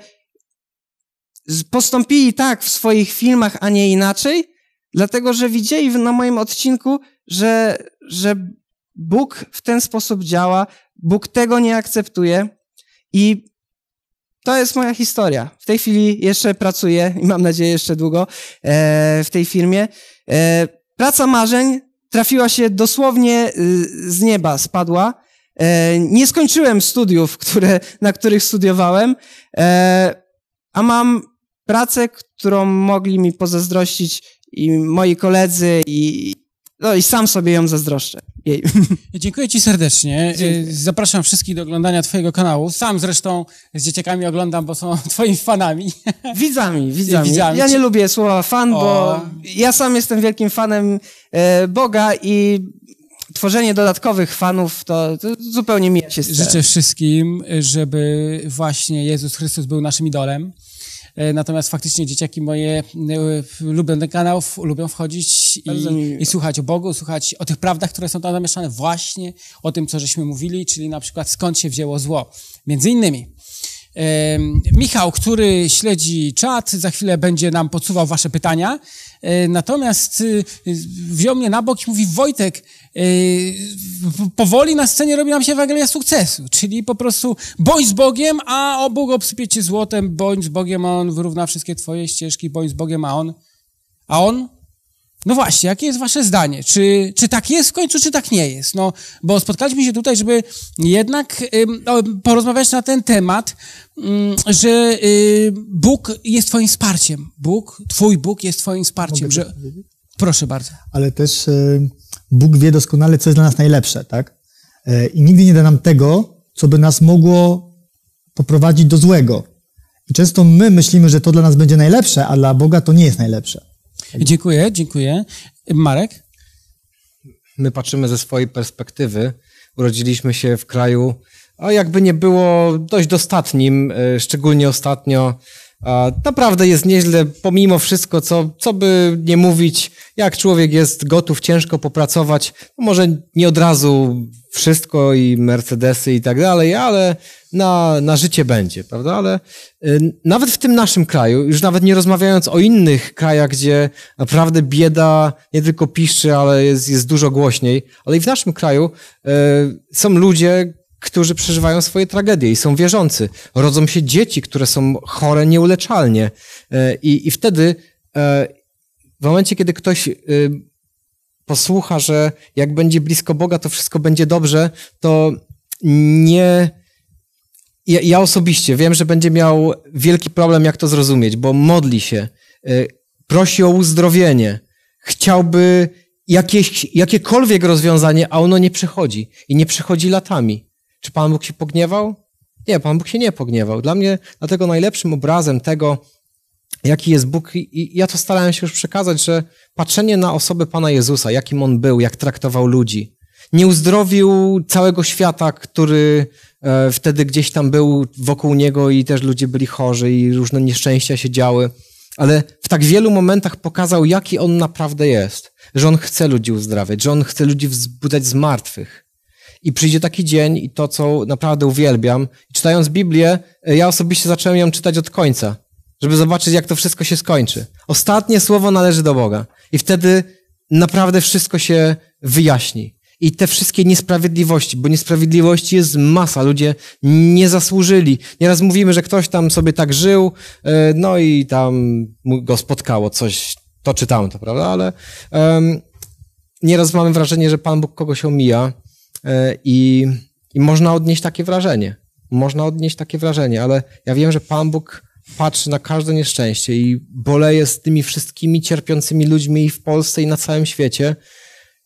C: postąpili tak w swoich filmach, a nie inaczej, dlatego że widzieli na moim odcinku, że, że Bóg w ten sposób działa, Bóg tego nie akceptuje i to jest moja historia. W tej chwili jeszcze pracuję i mam nadzieję jeszcze długo e, w tej firmie. E, praca marzeń trafiła się dosłownie y, z nieba, spadła. E, nie skończyłem studiów, które, na których studiowałem, a mam pracę, którą mogli mi pozazdrościć i moi koledzy, i, no i sam sobie ją zazdroszczę. Jej.
A: [laughs] Dziękuję Ci serdecznie. Dziękuję. Y, zapraszam wszystkich do oglądania Twojego kanału. Sam zresztą z dzieciakami oglądam, bo są [laughs] Twoimi fanami. [laughs] Widzami, widzami. widzami. Ja nie
C: lubię słowa fan, o. bo ja sam jestem wielkim fanem e, Boga
A: i tworzenie dodatkowych fanów to, to zupełnie mija się z Życzę wszystkim, żeby właśnie Jezus Chrystus był naszym idolem. E, natomiast faktycznie dzieciaki moje e, lubią ten kanał, lubią wchodzić i, i, słuchać o Bogu, słuchać o tych prawdach, które są tam zamieszane, właśnie o tym, co żeśmy mówili, czyli na przykład skąd się wzięło zło, między innymi. Michał, który śledzi czat, za chwilę będzie nam podsuwał Wasze pytania. E, natomiast y, y, wziął mnie na bok i mówi, Wojtek, e, powoli na scenie robi nam się Ewangelia sukcesu, czyli po prostu bądź z Bogiem, a o Bóg obsypie cię złotem, bądź z Bogiem, a On wyrówna wszystkie twoje ścieżki, bądź z Bogiem, a On, a On no właśnie, jakie jest wasze zdanie? Czy, czy tak jest w końcu, czy tak nie jest? No, bo spotkaliśmy się tutaj, żeby jednak porozmawiać na ten temat, że y, Bóg jest twoim wsparciem. Bóg, twój Bóg jest twoim wsparciem. że... Proszę bardzo.
G: Ale też y, Bóg wie doskonale, co jest dla nas najlepsze, tak? Y, I nigdy nie da nam tego, co by nas mogło poprowadzić do złego. I często my myślimy, że to dla nas będzie najlepsze, a dla Boga to nie jest najlepsze.
A: Dziękuję, dziękuję. Marek?
E: My patrzymy ze swojej perspektywy. Urodziliśmy się w kraju, a jakby nie było dość dostatnim, e, szczególnie ostatnio naprawdę jest nieźle, pomimo wszystko, co, co by nie mówić, jak człowiek jest gotów ciężko popracować, może nie od razu wszystko i Mercedesy i tak dalej, ale na, na życie będzie, prawda? Ale y, nawet w tym naszym kraju, już nawet nie rozmawiając o innych krajach, gdzie naprawdę bieda nie tylko pisze, ale jest, jest dużo głośniej, ale i w naszym kraju y, są ludzie, którzy przeżywają swoje tragedie i są wierzący. Rodzą się dzieci, które są chore nieuleczalnie. E, I, i wtedy, e, w momencie, kiedy ktoś y, posłucha, że jak będzie blisko Boga, to wszystko będzie dobrze, to nie. Ja, ja osobiście wiem, że będzie miał wielki problem, jak to zrozumieć, bo modli się, y, prosi o uzdrowienie, chciałby jakieś, jakiekolwiek rozwiązanie, a ono nie przychodzi i nie przychodzi latami. Czy Pan Bóg się pogniewał? Nie, Pan Bóg się nie pogniewał. Dla mnie dlatego najlepszym obrazem tego, jaki jest Bóg, i ja to starałem się już przekazać, że patrzenie na osobę Pana Jezusa, jakim On był, jak traktował ludzi, nie uzdrowił całego świata, który e, wtedy gdzieś tam był wokół niego i też ludzie byli chorzy i różne nieszczęścia się działy, ale w tak wielu momentach pokazał, jaki on naprawdę jest, że on chce ludzi uzdrawiać, że on chce ludzi wzbudzać z martwych, i przyjdzie taki dzień i to, co naprawdę uwielbiam. czytając Biblię, e, ja osobiście zacząłem ją czytać od końca, żeby zobaczyć, jak to wszystko się skończy. Ostatnie słowo należy do Boga. I wtedy naprawdę wszystko się wyjaśni. I te wszystkie niesprawiedliwości, bo niesprawiedliwości jest masa, ludzie nie zasłużyli. Nieraz mówimy, że ktoś tam sobie tak żył, e, no i tam go spotkało coś, to czytałem to prawda? Ale um, nieraz mamy wrażenie, że Pan Bóg kogoś omija, E, I, I można odnieść takie wrażenie. Można odnieść takie wrażenie, ale ja wiem, że Pan Bóg patrzy na każde nieszczęście i boleje z tymi wszystkimi cierpiącymi ludźmi i w Polsce, i na całym świecie.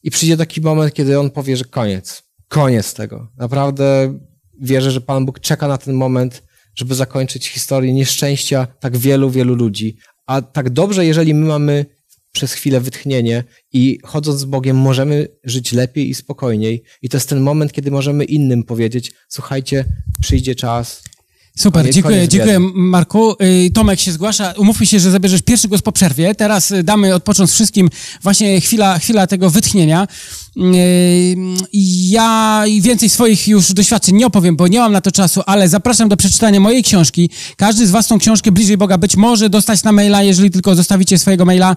E: I przyjdzie taki moment, kiedy on powie, że koniec, koniec tego. Naprawdę wierzę, że Pan Bóg czeka na ten moment, żeby zakończyć historię nieszczęścia tak wielu, wielu ludzi. A tak dobrze, jeżeli my mamy przez chwilę wytchnienie i chodząc z Bogiem możemy żyć lepiej i spokojniej. I to jest ten moment, kiedy możemy innym powiedzieć: Słuchajcie, przyjdzie czas,
A: Super, dziękuję, dziękuję Marku. Y, Tomek się zgłasza. Umówmy się, że zabierzesz pierwszy głos po przerwie. Teraz y, damy odpocząć wszystkim właśnie chwila, chwila tego wytchnienia. Y, ja więcej swoich już doświadczeń nie opowiem, bo nie mam na to czasu, ale zapraszam do przeczytania mojej książki. Każdy z Was tą książkę bliżej Boga być może dostać na maila, jeżeli tylko zostawicie swojego maila.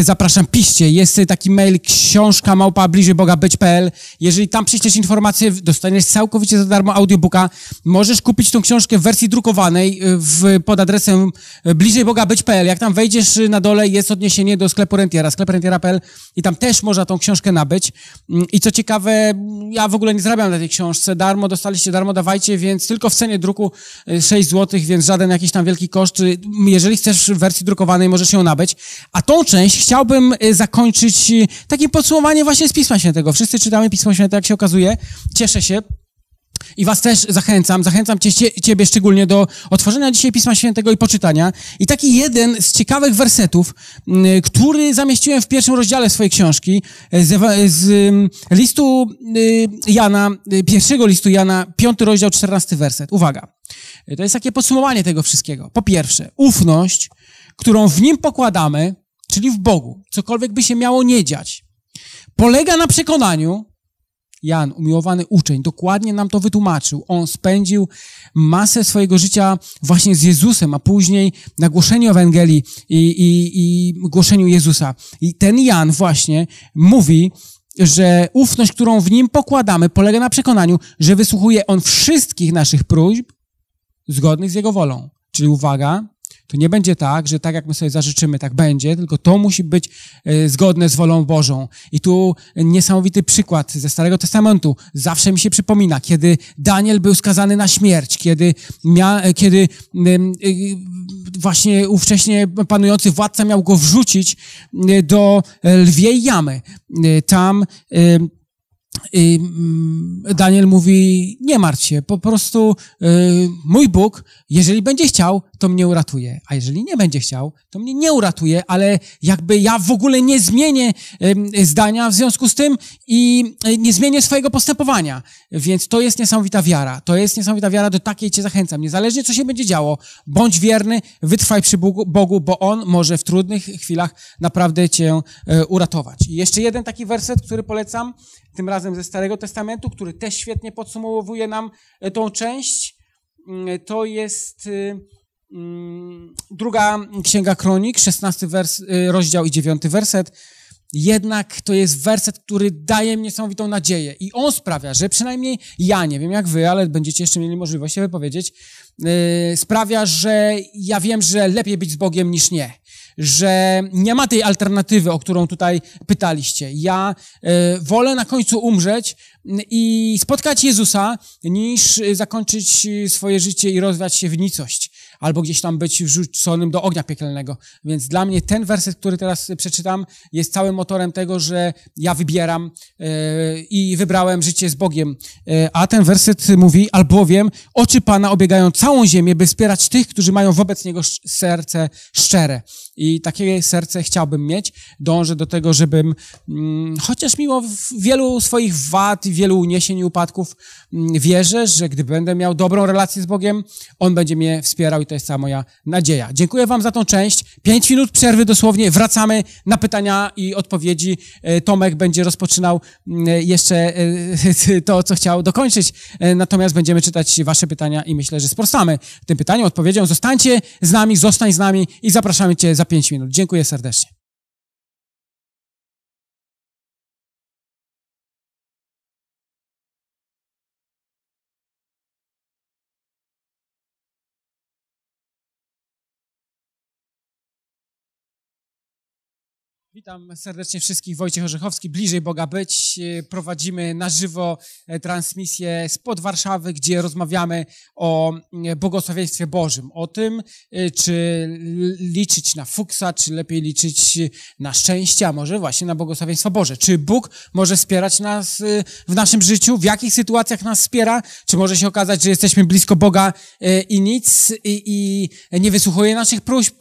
A: Zapraszam, piszcie. Jest taki mail książka małpa bliżej Boga być.pl. Jeżeli tam przyjdziesz informacje, dostaniesz całkowicie za darmo audiobooka. Możesz kupić tą książkę w wersji drukowanej y, w, pod adresem y, bliżejbogabyć.pl. Jak tam wejdziesz y, na dole jest odniesienie do sklepu Rentiera, skleprentiera.pl i tam też można tą książkę nabyć. Mm, I co ciekawe, mm, ja w ogóle nie zarabiam na tej książce, darmo dostaliście, darmo dawajcie, więc tylko w cenie druku 6 zł, więc żaden jakiś tam wielki koszt. Jeżeli chcesz w wersji drukowanej, możesz ją nabyć. A tą część chciałbym zakończyć takim podsumowaniem właśnie z Pisma Świętego. Wszyscy czytamy Pismo Święte, jak się okazuje. Cieszę się, i was też zachęcam, zachęcam cię, ciebie szczególnie do otworzenia dzisiaj Pisma Świętego i poczytania. I taki jeden z ciekawych wersetów, mm, który zamieściłem w pierwszym rozdziale swojej książki, e, z, z mm, listu y, Jana, y, pierwszego listu Jana, piąty rozdział, czternasty werset. Uwaga. E, to jest takie podsumowanie tego wszystkiego. Po pierwsze, ufność, którą w nim pokładamy, czyli w Bogu, cokolwiek by się miało nie dziać, polega na przekonaniu, Jan, umiłowany uczeń, dokładnie nam to wytłumaczył. On spędził masę swojego życia właśnie z Jezusem, a później na głoszeniu Ewangelii i, i, i głoszeniu Jezusa. I ten Jan właśnie mówi, że ufność, którą w nim pokładamy, polega na przekonaniu, że wysłuchuje on wszystkich naszych próśb zgodnych z jego wolą. Czyli uwaga, to nie będzie tak, że tak jak my sobie zażyczymy, tak będzie, tylko to musi być e, zgodne z wolą Bożą. I tu niesamowity przykład ze Starego Testamentu zawsze mi się przypomina, kiedy Daniel był skazany na śmierć, kiedy, mia, e, kiedy e, właśnie ówcześnie panujący władca miał go wrzucić do lwiej jamy. Tam i mm, Daniel mówi: Nie martw się, po prostu yy, mój Bóg, jeżeli będzie chciał, to mnie uratuje, a jeżeli nie będzie chciał, to mnie nie uratuje, ale jakby ja w ogóle nie zmienię yy, zdania w związku z tym i yy, nie zmienię swojego postępowania. Więc to jest niesamowita wiara. To jest niesamowita wiara, do takiej Cię zachęcam. Niezależnie co się będzie działo, bądź wierny, wytrwaj przy Bogu, Bogu bo On może w trudnych chwilach naprawdę Cię y, uratować. I jeszcze jeden taki werset, który polecam tym razem ze Starego Testamentu, który też świetnie podsumowuje nam e, tą część. Mm, to jest y, mm, druga księga kronik, 16 wers, y, rozdział i 9 werset. Jednak to jest werset, który daje mi niesamowitą nadzieję i on sprawia, że przynajmniej ja, nie wiem jak wy, ale będziecie jeszcze mieli możliwość się wypowiedzieć, yy, sprawia, że ja wiem, że lepiej być z Bogiem niż nie że nie ma tej alternatywy, o którą tutaj pytaliście. Ja e, wolę na końcu umrzeć mm, i spotkać Jezusa, niż e, zakończyć e, swoje życie i rozwiać się w nicość, albo gdzieś tam być wrzuconym do ognia piekielnego. Więc dla mnie ten werset, który teraz przeczytam, jest całym motorem tego, że ja wybieram i wybrałem życie z Bogiem. A ten werset mówi, albowiem oczy Pana obiegają całą ziemię, by wspierać tych, którzy mają wobec Niego serce szczere. I takie serce chciałbym mieć. Dążę do tego, żebym, mm, chociaż mimo wielu swoich wad i wielu uniesień i upadków, mm, wierzę, że gdy będę miał dobrą relację z Bogiem, On będzie mnie wspierał i to jest cała moja nadzieja. Dziękuję Wam za tą część. Pięć minut przerwy dosłownie. Wracamy na pytania i odpowiedzi. E, Tomek będzie rozpoczynał mm, jeszcze e, [laughs] to, co chciał dokończyć. E, natomiast będziemy czytać Wasze pytania i myślę, że sprostamy tym pytaniom, odpowiedziom. Zostańcie z nami, zostań z nami i zapraszamy Cię za
G: 5 minut. Dziękuję serdecznie. Witam serdecznie wszystkich. Wojciech Orzechowski, Bliżej Boga Być.
A: E, prowadzimy na żywo e, transmisję spod Warszawy, gdzie rozmawiamy o e, błogosławieństwie Bożym. O tym, czy liczyć na fuksa, czy lepiej liczyć na szczęście, a może właśnie na błogosławieństwo Boże. Czy Bóg może wspierać nas w naszym życiu? W jakich sytuacjach nas wspiera? Czy może się okazać, że jesteśmy blisko Boga i nic, i, i nie wysłuchuje naszych próśb?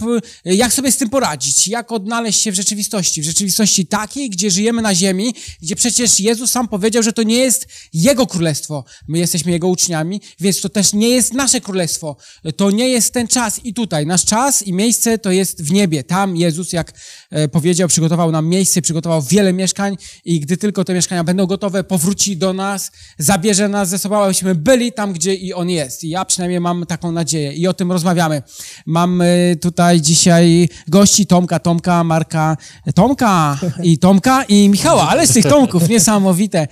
A: Jak sobie z tym poradzić? Jak odnaleźć się w rzeczywistości? rzeczywistości, w rzeczywistości takiej, gdzie żyjemy na ziemi, gdzie przecież Jezus sam powiedział, że to nie jest Jego królestwo. My jesteśmy Jego uczniami, więc to też nie jest nasze królestwo. To nie jest ten czas i tutaj. Nasz czas i miejsce to jest w niebie. Tam Jezus, jak e, powiedział, przygotował nam miejsce, przygotował wiele mieszkań i gdy tylko te mieszkania będą gotowe, powróci do nas, zabierze nas ze sobą, abyśmy byli tam, gdzie i On jest. I ja przynajmniej mam taką nadzieję i o tym rozmawiamy. Mamy e, tutaj dzisiaj gości Tomka, Tomka, Marka, Tomka i Tomka i Michała, ale z tych Tomków niesamowite.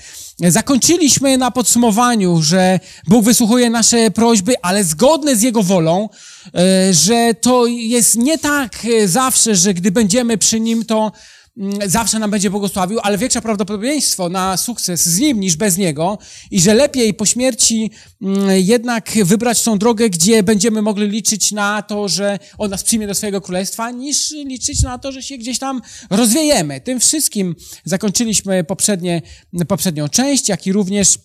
A: Zakończyliśmy na podsumowaniu, że Bóg wysłuchuje nasze prośby, ale zgodne z Jego wolą, e, że to jest nie tak e, zawsze, że gdy będziemy przy Nim, to Mm, zawsze nam będzie błogosławił, ale większe prawdopodobieństwo na sukces z Nim niż bez Niego i że lepiej po śmierci mm, jednak wybrać tą drogę, gdzie będziemy mogli liczyć na to, że On nas przyjmie do swojego królestwa, niż liczyć na to, że się gdzieś tam rozwiejemy. Tym wszystkim zakończyliśmy poprzednie, poprzednią część, jak i również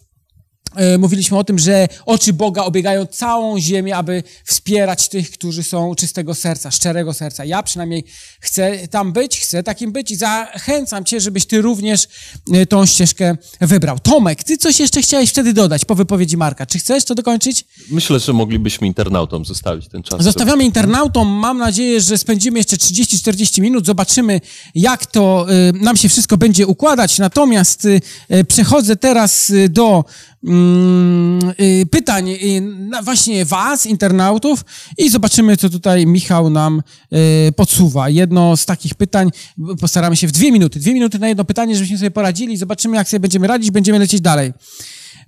A: E, mówiliśmy o tym, że oczy Boga obiegają całą ziemię, aby wspierać tych, którzy są czystego serca, szczerego serca. Ja przynajmniej chcę tam być, chcę takim być i zachęcam Cię, żebyś Ty również e, tą ścieżkę wybrał. Tomek, Ty coś jeszcze chciałeś wtedy dodać po wypowiedzi Marka. Czy chcesz to dokończyć?
B: Myślę, że moglibyśmy internautom zostawić ten czas. Zostawiamy
A: internautom. Mam nadzieję, że spędzimy jeszcze 30-40 minut. Zobaczymy, jak to e, nam się wszystko będzie układać. Natomiast przechodzę teraz do Mm, y, pytań y, właśnie was, internautów i zobaczymy, co tutaj Michał nam y, podsuwa. Jedno z takich pytań, postaramy się w dwie minuty, dwie minuty na jedno pytanie, żebyśmy sobie poradzili, zobaczymy, jak sobie będziemy radzić, będziemy lecieć dalej.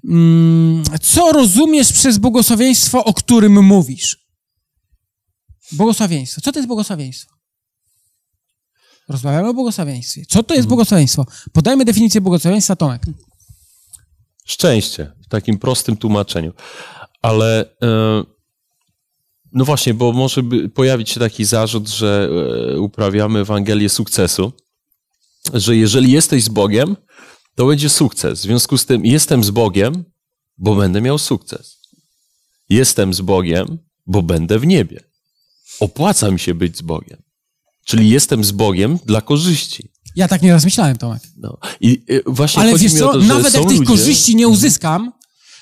A: Mm, co rozumiesz przez błogosławieństwo, o którym mówisz? Błogosławieństwo. Co to jest błogosławieństwo? Rozmawiamy o błogosławieństwie. Co to jest mhm. błogosławieństwo? Podajmy definicję błogosławieństwa, Tomek.
B: Szczęście w takim prostym tłumaczeniu. Ale e, no właśnie, bo może pojawić się taki zarzut, że e, uprawiamy Ewangelię sukcesu, że jeżeli jesteś z Bogiem, to będzie sukces. W związku z tym jestem z Bogiem, bo będę miał sukces. Jestem z Bogiem, bo będę w niebie. Opłaca mi się być z Bogiem. Czyli jestem z Bogiem dla korzyści.
A: Ja tak nieraz myślałem, Tomek.
B: No. I, i y, właśnie Ale wiesz co, to, nawet jak tych korzyści
A: nie uzyskam,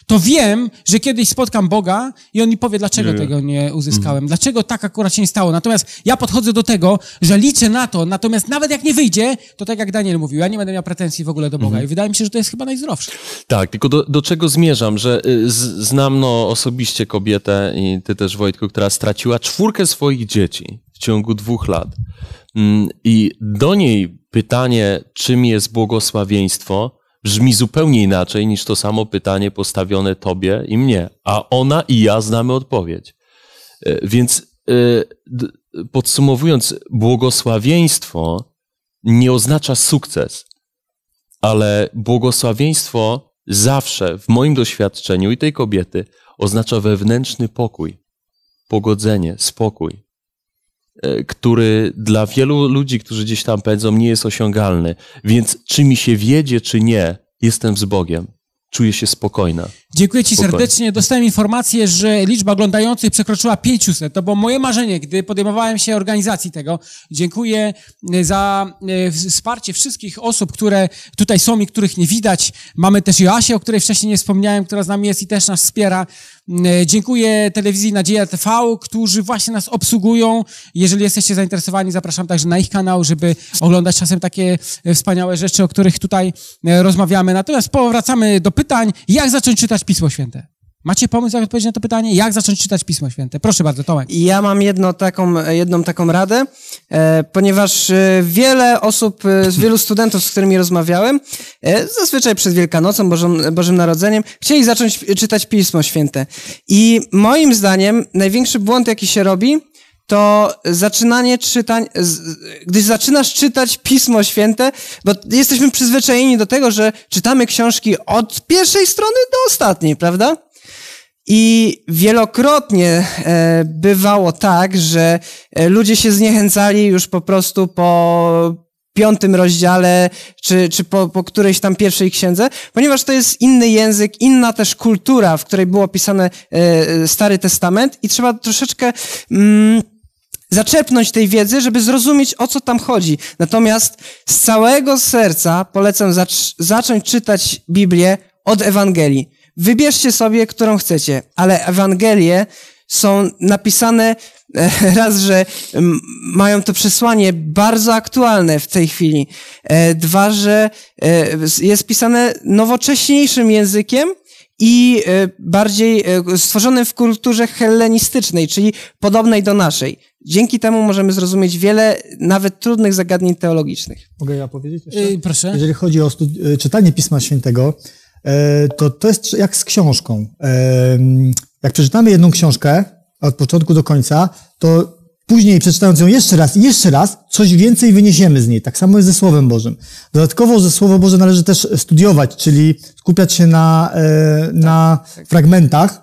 A: to wiem, że kiedyś spotkam Boga i on mi powie, dlaczego nie. tego nie mhm. uzyskałem, dlaczego tak akurat się nie stało. Natomiast ja podchodzę do tego, że liczę na to, natomiast nawet jak nie wyjdzie, to tak jak Daniel mówił, ja nie będę miał pretensji w ogóle do Boga mhm. i wydaje mi się, że to jest chyba najzdrowsze.
B: Tak, tylko do, do czego zmierzam, że y, z, znam no, osobiście kobietę i ty też Wojtku, która straciła czwórkę swoich dzieci w ciągu dwóch lat. Mm, I do niej pytanie, czym jest błogosławieństwo, brzmi zupełnie inaczej niż to samo pytanie postawione tobie i mnie, a ona i ja znamy odpowiedź. E, więc e, podsumowując, błogosławieństwo nie oznacza sukces, ale błogosławieństwo zawsze w moim doświadczeniu i tej kobiety oznacza wewnętrzny pokój, pogodzenie, spokój, E, który dla wielu ludzi, którzy gdzieś tam pędzą, nie jest osiągalny. Więc czy mi się wiedzie, czy nie, jestem z Bogiem. Czuję się spokojna. Dziękuję Ci serdecznie.
A: Dostałem informację, że liczba oglądających przekroczyła 500. To było moje marzenie, gdy podejmowałem się organizacji tego. Dziękuję e, za e, wsparcie wszystkich osób, które tutaj są i których nie widać. Mamy też Joasię, o której wcześniej nie wspomniałem, która z nami jest i też nas wspiera. Mm, e, dziękuję telewizji Nadzieja TV, którzy właśnie nas obsługują. Jeżeli jesteście zainteresowani, zapraszam także na ich kanał, żeby oglądać czasem takie wspaniałe rzeczy, o których tutaj rozmawiamy. Natomiast powracamy do pytań, jak zacząć czytać czytać Pismo Święte? Macie pomysł, jak odpowiedzieć na to pytanie? Jak zacząć czytać Pismo Święte? Proszę bardzo, Tomek.
C: Ja mam jedno taką, jedną taką radę, e, ponieważ e, wiele osób, e, wielu studentów, z którymi rozmawiałem, e, zazwyczaj przed Wielkanocą, Bożym Narodzeniem, chcieli zacząć czytać Pismo Święte. I moim zdaniem największy błąd, jaki się robi, to zaczynanie czytań, gdy zaczynasz czytać Pismo Święte, bo jesteśmy przyzwyczajeni do tego, że czytamy książki od pierwszej strony do ostatniej, prawda? I wielokrotnie e, bywało tak, że e, ludzie się zniechęcali już po prostu po piątym rozdziale, czy, czy po, po którejś tam pierwszej księdze, ponieważ to jest inny język, inna też kultura, w której było pisane e, Stary Testament i trzeba troszeczkę... Mm, zaczerpnąć tej wiedzy, żeby zrozumieć, o co tam chodzi. Natomiast z całego serca polecam zac zacząć czytać Biblię od Ewangelii. Wybierzcie sobie, którą chcecie, ale Ewangelie są napisane e, [laughs] raz, że mają to przesłanie bardzo aktualne w tej chwili. E, dwa, że e, jest pisane nowocześniejszym językiem i bardziej stworzonym w kulturze hellenistycznej, czyli podobnej do naszej. Dzięki temu możemy zrozumieć wiele nawet trudnych zagadnień teologicznych.
G: Mogę ja powiedzieć jeszcze? Yy, proszę. Jeżeli chodzi o yy, czytanie Pisma Świętego, yy, to to jest jak z książką. Yy, jak przeczytamy jedną książkę od początku do końca, to później przeczytając ją jeszcze raz i jeszcze raz, coś więcej wyniesiemy z niej. Tak samo jest ze Słowem Bożym. Dodatkowo ze Słowo Boże należy też studiować, czyli skupiać się na, na tak, tak. fragmentach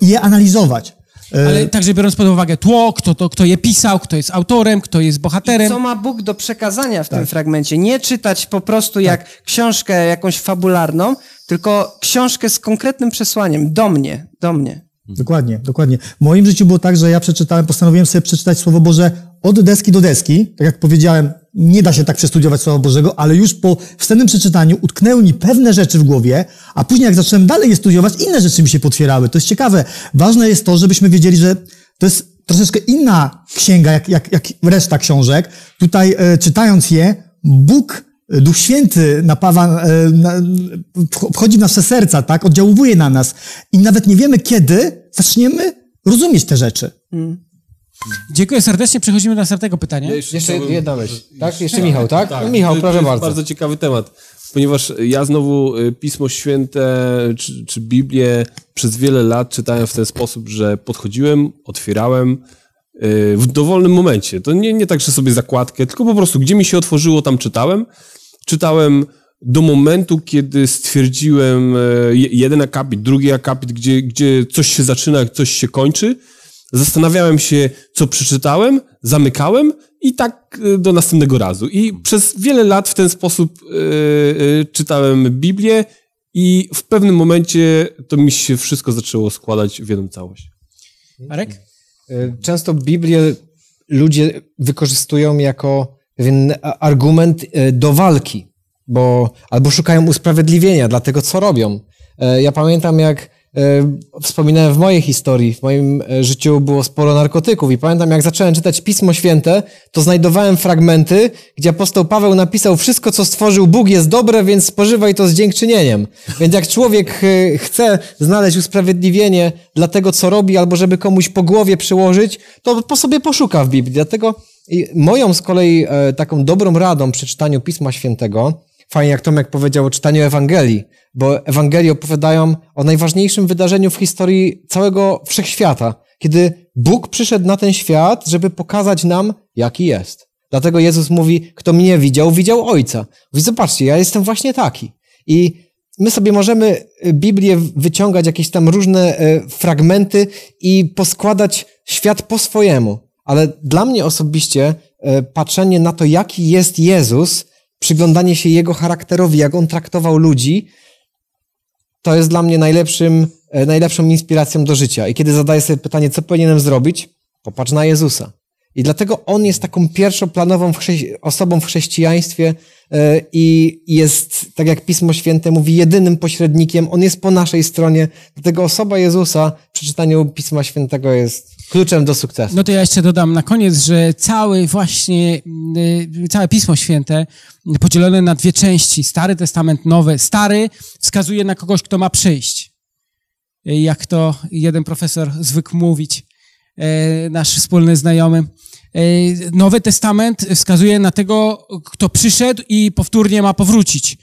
G: i je analizować. E, Ale
A: także biorąc pod uwagę tło, kto, to, kto je pisał, kto jest autorem, kto jest bohaterem. I co ma Bóg do przekazania w tak. tym
C: fragmencie? Nie czytać po prostu tak. jak książkę jakąś fabularną, tylko książkę z konkretnym przesłaniem do mnie, do mnie.
G: Dokładnie, dokładnie. W moim życiu było tak, że ja przeczytałem, postanowiłem sobie przeczytać Słowo Boże od deski do deski, tak jak powiedziałem, nie da się tak przestudiować Słowa Bożego, ale już po wstępnym przeczytaniu utknęły mi pewne rzeczy w głowie, a później jak zacząłem dalej je studiować, inne rzeczy mi się potwierały. To jest ciekawe. Ważne jest to, żebyśmy wiedzieli, że to jest troszeczkę inna księga, jak, jak, jak reszta książek. Tutaj e, czytając je, Bóg, e, Duch Święty napawa, e, na, wchodzi w nasze serca, tak? Oddziałuje na nas. I nawet nie wiemy, kiedy zaczniemy rozumieć te rzeczy.
A: Mm. Dziękuję serdecznie. Przechodzimy do następnego pytania. Ja jeszcze, jeszcze jedna myśl. Tak? Jeszcze tak, Michał, tak? tak. Michał, to, proszę to bardzo.
D: bardzo ciekawy temat, ponieważ ja znowu y, Pismo Święte czy, czy Biblię przez wiele lat czytałem w ten sposób, że podchodziłem, otwierałem y, w dowolnym momencie. To nie, nie tak, że sobie zakładkę, tylko po prostu gdzie mi się otworzyło, tam czytałem. Czytałem do momentu, kiedy stwierdziłem y, jeden akapit, drugi akapit, gdzie, gdzie coś się zaczyna, coś się kończy. Zastanawiałem się, co przeczytałem, zamykałem i tak y, do następnego razu. I przez wiele lat w ten sposób y, y, czytałem Biblię i w pewnym momencie to mi się wszystko zaczęło składać w jedną całość.
E: Marek? Często Biblię ludzie wykorzystują jako pewien e, argument do walki, bo albo szukają usprawiedliwienia dla tego, co robią. E, ja pamiętam, jak Wspominałem w mojej historii, w moim e, życiu było sporo narkotyków i pamiętam jak zacząłem czytać Pismo Święte, to znajdowałem fragmenty, gdzie apostoł Paweł napisał wszystko co stworzył Bóg jest dobre, więc spożywaj to z dziękczynieniem. Więc jak człowiek e, chce znaleźć usprawiedliwienie dla tego co robi albo żeby komuś po głowie przyłożyć, to po sobie poszuka w Biblii. Dlatego moją z kolei e, taką dobrą radą przy czytaniu Pisma Świętego fajnie, jak Tomek powiedział, o czytaniu Ewangelii, bo Ewangelii opowiadają o najważniejszym wydarzeniu w historii całego wszechświata, kiedy Bóg przyszedł na ten świat, żeby pokazać nam, jaki jest. Dlatego Jezus mówi, kto mnie widział, widział Ojca. Mówi, zobaczcie, ja jestem właśnie taki. I my sobie możemy y, Biblię wyciągać, jakieś tam różne y, fragmenty i poskładać świat po swojemu. Ale dla mnie osobiście y, patrzenie na to, jaki jest Jezus, przyglądanie się jego charakterowi, jak on traktował ludzi, to jest dla mnie najlepszym, e, najlepszą inspiracją do życia. I kiedy zadaję sobie pytanie, co powinienem zrobić, popatrz na Jezusa. I dlatego on jest taką pierwszoplanową w osobą w chrześcijaństwie e, i jest, tak jak Pismo Święte mówi, jedynym pośrednikiem. On jest po naszej stronie. Dlatego osoba Jezusa w przeczytaniu Pisma Świętego jest kluczem do sukcesu.
A: No to ja jeszcze dodam na koniec, że cały właśnie, y, całe Pismo Święte podzielone na dwie części, Stary Testament, Nowy. Stary wskazuje na kogoś, kto ma przyjść. Y, jak to jeden profesor zwykł mówić, y, nasz wspólny znajomy. Nowy Testament wskazuje na tego, kto przyszedł i powtórnie ma powrócić.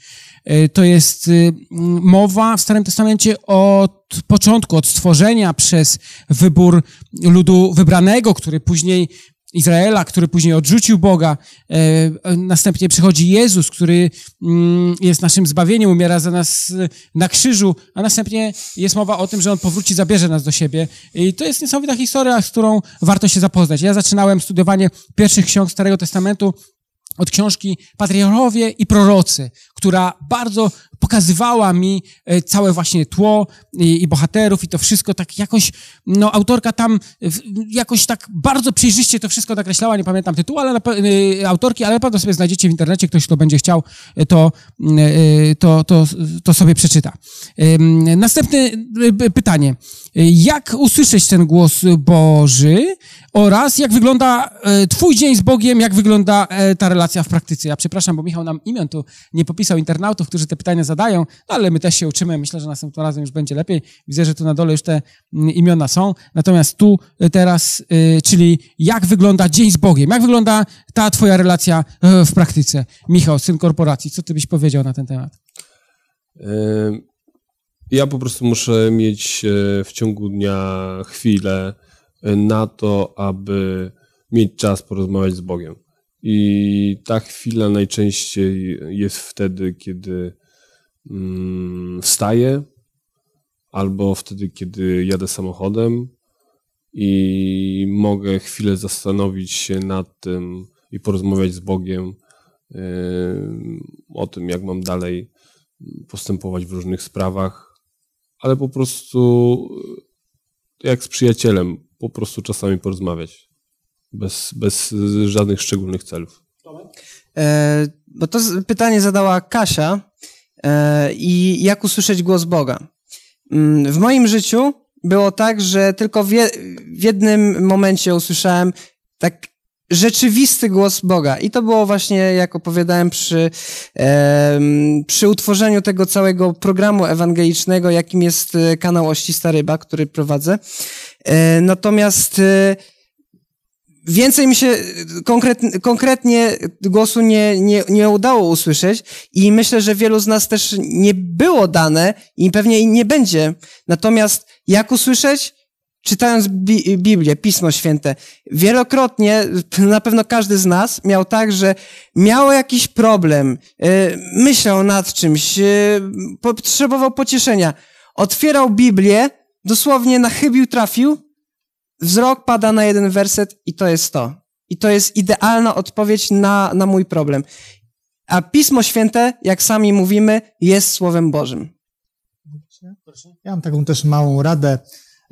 A: E, to jest y, mowa w Starym Testamencie od początku, od stworzenia przez wybór ludu wybranego, który później Izraela, który później odrzucił Boga. E, następnie przychodzi Jezus, który mm, jest naszym zbawieniem, umiera za nas y, na krzyżu, a następnie jest mowa o tym, że On powróci, zabierze nas do siebie. I to jest niesamowita historia, z którą warto się zapoznać. Ja zaczynałem studiowanie pierwszych ksiąg Starego Testamentu od książki Patriarchowie i Prorocy, która bardzo pokazywała mi e, całe właśnie tło i, i bohaterów i to wszystko tak jakoś, no autorka tam e, w, jakoś tak bardzo przejrzyście to wszystko nakreślała, nie pamiętam tytułu, ale na, y, autorki, ale na pewno sobie znajdziecie w internecie, ktoś kto będzie chciał, to, y, to, to, to sobie przeczyta. Y, następne pytanie. Jak usłyszeć ten głos Boży oraz jak wygląda Twój dzień z Bogiem, jak wygląda ta relacja w praktyce? Ja przepraszam, bo Michał nam imion tu nie popisał, napisał, internautów, którzy te pytania zadają, no ale my też się uczymy. Myślę, że następnym razem już będzie lepiej. Widzę, że tu na dole już te mm, imiona są. Natomiast tu y, teraz, y, czyli jak wygląda dzień z Bogiem? Jak wygląda ta twoja relacja e, w praktyce? Michał, syn korporacji, co ty byś powiedział na ten temat?
D: E, ja po prostu muszę mieć e, w ciągu dnia chwilę na to, aby mieć czas porozmawiać z Bogiem. I ta chwila najczęściej jest wtedy, kiedy mm, wstaję, albo wtedy, kiedy jadę samochodem i mogę chwilę zastanowić się nad tym i porozmawiać z Bogiem yy, o tym, jak mam dalej postępować w różnych sprawach, ale po prostu jak z przyjacielem, po prostu czasami porozmawiać bez, bez y, żadnych szczególnych celów. E, bo to pytanie zadała Kasia e,
C: i jak usłyszeć głos Boga. Mm, w moim życiu było tak, że tylko w, je, w jednym momencie usłyszałem tak rzeczywisty głos Boga. I to było właśnie, jak opowiadałem, przy, e, przy utworzeniu tego całego programu ewangelicznego, jakim jest e, kanał Oścista Ryba, który prowadzę. E, natomiast e, więcej mi się konkret, konkretnie głosu nie, nie, nie udało usłyszeć i myślę, że wielu z nas też nie było dane i pewnie nie będzie. Natomiast jak usłyszeć? Czytając Bi Biblię, Pismo Święte, wielokrotnie, na pewno każdy z nas miał tak, że miał jakiś problem, yy, myślał nad czymś, yy, potrzebował pocieszenia. Otwierał Biblię, dosłownie na chybił trafił wzrok pada na jeden werset i to jest to. I to jest idealna odpowiedź na, na mój problem. A Pismo Święte, jak sami mówimy, jest Słowem Bożym.
G: Ja mam taką też małą radę,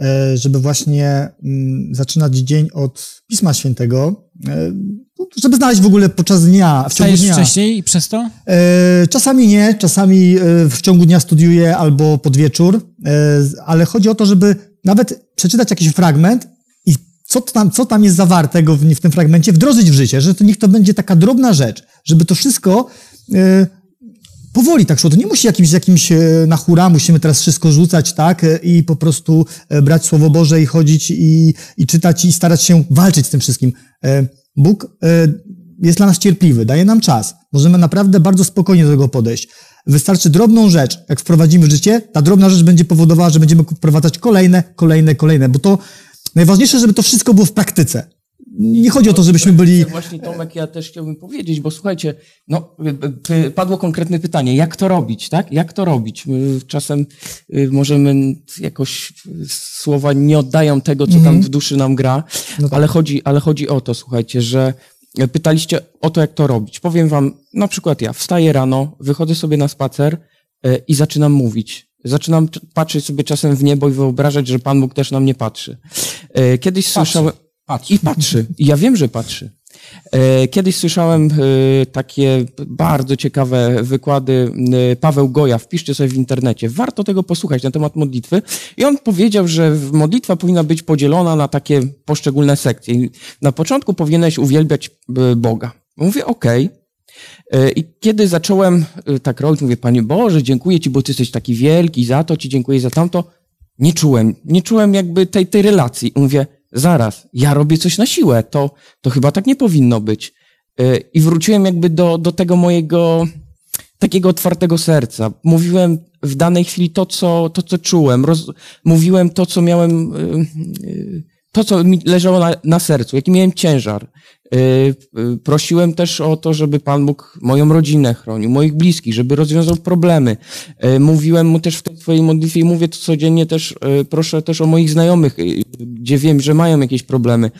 G: e, żeby właśnie mm, zaczynać dzień od Pisma Świętego, e, żeby znaleźć w ogóle podczas dnia, w ciągu dnia. wcześniej przez to? E, czasami nie, czasami w ciągu dnia studiuję albo pod wieczór, ale chodzi o to, żeby nawet przeczytać jakiś fragment co tam, co tam jest zawartego w, w tym fragmencie, wdrożyć w życie, że to niech to będzie taka drobna rzecz, żeby to wszystko y, powoli tak szło. To nie musi jakimś, jakimś e, na hura, musimy teraz wszystko rzucać, tak, e, i po prostu brać Słowo Boże i chodzić i, i czytać i starać się walczyć z tym wszystkim. Bóg jest dla nas cierpliwy, daje nam czas. Możemy naprawdę bardzo spokojnie do tego podejść. Wystarczy drobną rzecz, jak wprowadzimy w życie, ta drobna rzecz będzie powodowała, że będziemy wprowadzać kolejne, kolejne, kolejne, bo to Najważniejsze, żeby to wszystko było w praktyce. Nie chodzi o to, żebyśmy byli.
F: Właśnie Tomek, ja też chciałbym powiedzieć, bo słuchajcie, no, padło konkretne pytanie, jak to robić, tak? Jak to robić? My czasem y, możemy jakoś y, słowa nie oddają tego, co tam mhm. w duszy nam gra, no tak. ale, chodzi, ale chodzi o to, słuchajcie, że pytaliście o to, jak to robić. Powiem wam, na przykład ja wstaję rano, wychodzę sobie na spacer y, i zaczynam mówić. Zaczynam patrzeć sobie czasem w niebo i wyobrażać, że Pan Bóg też na mnie patrzy. E, kiedyś patrzy, słyszałem... Patrzy. I patrzy. Ja wiem, że patrzy. E, kiedyś słyszałem e, takie bardzo ciekawe wykłady Paweł Goja, wpiszcie sobie w internecie. Warto tego posłuchać na temat modlitwy. I on powiedział, że modlitwa powinna być podzielona na takie poszczególne sekcje. Na początku powinieneś uwielbiać Boga. Mówię, okej, okay. I kiedy zacząłem tak robić, mówię, Panie Boże, dziękuję Ci, bo Ty jesteś taki wielki, za to Ci dziękuję, za tamto nie czułem, nie czułem jakby tej, tej relacji. mówię, zaraz, ja robię coś na siłę, to, to chyba tak nie powinno być. E, I wróciłem jakby do, do tego mojego takiego otwartego serca. Mówiłem w danej chwili to, co, to, co czułem. Roz, mówiłem to, co miałem, e, e, to, co mi leżało na, na sercu, jaki miałem ciężar. Prosiłem też o to, żeby Pan Bóg moją rodzinę chronił, moich bliskich, żeby rozwiązał problemy. Mówiłem mu też w Twojej modlitwie i mówię to codziennie też, e, proszę też o moich znajomych, e, gdzie wiem, że mają jakieś problemy.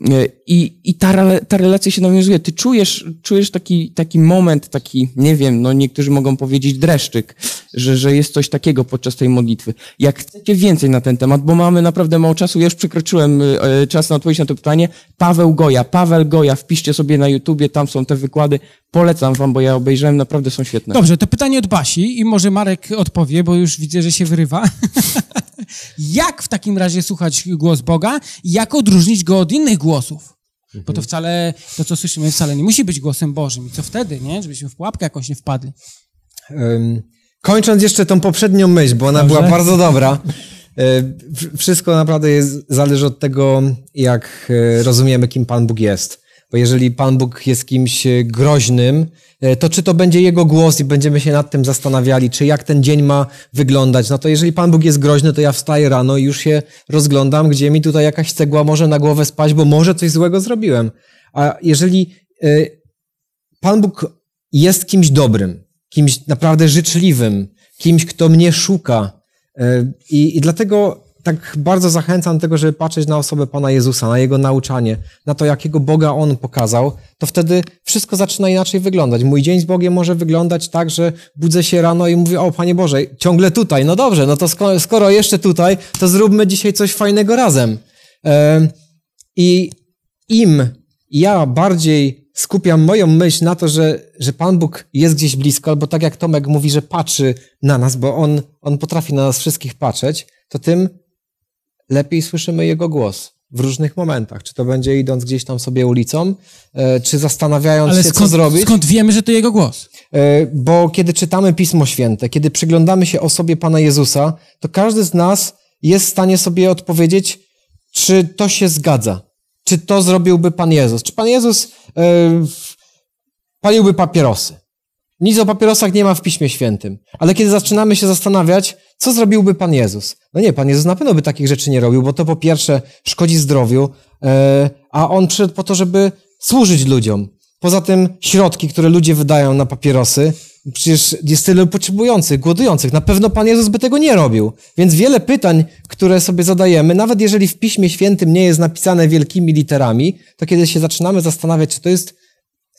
F: E, I, i ta, ta relacja się nawiązuje. Ty czujesz, czujesz taki, taki moment, taki, nie wiem, no niektórzy mogą powiedzieć dreszczyk, że, że jest coś takiego podczas tej modlitwy. Jak chcecie więcej na ten temat, bo mamy naprawdę mało czasu, ja już przekroczyłem czas na odpowiedź na to pytanie. Paweł Goja, Paweł Goja, wpiszcie sobie na YouTubie, tam są te wykłady. Polecam wam, bo ja obejrzałem, naprawdę są świetne. Dobrze,
A: to pytanie od Basi i może Marek odpowie, bo już widzę, że się wyrywa. [laughs] jak w takim razie słuchać głos Boga i jak odróżnić go od innych głosów? Bo to mhm. wcale, to co słyszymy, wcale nie musi być głosem Bożym. I co wtedy, nie? Żebyśmy w pułapkę jakoś nie wpadli.
E: Um, kończąc jeszcze tą poprzednią myśl, bo ona Dobrze. była bardzo dobra. [laughs] E, wszystko naprawdę jest, zależy od tego, jak e, rozumiemy, kim Pan Bóg jest. Bo jeżeli Pan Bóg jest kimś e, groźnym, e, to czy to będzie Jego głos i będziemy się nad tym zastanawiali, czy jak ten dzień ma wyglądać. No to jeżeli Pan Bóg jest groźny, to ja wstaję rano i już się rozglądam, gdzie mi tutaj jakaś cegła może na głowę spaść, bo może coś złego zrobiłem. A jeżeli e, Pan Bóg jest kimś dobrym, kimś naprawdę życzliwym, kimś, kto mnie szuka, i, i dlatego tak bardzo zachęcam do tego, żeby patrzeć na osobę Pana Jezusa, na Jego nauczanie, na to, jakiego Boga On pokazał, to wtedy wszystko zaczyna inaczej wyglądać. Mój dzień z Bogiem może wyglądać tak, że budzę się rano i mówię, o Panie Boże, ciągle tutaj, no dobrze, no to skoro, skoro jeszcze tutaj, to zróbmy dzisiaj coś fajnego razem. I im ja bardziej skupiam moją myśl na to, że, że Pan Bóg jest gdzieś blisko, albo tak jak Tomek mówi, że patrzy na nas, bo On, on potrafi na nas wszystkich patrzeć, to tym lepiej słyszymy jego głos w różnych momentach. Czy to będzie idąc gdzieś tam sobie ulicą, e, czy zastanawiając Ale się, skąd, co zrobić. skąd wiemy, że to jego głos? E, bo kiedy czytamy Pismo Święte, kiedy przyglądamy się osobie Pana Jezusa, to każdy z nas jest w stanie sobie odpowiedzieć, czy to się zgadza. Czy to zrobiłby Pan Jezus? Czy Pan Jezus yy, paliłby papierosy? Nic o papierosach nie ma w Piśmie Świętym. Ale kiedy zaczynamy się zastanawiać, co zrobiłby Pan Jezus? No nie, Pan Jezus na pewno by takich rzeczy nie robił, bo to po pierwsze szkodzi zdrowiu, e, a On przyszedł po to, żeby służyć ludziom. Poza tym środki, które ludzie wydają na papierosy, przecież jest tyle potrzebujących, głodujących. Na pewno Pan Jezus by tego nie robił. Więc wiele pytań, które sobie zadajemy, nawet jeżeli w Piśmie Świętym nie jest napisane wielkimi literami, to kiedy się zaczynamy zastanawiać, czy to jest,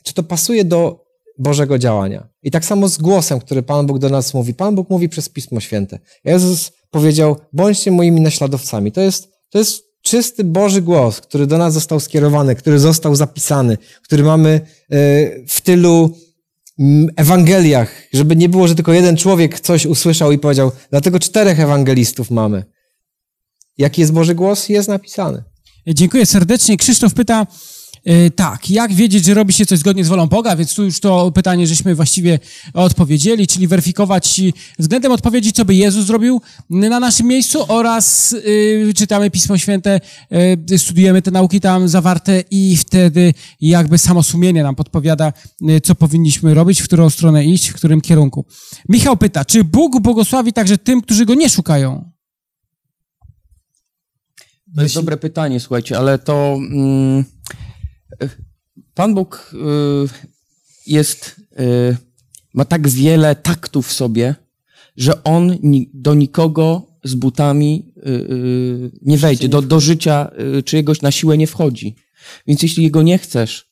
E: czy to pasuje do Bożego działania. I tak samo z głosem, który Pan Bóg do nas mówi. Pan Bóg mówi przez Pismo Święte. Jezus powiedział, bądźcie moimi naśladowcami. To jest, to jest czysty Boży głos, który do nas został skierowany, który został zapisany, który mamy e, w tylu Ewangeliach, żeby nie było, że tylko jeden człowiek coś usłyszał i powiedział, dlatego czterech ewangelistów mamy. Jaki jest Boży głos? Jest
A: napisany. Dziękuję serdecznie. Krzysztof pyta, E, tak, jak wiedzieć, że robi się coś zgodnie z wolą Boga? Więc tu już to pytanie, żeśmy właściwie odpowiedzieli, czyli weryfikować e, względem odpowiedzi, co by Jezus zrobił na naszym miejscu oraz y, czytamy Pismo Święte, y, studiujemy te nauki tam zawarte i wtedy jakby samo sumienie nam podpowiada, y, co powinniśmy robić, w którą stronę iść, w którym kierunku. Michał pyta, czy Bóg błogosławi także tym, którzy Go nie szukają? To
F: jest dobre pytanie, słuchajcie, ale to... Mm Pan Bóg y, jest, y, ma tak wiele taktów w sobie, że on do nikogo z butami y, nie wejdzie, do, do życia czyjegoś na siłę nie wchodzi. Więc jeśli jego nie chcesz,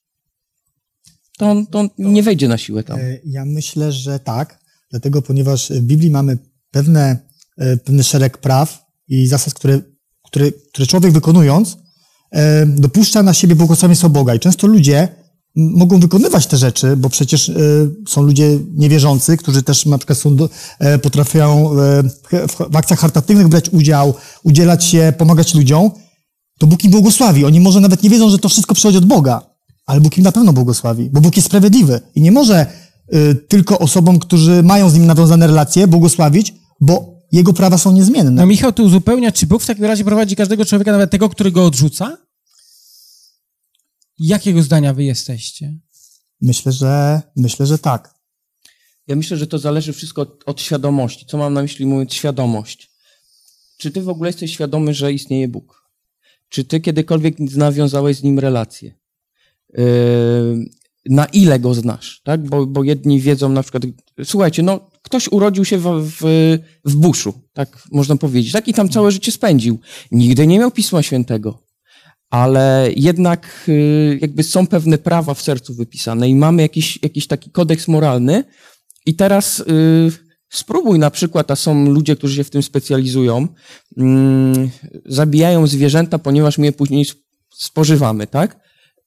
G: to on, to on nie wejdzie na siłę tam. E, ja myślę, że tak, dlatego ponieważ w Biblii mamy pewne, e, pewny szereg praw i zasad, które, które, które człowiek wykonując, E, dopuszcza na siebie błogosławieństwo Boga. I często ludzie mogą wykonywać te rzeczy, bo przecież e, są ludzie niewierzący, którzy też na przykład są, e, potrafią w akcjach charytatywnych brać udział, udzielać się, pomagać ludziom, to Bóg im błogosławi. Oni może nawet nie wiedzą, że to wszystko przychodzi od Boga, ale Bóg im na pewno błogosławi, bo Bóg jest sprawiedliwy i nie może tylko osobom, którzy mają z Nim nawiązane relacje, błogosławić, bo jego prawa są niezmienne. No
A: Michał tu uzupełnia, czy Bóg w takim razie prowadzi każdego człowieka, nawet tego, który go odrzuca? Jakiego zdania wy jesteście?
G: Myślę, że myślę, że tak.
A: Ja myślę, że to zależy wszystko od, od świadomości.
F: Co mam na myśli mówiąc świadomość? Czy ty w ogóle jesteś świadomy, że istnieje Bóg? Czy ty kiedykolwiek nawiązałeś z nim relację? Yy, na ile go znasz, tak? Bo, bo jedni wiedzą na przykład, słuchajcie, no ktoś urodził się w, w, w buszu, tak można powiedzieć, tak? I tam całe życie spędził. Nigdy nie miał Pisma Świętego, ale jednak y, jakby są pewne prawa w sercu wypisane i mamy jakiś, jakiś taki kodeks moralny i teraz y, spróbuj na przykład, a są ludzie, którzy się w tym specjalizują, mm, zabijają zwierzęta, ponieważ my je później spożywamy, tak?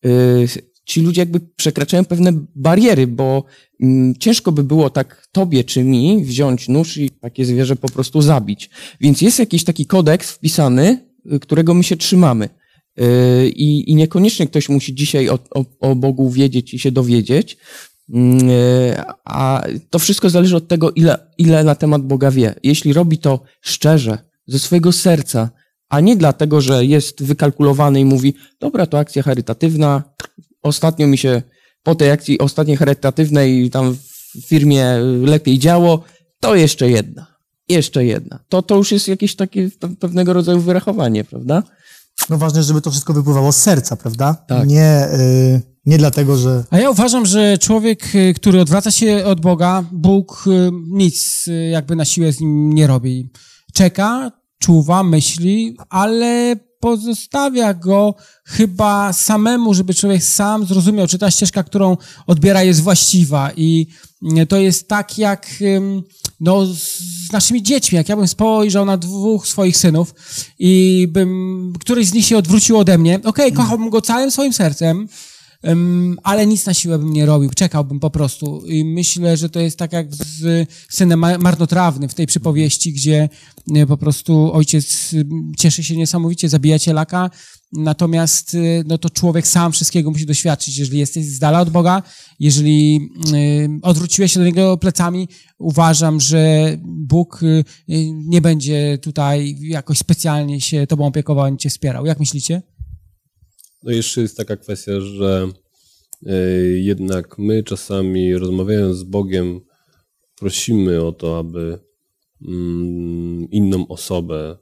F: Y, ci ludzie jakby przekraczają pewne bariery, bo mm, ciężko by było tak tobie czy mi wziąć nóż i takie zwierzę po prostu zabić. Więc jest jakiś taki kodeks wpisany, y, którego my się trzymamy. Yy, I, niekoniecznie ktoś musi dzisiaj o, o, o Bogu wiedzieć i się dowiedzieć, mm, y, a to wszystko zależy od tego, ile, ile na temat Boga wie. Jeśli robi to szczerze, ze swojego serca, a nie dlatego, że jest wykalkulowany i mówi, dobra, to akcja charytatywna, ostatnio mi się po tej akcji ostatniej charytatywnej tam w firmie y, lepiej działo, to jeszcze jedna. Jeszcze jedna. To, to już jest jakieś takie pewnego rodzaju wyrachowanie, prawda?
G: No ważne, żeby to wszystko wypływało z serca, prawda? Tak. Nie, y, nie dlatego, że... A ja
A: uważam, że człowiek, y, który odwraca się od Boga, Bóg nic jakby na siłę z nim nie robi. Czeka, czuwa, myśli, ale pozostawia go chyba samemu, żeby człowiek sam zrozumiał, czy ta ścieżka, którą odbiera, jest właściwa. I e, to jest tak jak no, z naszymi dziećmi. Jak ja bym spojrzał na dwóch swoich synów i bym któryś z nich się odwrócił ode mnie, okej, okay, kocham go całym swoim sercem, ale nic na siłę bym nie robił, czekałbym po prostu. I myślę, że to jest tak jak z synem marnotrawnym w tej przypowieści, gdzie e, po prostu ojciec cieszy się niesamowicie, zabija cielaka, natomiast e, no to człowiek sam wszystkiego musi doświadczyć. Jeżeli jesteś z dala od Boga, jeżeli e, odwróciłeś się do Niego plecami, uważam, że Bóg nie będzie tutaj jakoś specjalnie się Tobą opiekował, ani Cię wspierał. Jak myślicie?
D: No jeszcze jest taka kwestia, że e, jednak my czasami rozmawiając z Bogiem prosimy o to, aby mm, inną osobę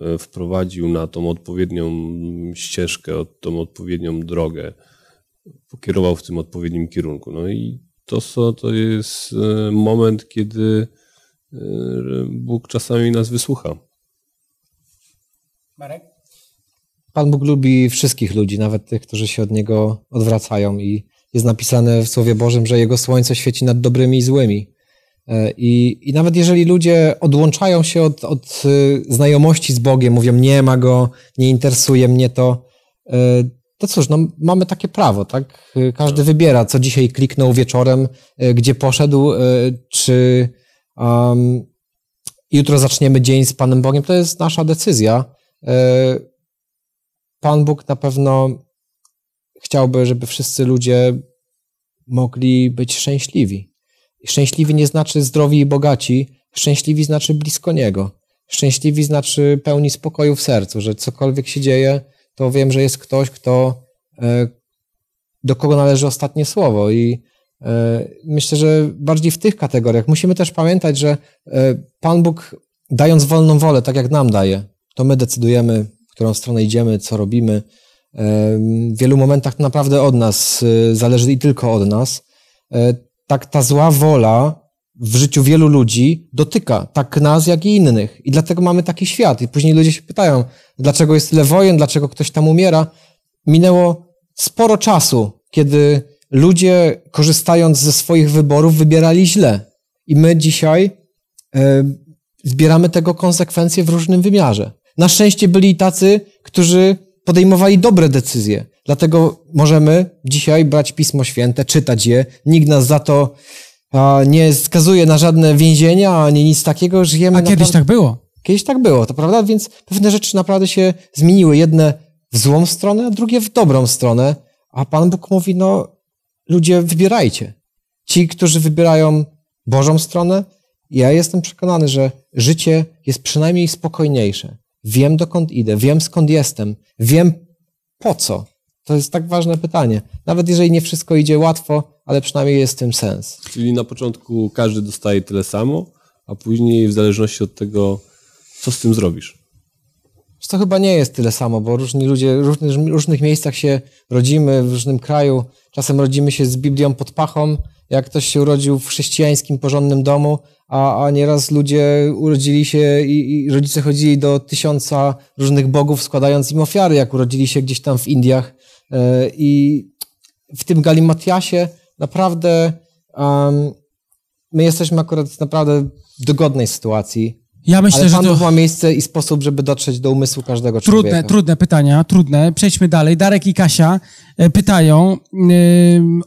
D: e, wprowadził na tą odpowiednią ścieżkę, tą odpowiednią drogę, pokierował w tym odpowiednim kierunku. No i to, to jest e, moment, kiedy Bóg czasami nas wysłucha.
E: Marek? Pan Bóg lubi wszystkich ludzi, nawet tych, którzy się od Niego odwracają i jest napisane w Słowie Bożym, że Jego słońce świeci nad dobrymi i złymi. E, I, I, nawet jeżeli ludzie odłączają się od, od, e, znajomości z Bogiem, mówią, nie ma go, nie interesuje mnie to, e, to cóż, no, mamy takie prawo, tak? Każdy tak. wybiera, co dzisiaj kliknął wieczorem, gdzie poszedł, czy um, jutro zaczniemy dzień z Panem Bogiem. To jest nasza decyzja. Pan Bóg na pewno chciałby, żeby wszyscy ludzie mogli być szczęśliwi. Szczęśliwi nie znaczy zdrowi i bogaci, szczęśliwi znaczy blisko Niego. Szczęśliwi znaczy pełni spokoju w sercu, że cokolwiek się dzieje, to wiem, że jest ktoś, kto, e, do kogo należy ostatnie słowo. I e, myślę, że bardziej w tych kategoriach. Musimy też pamiętać, że e, Pan Bóg, dając wolną wolę, tak jak nam daje, to my decydujemy, którą stronę idziemy, co robimy. W wielu momentach naprawdę od nas y, zależy i tylko od nas. E, tak ta zła wola w życiu wielu ludzi dotyka tak nas, jak i innych. I dlatego mamy taki świat. I później ludzie się pytają, dlaczego jest tyle wojen, dlaczego ktoś tam umiera. Minęło sporo czasu, kiedy ludzie, korzystając ze swoich wyborów, wybierali źle. I my dzisiaj y, zbieramy tego konsekwencje w różnym wymiarze. Na szczęście byli tacy, którzy podejmowali dobre decyzje. Dlatego możemy dzisiaj brać Pismo Święte, czytać je. Nikt nas za to nie skazuje na żadne więzienia ani nic takiego. Żyjemy A kiedyś naprawdę... tak było. Kiedyś tak było, to prawda? Więc pewne rzeczy naprawdę się zmieniły. Jedne w złą stronę, a drugie w dobrą stronę. A Pan Bóg mówi, no ludzie, wybierajcie. Ci, którzy wybierają Bożą stronę, ja jestem przekonany, że życie jest przynajmniej spokojniejsze. Wiem, dokąd idę, wiem, skąd jestem, wiem, po co. To jest tak ważne pytanie. Nawet jeżeli nie wszystko idzie łatwo,
D: ale przynajmniej jest w tym sens. Czyli na początku każdy dostaje tyle samo, a później w zależności od tego, co z tym zrobisz.
E: To chyba nie jest tyle samo, bo różni ludzie w różnych, różnych miejscach się rodzimy, w różnym kraju. Czasem rodzimy się z Biblią pod pachą, jak ktoś się urodził w chrześcijańskim, porządnym domu, a, a nieraz ludzie urodzili się i, i rodzice chodzili do tysiąca różnych bogów, składając im ofiary, jak urodzili się gdzieś tam w Indiach. E, I w tym Galimatiasie naprawdę um, my jesteśmy akurat naprawdę w dogodnej sytuacji, ja myślę, Ale że to ma miejsce i sposób, żeby dotrzeć do umysłu każdego trudne, człowieka. Trudne, trudne
A: pytania, trudne. Przejdźmy dalej. Darek i Kasia e, pytają yy,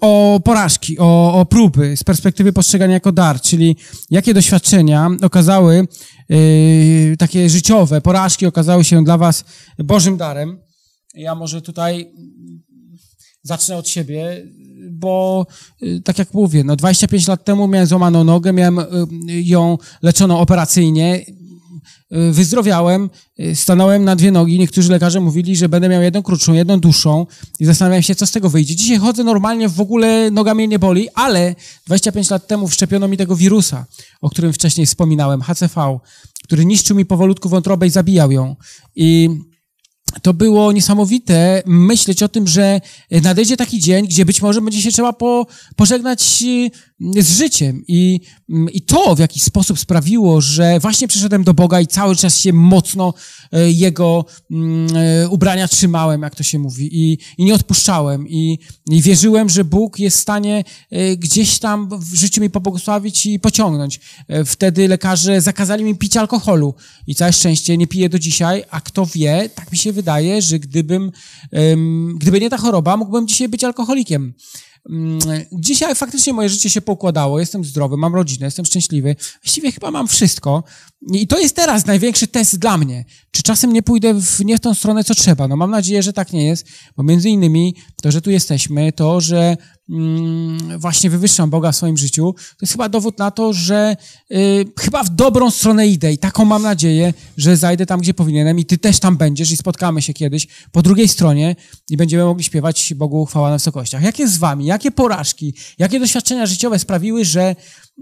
A: o porażki, o, o, próby z perspektywy postrzegania jako dar, czyli jakie doświadczenia okazały yy, takie życiowe porażki okazały się dla was Bożym darem. Ja może tutaj zacznę od siebie, bo y, tak jak mówię, no 25 lat temu miałem złamaną nogę, miałem y, ją leczoną operacyjnie, y, wyzdrowiałem, stanąłem na dwie nogi. Niektórzy lekarze mówili, że będę miał jedną krótszą, jedną dłuższą i zastanawiałem się, co z tego wyjdzie. Dzisiaj chodzę normalnie, w ogóle noga mnie nie boli, ale 25 lat temu wszczepiono mi tego wirusa, o którym wcześniej wspominałem, HCV, który niszczył mi powolutku wątrobę i zabijał ją. I to było niesamowite myśleć o tym, że nadejdzie taki dzień, gdzie być może będzie się trzeba po, pożegnać y, z życiem. I, mm, I to w jakiś sposób sprawiło, że właśnie przyszedłem do Boga i cały czas się mocno E, jego mm, e, ubrania trzymałem, jak to się mówi, i, i nie odpuszczałem. I, I wierzyłem, że Bóg jest w stanie e, gdzieś tam w życiu mi pobłogosławić i pociągnąć. Wtedy lekarze zakazali mi pić alkoholu i całe szczęście nie piję do dzisiaj, a kto wie, tak mi się wydaje, że gdybym, gdyby nie ta choroba, mógłbym dzisiaj być alkoholikiem. Mm, dzisiaj faktycznie moje życie się pokładało jestem zdrowy, mam rodzinę, jestem szczęśliwy, właściwie chyba mam wszystko. I to jest teraz największy test dla mnie. Czy czasem nie pójdę w, nie w tą stronę, co trzeba? No mam nadzieję, że tak nie jest, bo między innymi to, że tu jesteśmy, to, że Mm, właśnie wywyższam Boga w swoim życiu, to jest chyba dowód na to, że y, chyba w dobrą stronę idę i taką mam nadzieję, że zajdę tam, gdzie powinienem i ty też tam będziesz i spotkamy się kiedyś po drugiej stronie i będziemy mogli śpiewać Bogu chwała na wysokościach. Jakie z wami, jakie porażki, jakie doświadczenia życiowe sprawiły, że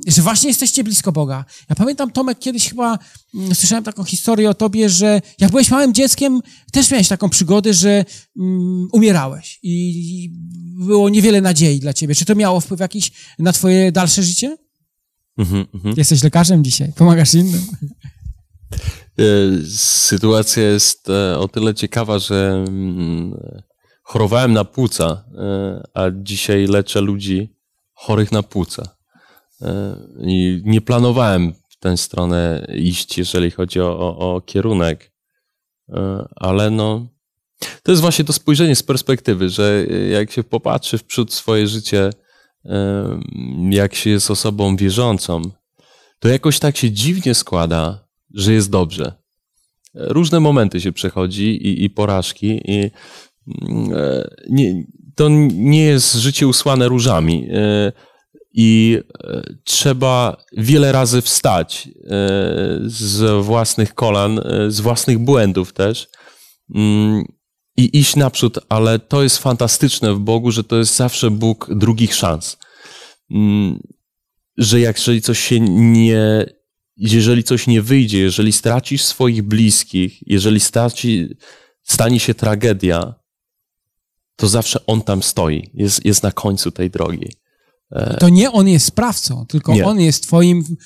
A: że właśnie jesteście blisko Boga. Ja pamiętam, Tomek, kiedyś chyba mm, słyszałem taką historię o tobie, że jak byłeś małym dzieckiem, też miałeś taką przygodę, że mm, umierałeś i, i było niewiele nadziei dla ciebie. Czy to miało wpływ jakiś na twoje dalsze życie? Mm -hmm. Jesteś lekarzem dzisiaj, pomagasz innym.
B: E, sytuacja jest e, o tyle ciekawa, że mm, chorowałem na płuca, e, a dzisiaj leczę ludzi chorych na płuca. I nie planowałem w tę stronę iść, jeżeli chodzi o, o, o kierunek. E, ale no, to jest właśnie to spojrzenie z perspektywy, że e, jak się popatrzy w przód swoje życie, e, jak się jest osobą wierzącą, to jakoś tak się dziwnie składa, że jest dobrze. Różne momenty się przechodzi i, i porażki, i mm, nie, to nie jest życie usłane różami i e, trzeba wiele razy wstać e, z własnych kolan, e, z własnych błędów też mm, i iść naprzód, ale to jest fantastyczne w Bogu, że to jest zawsze Bóg drugich szans. Mm, że jak, jeżeli coś się nie, jeżeli coś nie wyjdzie, jeżeli stracisz swoich bliskich, jeżeli straci, stanie się tragedia, to zawsze On tam stoi, jest, jest na końcu tej drogi.
A: E, to nie on jest sprawcą, tylko nie. on jest twoim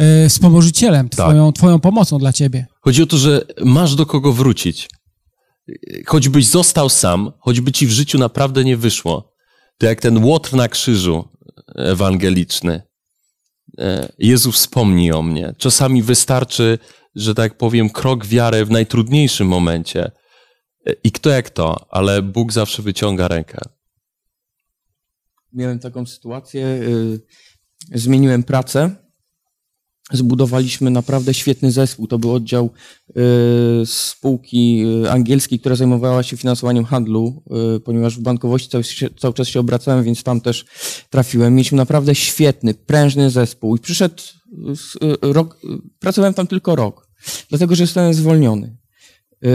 A: y, wspomożycielem, tak. twoją, tak. twoją pomocą dla ciebie.
B: Chodzi o to, że masz do kogo wrócić. Choćbyś został sam, choćby ci w życiu naprawdę nie wyszło, to jak ten łotr na krzyżu ewangeliczny. E, Jezus wspomni o mnie. Czasami wystarczy, że tak powiem, krok wiary w najtrudniejszym momencie. I kto jak to, ale Bóg zawsze wyciąga rękę
F: miałem taką sytuację, y, zmieniłem pracę, zbudowaliśmy naprawdę świetny zespół. To był oddział y, spółki y, angielskiej, która zajmowała się finansowaniem handlu, ponieważ w bankowości cały, cały czas się obracałem, więc tam też trafiłem. Mieliśmy naprawdę świetny, prężny zespół i przyszedł rok, pracowałem tam tylko rok, dlatego że zostałem zwolniony. Y,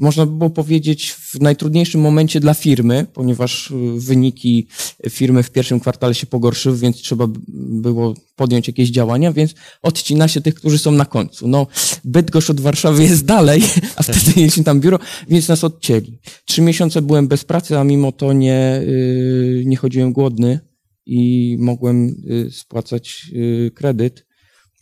F: można by było powiedzieć, w najtrudniejszym momencie dla firmy, ponieważ y, wyniki firmy w pierwszym kwartale się pogorszyły, więc trzeba było podjąć jakieś działania, więc odcina się tych, którzy są na końcu. No, Bydgoszcz od Warszawy jest dalej, a wtedy tak. mieliśmy tam biuro, więc nas odcięli. Trzy miesiące byłem bez pracy, a mimo to nie, y, nie chodziłem głodny i mogłem spłacać kredyt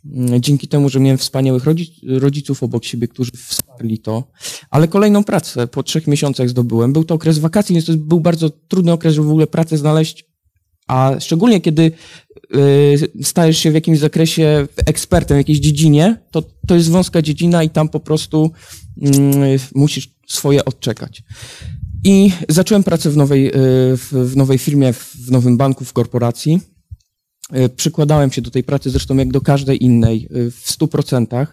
F: Mm, dzięki temu, że miałem wspaniałych rodziców obok siebie, którzy wsparli to, ale kolejną pracę po trzech miesiącach zdobyłem. Był to okres wakacji, więc to był bardzo trudny okres, żeby w ogóle pracę znaleźć, a szczególnie kiedy y, stajesz się w jakimś zakresie ekspertem w jakiejś dziedzinie, to, to jest wąska dziedzina i tam po prostu mm, musisz swoje odczekać. I zacząłem pracę w nowej, y, w nowej firmie, w nowym banku, w korporacji E, przykładałem się do tej pracy, zresztą jak do każdej innej, e, w 100%.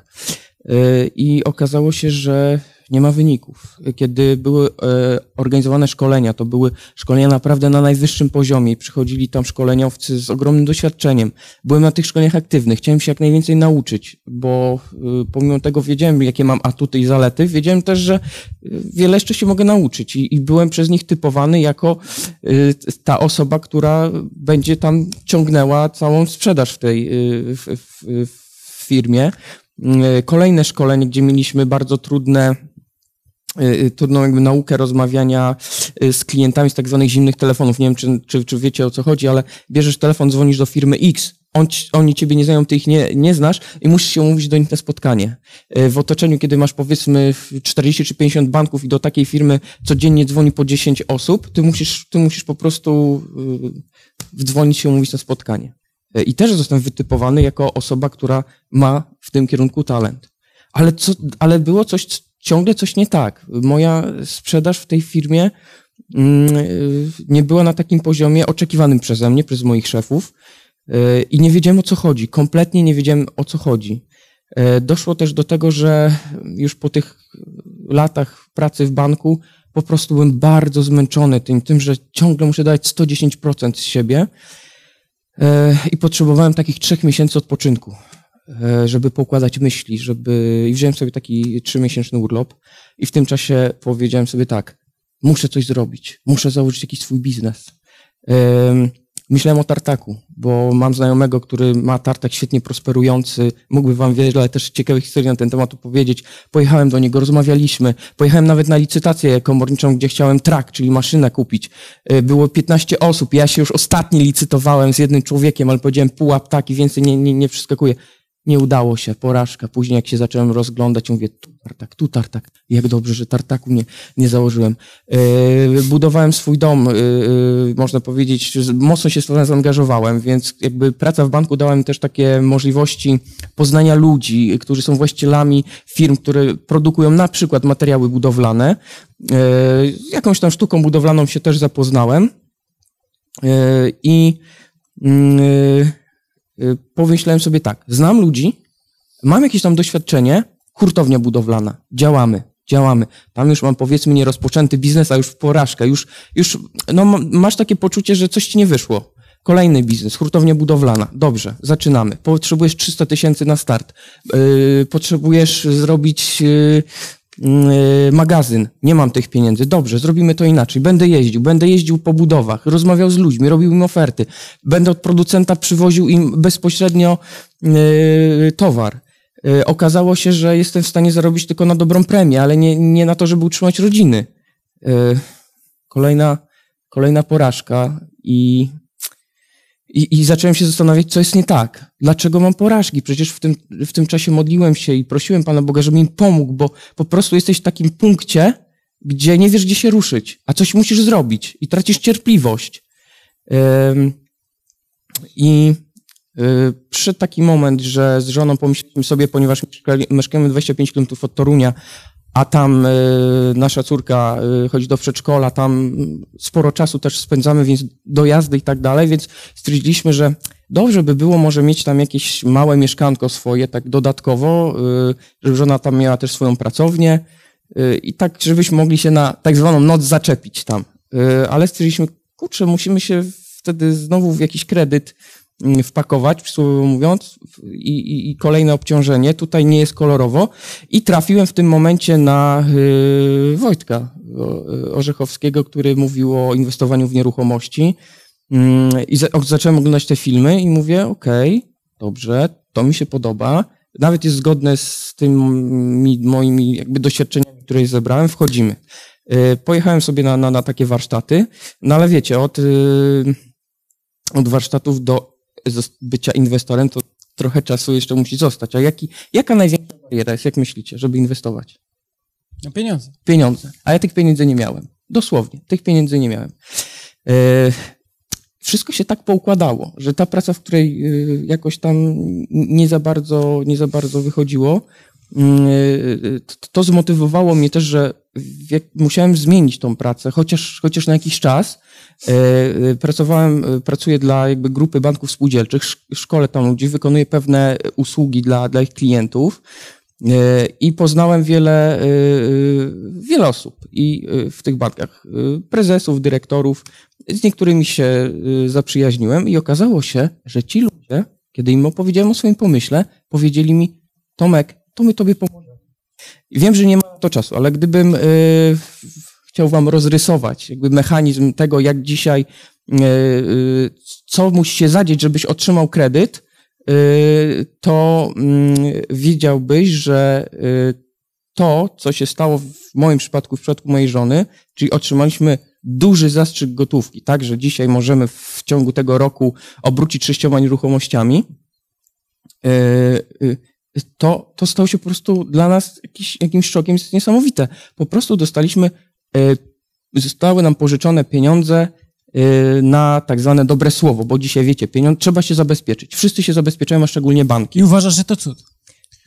F: E, I okazało się, że nie ma wyników. Kiedy były e, organizowane szkolenia, to były szkolenia naprawdę na najwyższym poziomie i przychodzili tam szkoleniowcy z ogromnym doświadczeniem. Byłem na tych szkoleniach aktywnych, chciałem się jak najwięcej nauczyć, bo e, pomimo tego wiedziałem, jakie mam atuty i zalety, wiedziałem też, że e, wiele jeszcze się mogę nauczyć i, i byłem przez nich typowany jako ta osoba, która będzie tam ciągnęła całą sprzedaż w tej w, w, w firmie. Kolejne szkolenie, gdzie mieliśmy bardzo trudne Y, y, trudną jakby naukę rozmawiania y, z klientami z tak zwanych zimnych telefonów. Nie wiem, czy, czy, czy wiecie o co chodzi, ale bierzesz telefon, dzwonisz do firmy X, on, oni ciebie nie znają, ty ich nie, nie znasz i musisz się umówić do nich na spotkanie. W otoczeniu, kiedy masz powiedzmy 40 czy 50 banków i do takiej firmy codziennie dzwoni po 10 osób, ty musisz, ty musisz po prostu wdzwonić się, umówić na spotkanie. I też zostałem wytypowany jako osoba, która ma w tym kierunku talent. Ale, co, ale było coś, ciągle coś nie tak. Moja sprzedaż w tej firmie mm, nie była na takim poziomie oczekiwanym przeze mnie, przez moich szefów e, i nie wiedziałem o co chodzi. Kompletnie nie wiedziałem o co chodzi. E, doszło też do tego, że już po tych latach pracy w banku po prostu byłem bardzo zmęczony tym, tym że ciągle muszę dać 110% z siebie e, i potrzebowałem takich trzech miesięcy odpoczynku. E, żeby poukładać myśli, żeby... I wziąłem sobie taki trzymiesięczny urlop i w tym czasie powiedziałem sobie tak, muszę coś zrobić, muszę założyć jakiś swój biznes. Myślałem o tartaku, bo mam znajomego, który ma tartak świetnie prosperujący. Mógłby wam wiele też ciekawych historii na ten temat opowiedzieć. Pojechałem do niego, rozmawialiśmy. Pojechałem nawet na licytację komorniczą, gdzie chciałem trak, czyli maszynę kupić. E, było 15 osób. Ja się już ostatni licytowałem z jednym człowiekiem, ale powiedziałem pułap tak i więcej nie, nie, nie przeskakuje. Nie udało się, porażka. Później jak się zacząłem rozglądać, mówię tu tartak, tu tartak. Jak dobrze, że tartaku nie, nie założyłem. Yy, budowałem swój dom, yy, yy można powiedzieć, mocno się w to zaangażowałem, więc jakby praca w banku dała mi też takie możliwości poznania ludzi, którzy są właścicielami firm, które produkują na przykład materiały budowlane. Yy, jakąś tam sztuką budowlaną się też zapoznałem. Yy, I yy, Y, pomyślałem sobie tak, znam ludzi, mam jakieś tam doświadczenie, hurtownia budowlana, działamy, działamy. Tam już mam powiedzmy nie rozpoczęty biznes, a już w porażkę, już, już no, masz takie poczucie, że coś ci nie wyszło. Kolejny biznes, hurtownia budowlana. Dobrze, zaczynamy. Potrzebujesz 300 tysięcy na start. Yy, potrzebujesz zrobić, y, Y, magazyn, nie mam tych pieniędzy, dobrze, zrobimy to inaczej, będę jeździł, będę jeździł po budowach, rozmawiał z ludźmi, robił im oferty, będę od producenta przywoził im bezpośrednio y, towar. Y, okazało się, że jestem w stanie zarobić tylko na dobrą premię, ale nie, nie na to, żeby utrzymać rodziny. Kolejna, kolejna porażka i i, I zacząłem się zastanawiać, co jest nie tak. Dlaczego mam porażki? Przecież w tym, w tym czasie modliłem się i prosiłem Pana Boga, żeby mi pomógł, bo po prostu jesteś w takim punkcie, gdzie nie wiesz, gdzie się ruszyć, a coś musisz zrobić i tracisz cierpliwość. I y, przyszedł taki moment, że z żoną pomyśleliśmy sobie, ponieważ mieszkamy 25 km od Torunia, a tam y, nasza córka y, chodzi do przedszkola, tam sporo czasu też spędzamy, więc dojazdy i tak dalej, więc stwierdziliśmy, że dobrze by było może mieć tam jakieś małe mieszkanko swoje, tak dodatkowo, y, żeby żona tam miała też swoją pracownię i tak, żebyśmy mogli się na tak zwaną noc zaczepić tam. Ale stwierdziliśmy, kurczę, musimy się wtedy znowu w jakiś kredyt Mm, wpakować, słowo mówiąc, i, i, i, kolejne obciążenie. Tutaj nie jest kolorowo. I trafiłem w tym momencie na y, Wojtka y, Orzechowskiego, który mówił o inwestowaniu w nieruchomości. Mm, I zacząłem oglądać te filmy i mówię, okej, okay, dobrze, to mi się podoba. Nawet jest zgodne z tymi moimi jakby doświadczeniami, które zebrałem, wchodzimy. Y, pojechałem sobie na, na, na, takie warsztaty, no ale wiecie, od od warsztatów do bycia inwestorem, to trochę czasu jeszcze musi zostać. A jaki, jaka największa bariera jest, jak myślicie, żeby inwestować? No pieniądze. Pieniądze. A ja tych pieniędzy nie miałem. Dosłownie, tych pieniędzy nie miałem. E, wszystko się tak poukładało, że ta praca, w której e, jakoś tam nie za bardzo, nie za bardzo wychodziło, Mm, y, y, to zmotywowało mnie też, że musiałem zmienić tą pracę, chociaż, chociaż na jakiś czas. E, y, pracowałem, pracuję dla jakby grupy banków spółdzielczych, szkole tam ludzi, wykonuję pewne usługi dla, dla ich klientów e, i poznałem wiele, e, wiele osób i w tych bankach, prezesów, dyrektorów. Z niektórymi się zaprzyjaźniłem i okazało się, że ci ludzie, kiedy im opowiedziałem o swoim pomyśle, powiedzieli mi, Tomek, to my tobie pomożemy. Wiem, że nie ma to czasu, ale gdybym y, chciał wam rozrysować jakby mechanizm tego, jak dzisiaj, y, y, co musi się zadzieć, żebyś otrzymał kredyt, y, to mm, widziałbyś, że y, to, co się stało w moim przypadku, w przypadku mojej żony, czyli otrzymaliśmy duży zastrzyk gotówki, tak, że dzisiaj możemy w ciągu tego roku obrócić sześcioma nieruchomościami, Yy, yy, to, to stało się po prostu dla nas jakiś, jakimś szokiem, jest niesamowite. Po prostu dostaliśmy, e, zostały nam pożyczone pieniądze e, na tak zwane dobre słowo, bo dzisiaj wiecie, pieniądze trzeba się zabezpieczyć. Wszyscy się zabezpieczają, a szczególnie banki.
A: I uważasz, że to cud?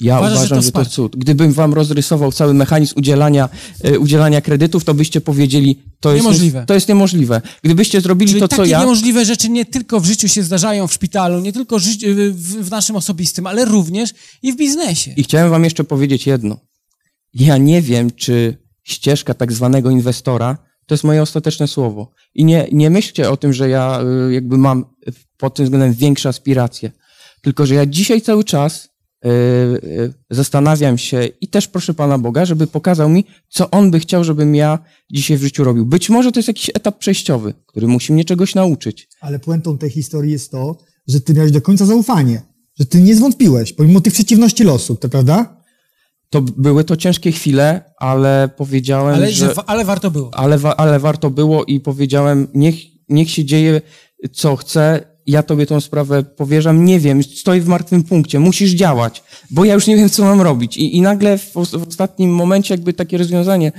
F: Ja uważam, że to, że to cud. Gdybym wam rozrysował cały mechanizm udzielania, e, udzielania kredytów, to byście powiedzieli, to jest, niemożliwe. to jest niemożliwe. Gdybyście zrobili Czyli to, co ja... takie
A: niemożliwe rzeczy nie tylko w życiu się zdarzają w szpitalu, nie tylko w naszym osobistym, ale również i w biznesie.
F: I chciałem wam jeszcze powiedzieć jedno. Ja nie wiem, czy ścieżka tak zwanego inwestora to jest moje ostateczne słowo. I nie, nie myślcie o tym, że ja e, jakby mam pod tym względem większe aspiracje. Tylko, że ja dzisiaj cały czas Y, y, zastanawiam się i też proszę Pana Boga, żeby pokazał mi, co On by chciał, żebym ja dzisiaj w życiu robił. Być może to jest jakiś etap przejściowy, który musi mnie czegoś nauczyć.
G: Ale puentą tej historii jest to, że Ty miałeś do końca zaufanie, że Ty nie zwątpiłeś, pomimo tych przeciwności losu, to prawda? To były to ciężkie chwile,
F: ale powiedziałem, ale, że... Ale warto było. Ale, ale warto było i powiedziałem, niech, niech się dzieje co chce, ja tobie tą sprawę powierzam, nie wiem, stoi w martwym punkcie, musisz działać, bo ja już nie wiem, co mam robić. I, i nagle w, w ostatnim momencie jakby takie rozwiązanie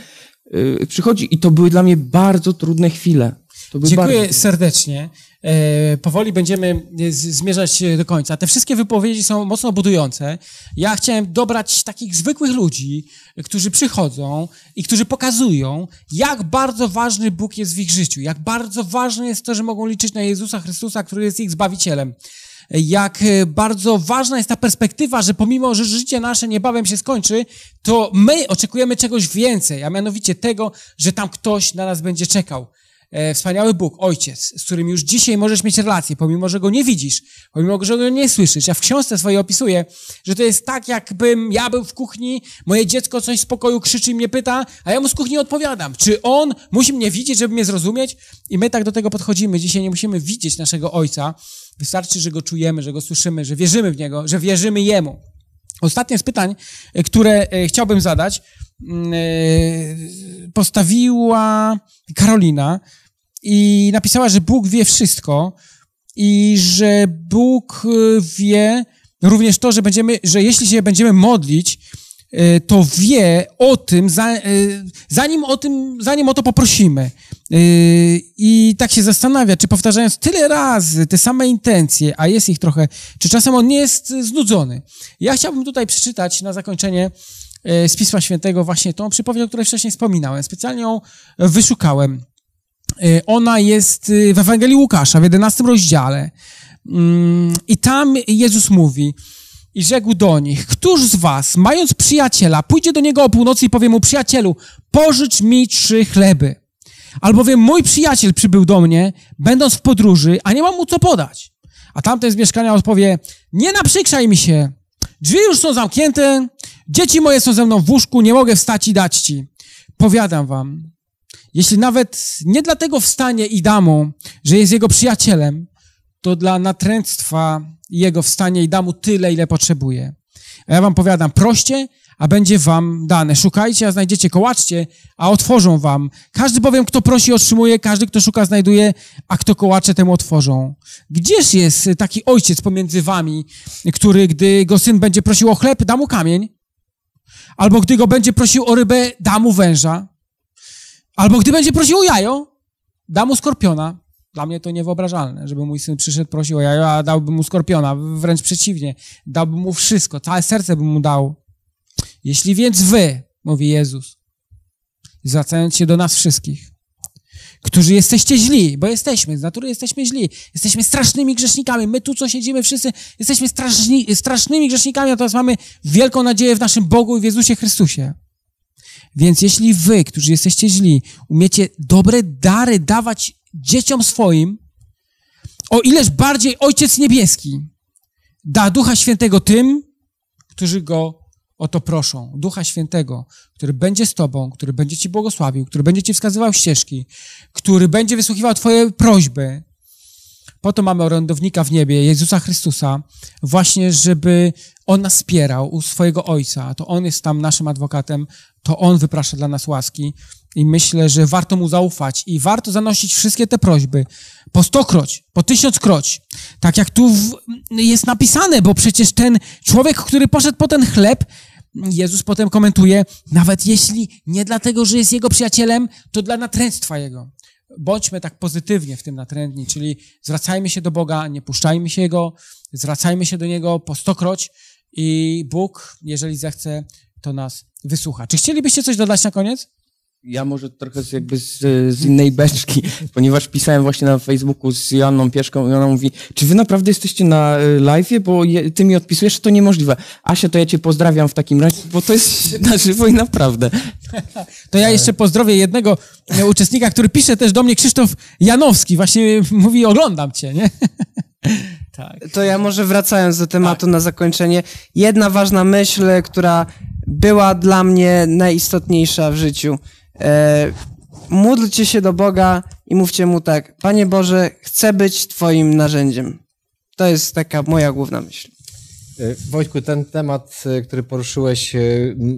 F: yy, przychodzi. I to były dla mnie bardzo trudne chwile. Dziękuję bardzo...
A: serdecznie. E, powoli będziemy e, zmierzać e, do końca. Te wszystkie wypowiedzi są mocno budujące. Ja chciałem dobrać takich zwykłych ludzi, którzy przychodzą i którzy pokazują, jak bardzo ważny Bóg jest w ich życiu, jak bardzo ważne jest to, że mogą liczyć na Jezusa Chrystusa, który jest ich Zbawicielem. Jak bardzo ważna jest ta perspektywa, że pomimo, że życie nasze niebawem się skończy, to my oczekujemy czegoś więcej, a mianowicie tego, że tam ktoś na nas będzie czekał E, wspaniały Bóg, Ojciec, z którym już dzisiaj możesz mieć relację, pomimo, że Go nie widzisz, pomimo, że Go nie słyszysz. Ja w książce swojej opisuję, że to jest tak, jakbym ja był w kuchni, moje dziecko coś z pokoju krzyczy i mnie pyta, a ja mu z kuchni odpowiadam. Czy On musi mnie widzieć, żeby mnie zrozumieć? I my tak do tego podchodzimy. Dzisiaj nie musimy widzieć naszego Ojca. Wystarczy, że Go czujemy, że Go słyszymy, że wierzymy w Niego, że wierzymy Jemu. Ostatnie z pytań, e, które e, chciałbym zadać, mm, postawiła Karolina, i napisała, że Bóg wie wszystko i że Bóg y, wie również to, że będziemy, że jeśli się będziemy modlić, y, to wie o tym, y, zanim o tym, zanim o to poprosimy. I tak się zastanawia, czy powtarzając tyle razy te same intencje, a jest ich trochę, czy czasem on nie jest znudzony. Ja chciałbym tutaj przeczytać na zakończenie z Pisma Świętego właśnie tą przypowieść, o której wcześniej wspominałem. Specjalnie ją wyszukałem. Y, ona jest y, w Ewangelii Łukasza, w 11 rozdziale. Mm, I tam Jezus mówi, i rzekł do nich, któż z was, mając przyjaciela, pójdzie do niego o północy i powie mu, przyjacielu, pożycz mi trzy chleby. Albowiem mój przyjaciel przybył do mnie, będąc w podróży, a nie mam mu co podać. A tamten z mieszkania odpowie, nie naprzykrzaj mi się, drzwi już są zamknięte, dzieci moje są ze mną w łóżku, nie mogę wstać i dać ci. Powiadam wam, jeśli nawet nie dlatego wstanie i damu, że jest jego przyjacielem, to dla natręctwa jego wstanie i damu tyle, ile potrzebuje. A ja wam powiadam, proście, a będzie wam dane. Szukajcie, a znajdziecie, kołaczcie, a otworzą wam. Każdy bowiem, kto prosi, otrzymuje, każdy, kto szuka, znajduje, a kto kołacze, temu otworzą. Gdzież jest taki ojciec pomiędzy wami, który, gdy go syn będzie prosił o chleb, da mu kamień? Albo gdy go będzie prosił o rybę, da mu węża? Albo gdy będzie prosił o jajo, da mu skorpiona. Dla mnie to niewyobrażalne, żeby mój syn przyszedł, prosił o jajo, a dałbym mu skorpiona. Wręcz przeciwnie, dałbym mu wszystko, całe serce bym mu dał. Jeśli więc wy, mówi Jezus, zwracając się do nas wszystkich, którzy jesteście źli, bo jesteśmy, z natury jesteśmy źli, jesteśmy strasznymi grzesznikami. My tu, co siedzimy wszyscy, jesteśmy straszni, strasznymi grzesznikami, natomiast mamy wielką nadzieję w naszym Bogu i w Jezusie Chrystusie. Więc jeśli wy, którzy jesteście źli, umiecie dobre dary dawać dzieciom swoim, o ileż bardziej Ojciec Niebieski da Ducha Świętego tym, którzy go o to proszą. Ducha Świętego, który będzie z Tobą, który będzie Ci błogosławił, który będzie Ci wskazywał ścieżki, który będzie wysłuchiwał Twoje prośby. Po to mamy orędownika w niebie, Jezusa Chrystusa, właśnie żeby On nas wspierał u swojego Ojca. To On jest tam naszym adwokatem, to On wyprasza dla nas łaski i myślę, że warto Mu zaufać i warto zanosić wszystkie te prośby po stokroć, po tysiąckroć, tak jak tu w, jest napisane, bo przecież ten człowiek, który poszedł po ten chleb, Jezus potem komentuje, nawet jeśli nie dlatego, że jest Jego przyjacielem, to dla natręctwa Jego. Bądźmy tak pozytywnie w tym natrętni, czyli zwracajmy się do Boga, nie puszczajmy się Jego, zwracajmy się do Niego po stokroć i Bóg, jeżeli zechce, to nas wysłucha. Czy chcielibyście coś dodać na koniec?
F: Ja może trochę z, jakby z, z, innej beczki, [laughs] ponieważ pisałem właśnie na Facebooku z Joanną Pieszką i ona mówi, czy wy naprawdę jesteście na e, live'ie, bo je, ty mi odpisujesz, to niemożliwe. Asia, to ja cię pozdrawiam w takim
A: razie, bo to jest [laughs] na żywo i naprawdę. [laughs] To ja jeszcze pozdrowię jednego e, uczestnika, który pisze też do mnie, Krzysztof Janowski, właśnie mówi, oglądam cię, nie?
C: Tak. To ja może wracając do tematu tak. na zakończenie, jedna ważna myśl, e, która była dla mnie najistotniejsza w życiu. E, módlcie się do Boga i mówcie Mu tak, Panie Boże, chcę być Twoim narzędziem. To jest taka moja główna myśl.
E: E, Wojtku, ten temat, e, który poruszyłeś, e,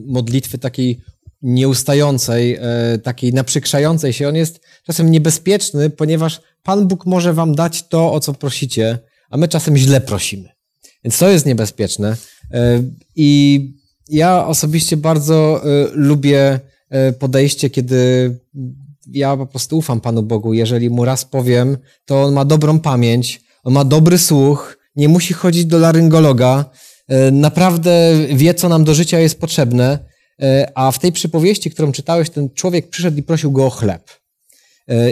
E: modlitwy takiej nieustającej, takiej naprzykrzającej się, on jest czasem niebezpieczny, ponieważ Pan Bóg może Wam dać to, o co prosicie, a my czasem źle prosimy. Więc to jest niebezpieczne. I ja osobiście bardzo y, lubię y, podejście, kiedy mm, ja po prostu ufam Panu Bogu. Jeżeli mu raz powiem, to on ma dobrą pamięć, on ma dobry słuch, nie musi chodzić do laryngologa, y, naprawdę wie, co nam do życia jest potrzebne. A w tej przypowieści, którą czytałeś, ten człowiek przyszedł i prosił go o chleb.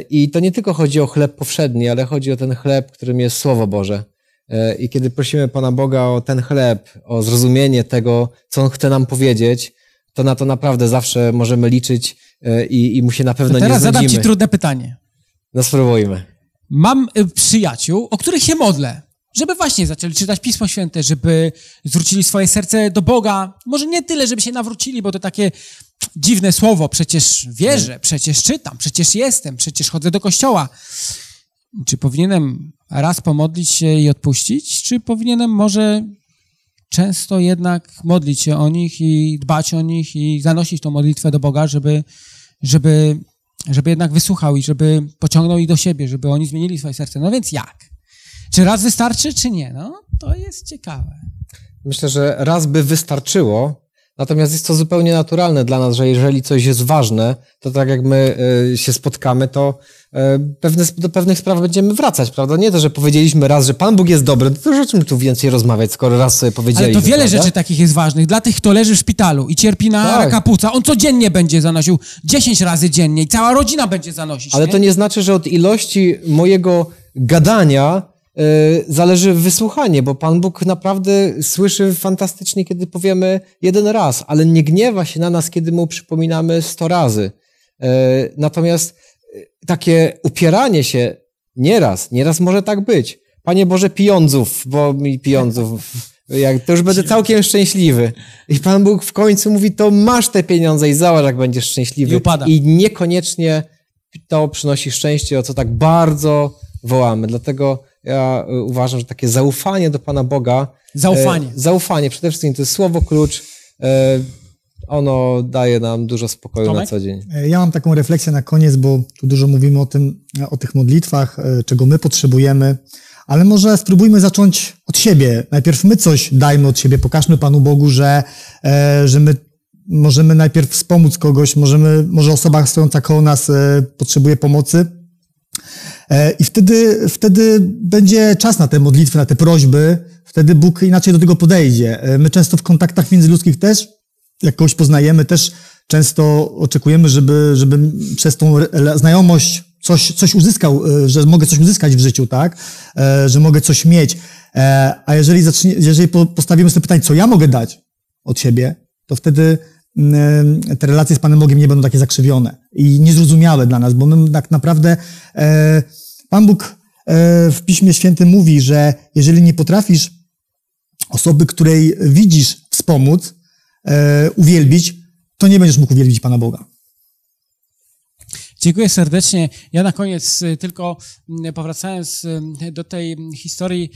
E: I to nie tylko chodzi o chleb powszedni, ale chodzi o ten chleb, którym jest Słowo Boże. E, I kiedy prosimy Pana Boga o ten chleb, o zrozumienie tego, co On chce nam powiedzieć, to na to naprawdę zawsze możemy liczyć e, i, i mu się na pewno to teraz nie Teraz zadam Ci trudne
A: pytanie. No spróbujmy. Mam e, przyjaciół, o których się modlę, żeby właśnie zaczęli czytać Pismo Święte, żeby zwrócili swoje serce do Boga. Może nie tyle, żeby się nawrócili, bo to takie dziwne słowo. Przecież wierzę, przecież czytam, przecież jestem, przecież chodzę do kościoła czy powinienem raz pomodlić się i odpuścić, czy powinienem może często jednak modlić się o nich i dbać o nich i zanosić tą modlitwę do Boga, żeby, żeby, żeby jednak wysłuchał i żeby pociągnął ich do siebie, żeby oni zmienili swoje serce. No więc jak? Czy raz wystarczy, czy nie? No, to jest ciekawe.
E: Myślę, że raz by wystarczyło, Natomiast jest to zupełnie naturalne dla nas, że jeżeli coś jest ważne, to tak jak my e, się spotkamy, to e, pewne, do pewnych spraw będziemy wracać, prawda? Nie to, że powiedzieliśmy raz, że Pan Bóg jest dobry, no to już o czym tu więcej rozmawiać, skoro raz sobie powiedzieliśmy. Ale to wiele prawda? rzeczy
A: takich jest ważnych. Dla tych, kto leży w szpitalu i cierpi na tak. raka płuca, on codziennie będzie zanosił 10 razy dziennie i cała rodzina będzie zanosić. Ale nie? to nie
E: znaczy, że od ilości mojego gadania E, zależy wysłuchanie, bo Pan Bóg naprawdę słyszy fantastycznie, kiedy powiemy jeden raz, ale nie gniewa się na nas, kiedy mu przypominamy sto razy. E, natomiast e, takie upieranie się nieraz, nieraz może tak być. Panie Boże, pijądzów, bo mi pijądzów, jak, to już będę całkiem szczęśliwy. I Pan Bóg w końcu mówi, to masz te pieniądze i załóż, jak będziesz szczęśliwy. I, I niekoniecznie to przynosi szczęście, o co tak bardzo wołamy. Dlatego ja e, uważam, że takie zaufanie do Pana Boga. E, zaufanie. zaufanie, przede wszystkim to jest słowo klucz. E, ono daje nam dużo spokoju Tomek? na co dzień.
G: Ja mam taką refleksję na koniec, bo tu dużo mówimy o tym, o tych modlitwach, czego my potrzebujemy, ale może spróbujmy zacząć od siebie. Najpierw my coś dajmy od siebie, pokażmy Panu Bogu, że, że my możemy najpierw wspomóc kogoś, możemy, może osoba stojąca koło nas potrzebuje pomocy. E, I wtedy, wtedy będzie czas na te modlitwy, na te prośby, wtedy Bóg inaczej do tego podejdzie. E, my często w kontaktach międzyludzkich też, jak kogoś poznajemy, też często oczekujemy, żeby, żeby przez tą znajomość coś, coś uzyskał, e, że mogę coś uzyskać w życiu, tak? Że mogę coś mieć. A jeżeli, zacznie, jeżeli postawimy sobie pytanie, co ja mogę dać od siebie, to wtedy te relacje z Panem Bogiem nie będą takie zakrzywione i niezrozumiałe dla nas, bo my tak naprawdę e, Pan Bóg e, w Piśmie Świętym mówi, że jeżeli nie potrafisz osoby, której widzisz, wspomóc, e, uwielbić, to nie będziesz mógł uwielbić Pana Boga. Dziękuję
A: serdecznie. Ja na koniec y, tylko mm, powracając y, do tej historii,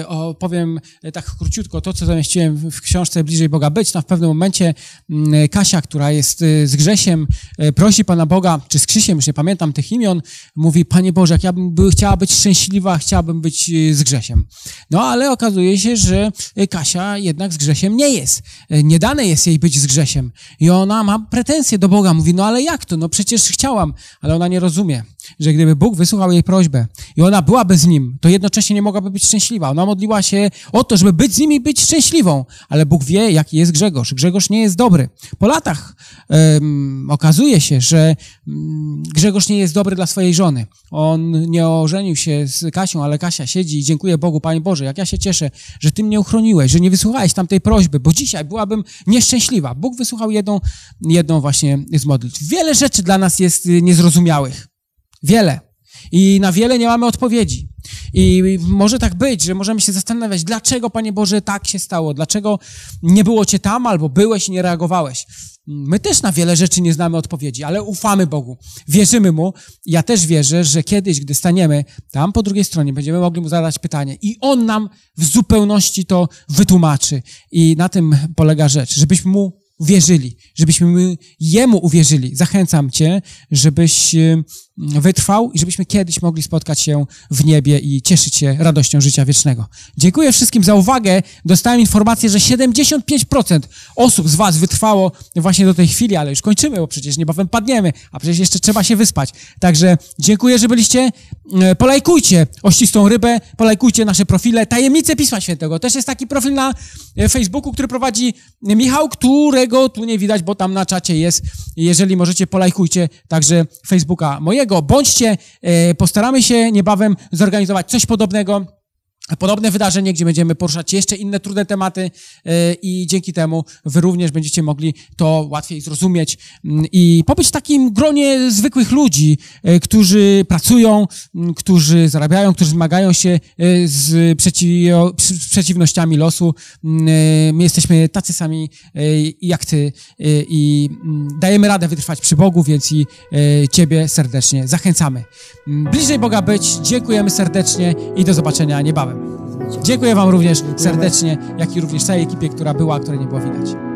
A: y, opowiem tak króciutko to, co zamieściłem w książce Bliżej Boga Być. No, w pewnym momencie mm, Kasia, która jest z Grzesiem, prosi Pana Boga, czy z Krzysiem, już nie pamiętam tych imion, mówi, Panie Boże, jak ja bym chciała być szczęśliwa, chciałabym być z Grzesiem. No ale okazuje się, że Kasia jednak z Grzesiem nie jest. Nie dane jest jej być z Grzesiem. I ona ma pretensje do Boga, mówi, no ale jak to? No przecież chciałam ale ona nie rozumie że gdyby Bóg wysłuchał jej prośbę i ona byłaby z nim, to jednocześnie nie mogłaby być szczęśliwa. Ona modliła się o to, żeby być z nim i być szczęśliwą, ale Bóg wie, jaki jest Grzegorz. Grzegorz nie jest dobry. Po latach um, okazuje się, że mm, Grzegorz nie jest dobry dla swojej żony. On nie ożenił się z Kasią, ale Kasia siedzi i dziękuję Bogu, Panie Boże, jak ja się cieszę, że Ty mnie uchroniłeś, że nie wysłuchałeś tamtej prośby, bo dzisiaj byłabym nieszczęśliwa. Bóg wysłuchał jedną, jedną właśnie z modlitw. Wiele rzeczy dla nas jest y, niezrozumiałych. Wiele. I na wiele nie mamy odpowiedzi. I może tak być, że możemy się zastanawiać, dlaczego, Panie Boże, tak się stało, dlaczego nie było Cię tam, albo byłeś i nie reagowałeś. My też na wiele rzeczy nie znamy odpowiedzi, ale ufamy Bogu, wierzymy Mu. Ja też wierzę, że kiedyś, gdy staniemy tam po drugiej stronie, będziemy mogli Mu zadać pytanie i On nam w zupełności to wytłumaczy. I na tym polega rzecz, żebyśmy Mu uwierzyli, żebyśmy Jemu uwierzyli. Zachęcam Cię, żebyś y, wytrwał i żebyśmy kiedyś mogli spotkać się w niebie i cieszyć się radością życia wiecznego. Dziękuję wszystkim za uwagę. Dostałem informację, że 75% osób z Was wytrwało właśnie do tej chwili, ale już kończymy, bo przecież niebawem padniemy, a przecież jeszcze trzeba się wyspać. Także dziękuję, że byliście. E, polajkujcie ościstą rybę, polajkujcie nasze profile. Tajemnice Pisma Świętego. Też jest taki profil na e, Facebooku, który prowadzi Michał, którego mojego, tu nie widać, bo tam na czacie jest, jeżeli możecie, polajkujcie także Facebooka mojego. Bądźcie, e, postaramy się niebawem zorganizować coś podobnego podobne wydarzenie, gdzie będziemy poruszać jeszcze inne trudne tematy e, i dzięki temu wy również będziecie mogli to łatwiej zrozumieć mm, i pobyć w takim gronie zwykłych ludzi, e, którzy pracują, mm, którzy zarabiają, którzy zmagają się e, z, przeciw, z przeciwnościami losu. Mm, my jesteśmy tacy sami jak ty i dajemy radę wytrwać przy Bogu, więc i ciebie serdecznie zachęcamy. Bliżej Boga być, dziękujemy serdecznie i do zobaczenia niebawem. Dziękuję Wam również serdecznie, jak i również całej ekipie, która była, której nie było widać.